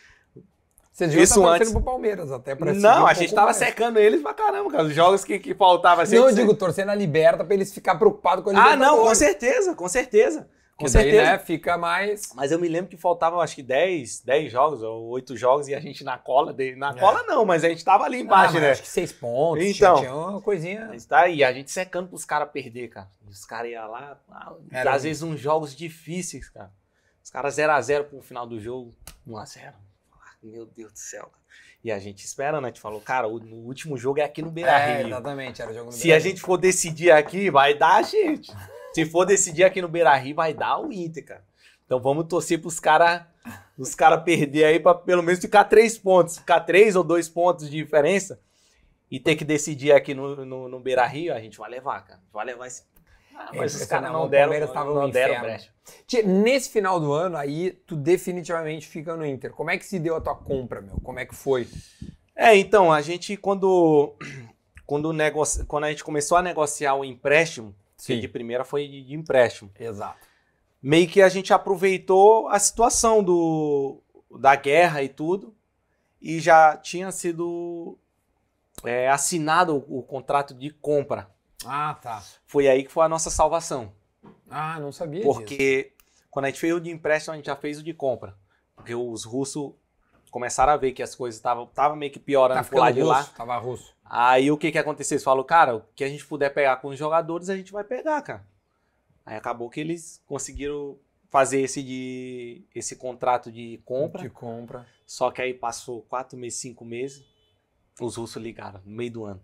vocês deviam Isso tá antes. pro Palmeiras, até pra Não, um a gente tava mais. secando eles pra caramba, cara. Os jogos que, que faltavam assim. Não, eu digo, torcendo a liberta pra eles ficarem preocupados com a liberta. Ah, não, com certeza, com certeza. Com que certeza. Daí, né, fica mais. Mas eu me lembro que faltavam acho que 10, 10 jogos ou 8 jogos e a gente na cola dele. Na é. cola não, mas a gente tava ali embaixo, ah, né? Acho que 6 pontos. Então, tinha uma coisinha. Tá aí, a gente secando pros caras perder, cara. Os caras iam lá. Ah, Era às um... vezes uns jogos difíceis, cara. Os caras 0x0 pro final do jogo, 1x0 meu Deus do céu. E a gente espera, né? A gente falou, cara, o, no último jogo é aqui no Beira é, Rio. É, exatamente, era o jogo no Se a gente for decidir aqui, vai dar, gente. Se for decidir aqui no Beira Rio, vai dar o Inter, cara. Então vamos torcer pros caras os cara perder aí para pelo menos ficar três pontos. Ficar três ou dois pontos de diferença e ter que decidir aqui no, no, no Beira Rio, a gente vai levar, cara. Vai levar esse ah, mas os caras não, não deram, Palmeiras tava não, deram brecha. Nesse final do ano, aí, tu definitivamente fica no Inter. Como é que se deu a tua compra, meu? Como é que foi? É, então, a gente, quando, quando, negocia, quando a gente começou a negociar o empréstimo, Sim. de primeira foi de empréstimo. Exato. Meio que a gente aproveitou a situação do, da guerra e tudo, e já tinha sido é, assinado o, o contrato de compra ah, tá. Foi aí que foi a nossa salvação. Ah, não sabia Porque disso. quando a gente fez o de empréstimo, a gente já fez o de compra. Porque os russos começaram a ver que as coisas estavam tava meio que piorando tá por lá de russo, lá. Tava russo. Aí o que que aconteceu? Eles falaram, cara, o que a gente puder pegar com os jogadores, a gente vai pegar, cara. Aí acabou que eles conseguiram fazer esse de esse contrato de compra. De compra. Só que aí passou quatro meses, cinco meses, os russos ligaram no meio do ano.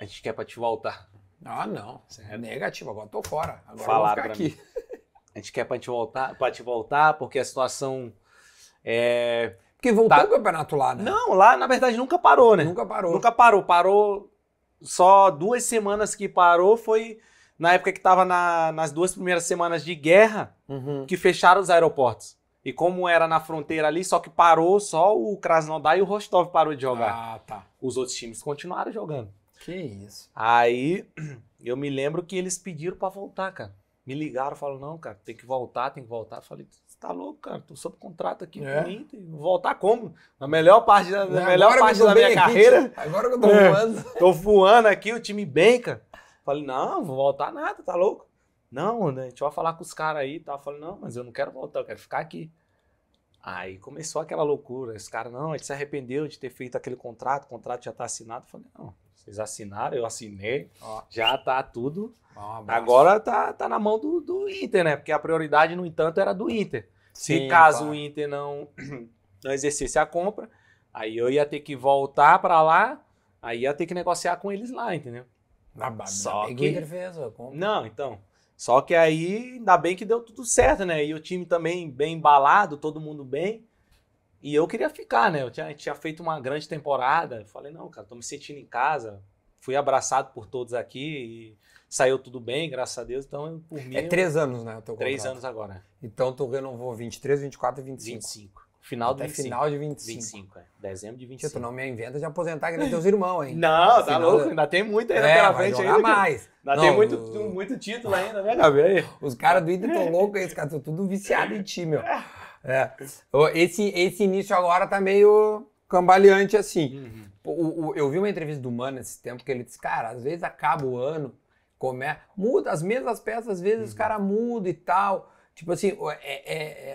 A gente quer para te voltar. Ah, não. É negativo. Agora tô fora. Agora Falar eu vou aqui. Mim. A gente quer para te voltar, para te voltar, porque a situação é porque voltou tá. o campeonato lá, né? Não, lá na verdade nunca parou, né? Nunca parou. Nunca parou, parou só duas semanas que parou foi na época que estava na, nas duas primeiras semanas de guerra uhum. que fecharam os aeroportos. E como era na fronteira ali, só que parou só o Krasnodar e o Rostov parou de jogar. Ah, tá. Os outros times continuaram jogando. Que isso. Aí eu me lembro que eles pediram para voltar, cara. Me ligaram, falaram, não, cara, tem que voltar, tem que voltar. Eu falei, você tá louco, cara? Tô sob contrato aqui é. com o Inter. Voltar como? A melhor parte da, é, melhor parte da minha carreira. agora que eu tô é, voando. Tô voando aqui, o time bem, cara. Falei, não, vou voltar nada, tá louco? Não, né? A gente vai falar com os caras aí e tá? tal. Falei, não, mas eu não quero voltar, eu quero ficar aqui. Aí começou aquela loucura. Esse cara, não, ele se arrependeu de ter feito aquele contrato, o contrato já tá assinado. falei, não, vocês assinaram, eu assinei. Ó. Já tá tudo. Ó, Agora tá, tá na mão do, do Inter, né? Porque a prioridade, no entanto, era do Inter. Se caso o Inter não, não exercesse a compra, aí eu ia ter que voltar para lá, aí ia ter que negociar com eles lá, entendeu? Ah, na só que... que Inter fez a compra. Não, então. Só que aí, ainda bem que deu tudo certo, né? E o time também bem embalado, todo mundo bem. E eu queria ficar, né? Eu tinha, tinha feito uma grande temporada. Eu falei, não, cara, tô me sentindo em casa. Fui abraçado por todos aqui e saiu tudo bem, graças a Deus. Então, por mim. É três eu... anos, né? Teu três anos agora. Então, tu renovou 23, 24 e 25. 25. Final Até de 25. final de 25. 25, é. Dezembro de 25. tu não me inventa de aposentar que nem teus irmãos, hein? Não, tá louco? Da... Ainda tem muito é, ainda é, pela frente ainda. mais. Que... Ainda não, tem muito, o... muito título ainda, né, Gabi? Os caras do Inter tão loucos aí, caras estão tudo viciados em ti, meu. É. Esse, esse início agora tá meio cambaleante assim. Uhum. O, o, eu vi uma entrevista do Mano esse tempo que ele disse, cara, às vezes acaba o ano, come... muda as mesmas peças, às vezes uhum. os caras mudam e tal. Tipo assim, é, é,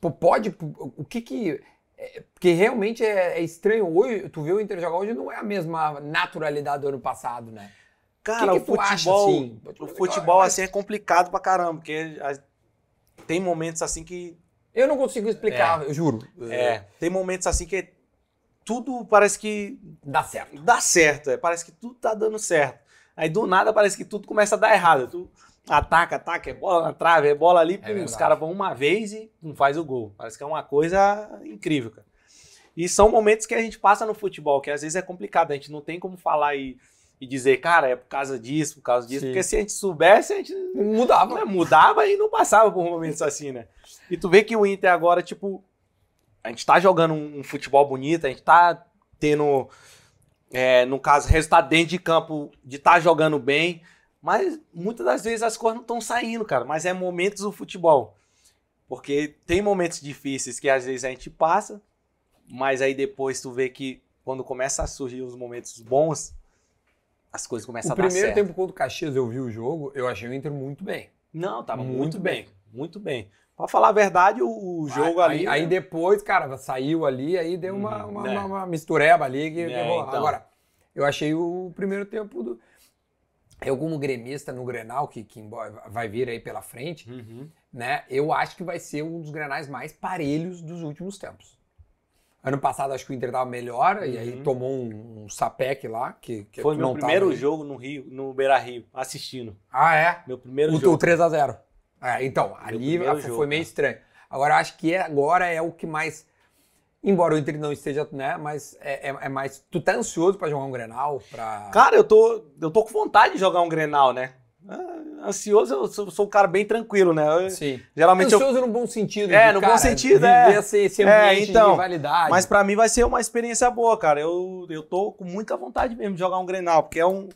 é, pode. O que que. É, porque realmente é, é, estranho. Hoje, tu vê o Inter jogar hoje, não é a mesma naturalidade do ano passado, né? Cara, que que o, futebol, acha, assim? o futebol, o futebol assim é complicado pra caramba, porque tem momentos assim que eu não consigo explicar, é. eu juro. É. é. Tem momentos assim que é tudo parece que. Dá certo. Dá certo, é. Parece que tudo tá dando certo. Aí do nada parece que tudo começa a dar errado. Tu ataca, ataca, é bola na trave, é bola ali, é pum, os caras vão uma vez e não faz o gol. Parece que é uma coisa incrível, cara. E são momentos que a gente passa no futebol, que às vezes é complicado, a gente não tem como falar e e dizer, cara, é por causa disso, por causa disso. Sim. Porque se a gente soubesse, a gente não mudava. Né? Mudava e não passava por momentos assim, né? E tu vê que o Inter agora, tipo, a gente tá jogando um futebol bonito, a gente tá tendo, é, no caso, resultado dentro de campo de estar tá jogando bem. Mas muitas das vezes as coisas não estão saindo, cara. Mas é momentos do futebol. Porque tem momentos difíceis que às vezes a gente passa, mas aí depois tu vê que quando começa a surgir os momentos bons, as coisas começam o a dar certo. primeiro tempo contra o Caxias eu vi o jogo, eu achei o Inter muito bem. Não, tava muito, muito bem. bem, muito bem. Pra falar a verdade, o, o jogo aí, ali. Aí, né? aí, depois, cara, saiu ali, aí deu uma, uhum, uma, né? uma, uma mistureba ali. Que, é, então. Agora, eu achei o primeiro tempo do. Eu, como gremista no Grenal, que, que vai vir aí pela frente, uhum. né? Eu acho que vai ser um dos grenais mais parelhos dos últimos tempos. Ano passado acho que o Inter estava melhor uhum. e aí uhum. tomou um, um lá. Que, que Foi meu tá primeiro tava... jogo no Rio, no Beira Rio, assistindo. Ah, é? Meu primeiro o, jogo. O 3x0. É, então, ali foi jogo, meio né? estranho. Agora acho que agora é o que mais. Embora o Inter não esteja, né? Mas é, é, é mais. Tu tá ansioso para jogar um Grenal? Pra... Cara, eu tô, eu tô com vontade de jogar um Grenal, né? Ah, ansioso, eu sou, sou, um cara bem tranquilo, né? Eu, Sim. Geralmente Ansioso eu... no bom sentido. É, no cara, bom sentido, é. Viver esse, é, então, de rivalidade. Mas para mim vai ser uma experiência boa, cara. Eu, eu tô com muita vontade mesmo de jogar um Grenal, porque é um...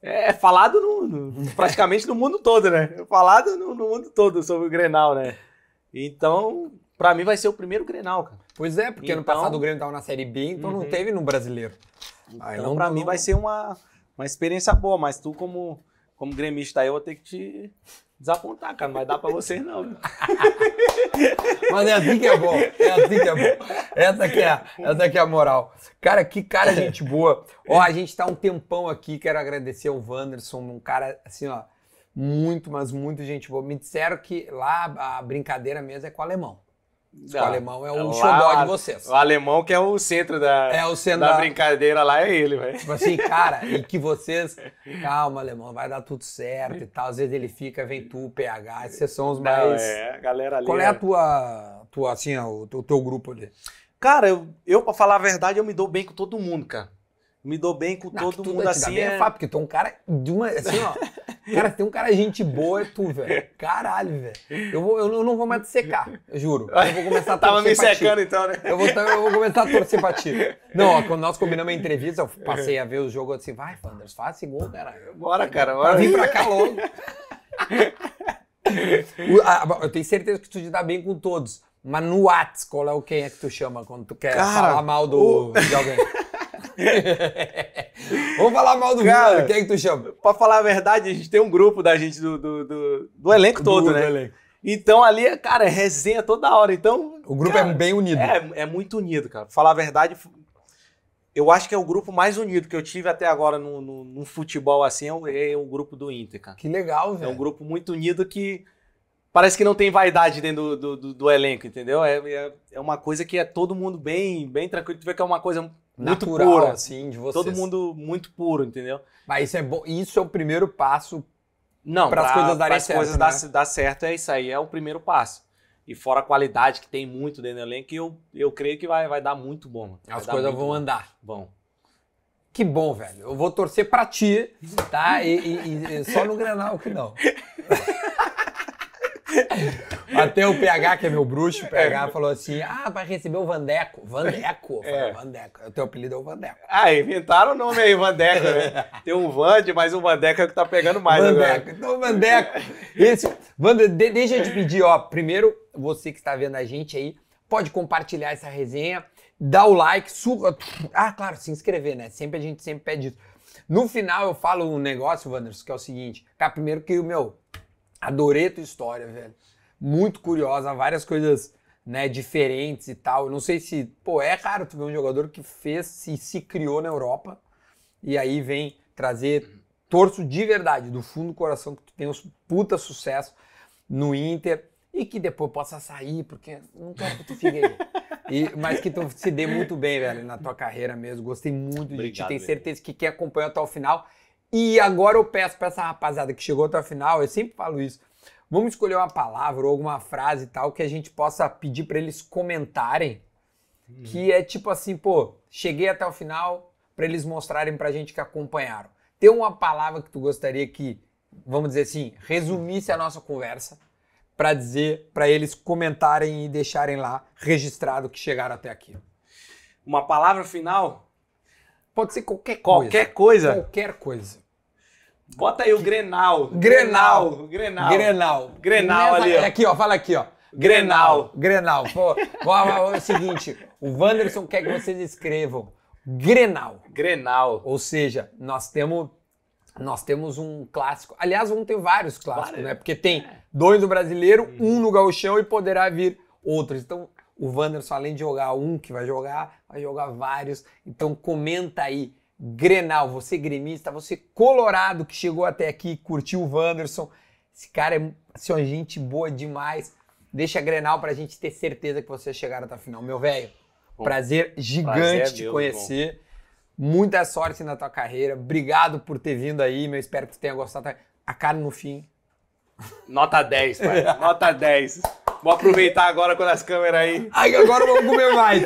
É, é falado no, no praticamente no mundo todo, né? É falado no, no mundo todo sobre o Grenal, né? Então, para mim vai ser o primeiro Grenal, cara. Pois é, porque então, ano passado o Grêmio tava na Série B, então uhum. não teve no Brasileiro. Então, para mim vai ser uma, uma experiência boa, mas tu como como gremista aí, eu vou ter que te desapontar, cara. Não vai dar pra vocês, não. Mas é assim que é bom. É assim que é bom. Essa que é, essa que é a moral. Cara, que cara, gente boa. Ó, a gente tá um tempão aqui. Quero agradecer ao Wanderson, um cara, assim, ó, muito, mas muito gente boa. Me disseram que lá a brincadeira mesmo é com o alemão. Não, o alemão é o xodó de vocês. O alemão que é o centro da, é o centro da, da... brincadeira lá é ele, velho. Tipo assim, cara, e que vocês. Calma, alemão, vai dar tudo certo e tal. Às vezes ele fica, vem tu, PH, vocês são os mais. Não, é, a galera ali. Qual é, é a tua. tua assim, o, teu grupo ali? Cara, eu, eu, pra falar a verdade, eu me dou bem com todo mundo, cara me dou bem com não, todo mundo assim. É... fato fácil, porque tu é um cara de uma. Assim, ó. cara, tem um cara gente boa é tu, velho. Caralho, velho. Eu, vou, eu não, vou mais te secar, juro. Eu vou começar a torcer. Tava me secando então, né? Eu vou, eu vou começar a torcer pra ti. Não, ó, quando nós combinamos a entrevista, eu passei a ver o jogo assim, vai, Flanders, faz gol, cara. Bora, cara, bora. Vem pra cá logo. eu tenho certeza que tu te dá bem com todos. Mas no Whats, qual é o quem é que tu chama quando tu quer cara, falar mal do, o... de alguém? Vamos falar mal do Cara, Vila. Quem é que tu chama? Pra falar a verdade, a gente tem um grupo da gente do, do, do, do elenco todo, né? Elenco. Então ali, cara, é resenha toda hora. Então. O grupo é cara, é bem unido. É, é muito unido, cara. Falar a verdade, eu acho que é o grupo mais unido que eu tive até agora no, no, no futebol assim, é o, é o, grupo do Inter, cara. Que legal, velho. É um grupo muito unido que parece que não tem vaidade dentro do, do, do, do elenco, entendeu? É, é, é, uma coisa que é todo mundo bem, bem tranquilo. Tu vê que é uma coisa natural, muito pura. assim, de vocês. Todo mundo muito puro, entendeu? Mas isso é bom. Isso é o primeiro passo não para as coisas darem certo. coisas né? dar, dar certo é isso aí, é o primeiro passo. E fora a qualidade que tem muito dentro do elenco, eu, eu creio que vai, vai dar muito bom. Mano. As coisas vão bom. andar. Bom. Que bom, velho. Eu vou torcer para ti, tá? E, e, e só no Granal que não. Até o PH, que é meu bruxo, o PH é. falou assim: ah, vai receber o Vandeco. Vandeco? Eu falei, é. Vandeco. O teu apelido é o Vandeco. Ah, inventaram o nome aí, Vandeco, né? Tem um Vande, mas o Vandeco é que tá pegando mais Vandeco. agora. Então, Vandeco. Esse, Vande, deixa eu te pedir, ó. Primeiro, você que está vendo a gente aí, pode compartilhar essa resenha, dá o like, surra. Ah, claro, se inscrever, né? Sempre a gente sempre pede isso. No final eu falo um negócio, Wanderson, que é o seguinte, cara, tá, primeiro que o meu, Adorei tua história, velho. Muito curiosa, várias coisas né, diferentes e tal. Eu não sei se, pô, é raro tu ver um jogador que fez, se, se criou na Europa e aí vem trazer, torço de verdade, do fundo do coração, que tu tem um puta sucesso no Inter e que depois possa sair, porque não quero que tu fique aí. E, mas que tu se dê muito bem, velho, na tua carreira mesmo. Gostei muito Obrigado, de ti. Tenho certeza que quem acompanhou até o final e agora eu peço para essa rapaziada que chegou até o final, eu sempre falo isso, vamos escolher uma palavra ou alguma frase e tal que a gente possa pedir para eles comentarem, hum. que é tipo assim, pô, cheguei até o final para eles mostrarem pra gente que acompanharam. Tem uma palavra que tu gostaria que, vamos dizer assim, resumisse a nossa conversa? para dizer, para eles comentarem e deixarem lá registrado que chegaram até aqui. Uma palavra final? Pode ser qualquer, qualquer coisa. Qualquer coisa. Qualquer coisa. Bota aí o Grenal. Grenal. Grenal. Grenal. Grenal, ali, ó. Aqui, ó. Fala aqui, ó. Grenal. Grenal. Pô, é o seguinte, o Wanderson quer que vocês escrevam Grenal. Grenal. Ou seja, nós temos nós temos um clássico. Aliás, vão ter vários clássicos, né? Porque tem dois no Brasileiro, uhum. um no Gauchão e poderá vir outros. Então, o Wanderson, além de jogar um que vai jogar, vai jogar vários. Então, comenta aí Grenal, você gremista, você colorado que chegou até aqui, curtiu o Wanderson. Esse cara é assim, gente boa demais. Deixa a Grenal pra gente ter certeza que você chegaram até a final. Meu velho, prazer é gigante prazer te conhecer. Muita sorte na tua carreira. Obrigado por ter vindo aí, meu. Espero que tu tenha gostado. A cara no fim. Nota 10, pai. Nota 10. Vou aproveitar agora com as câmeras aí. Ai, agora vamos vou comer mais.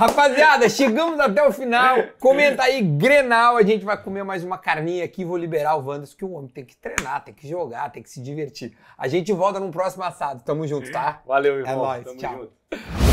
Rapaziada, chegamos até o final. Comenta aí, Grenal. A gente vai comer mais uma carninha aqui. Vou liberar o Wanderson, que o homem tem que treinar, tem que jogar, tem que se divertir. A gente volta num próximo assado. Tamo junto, tá? Valeu, irmão. É nóis. Tamo Tchau. junto.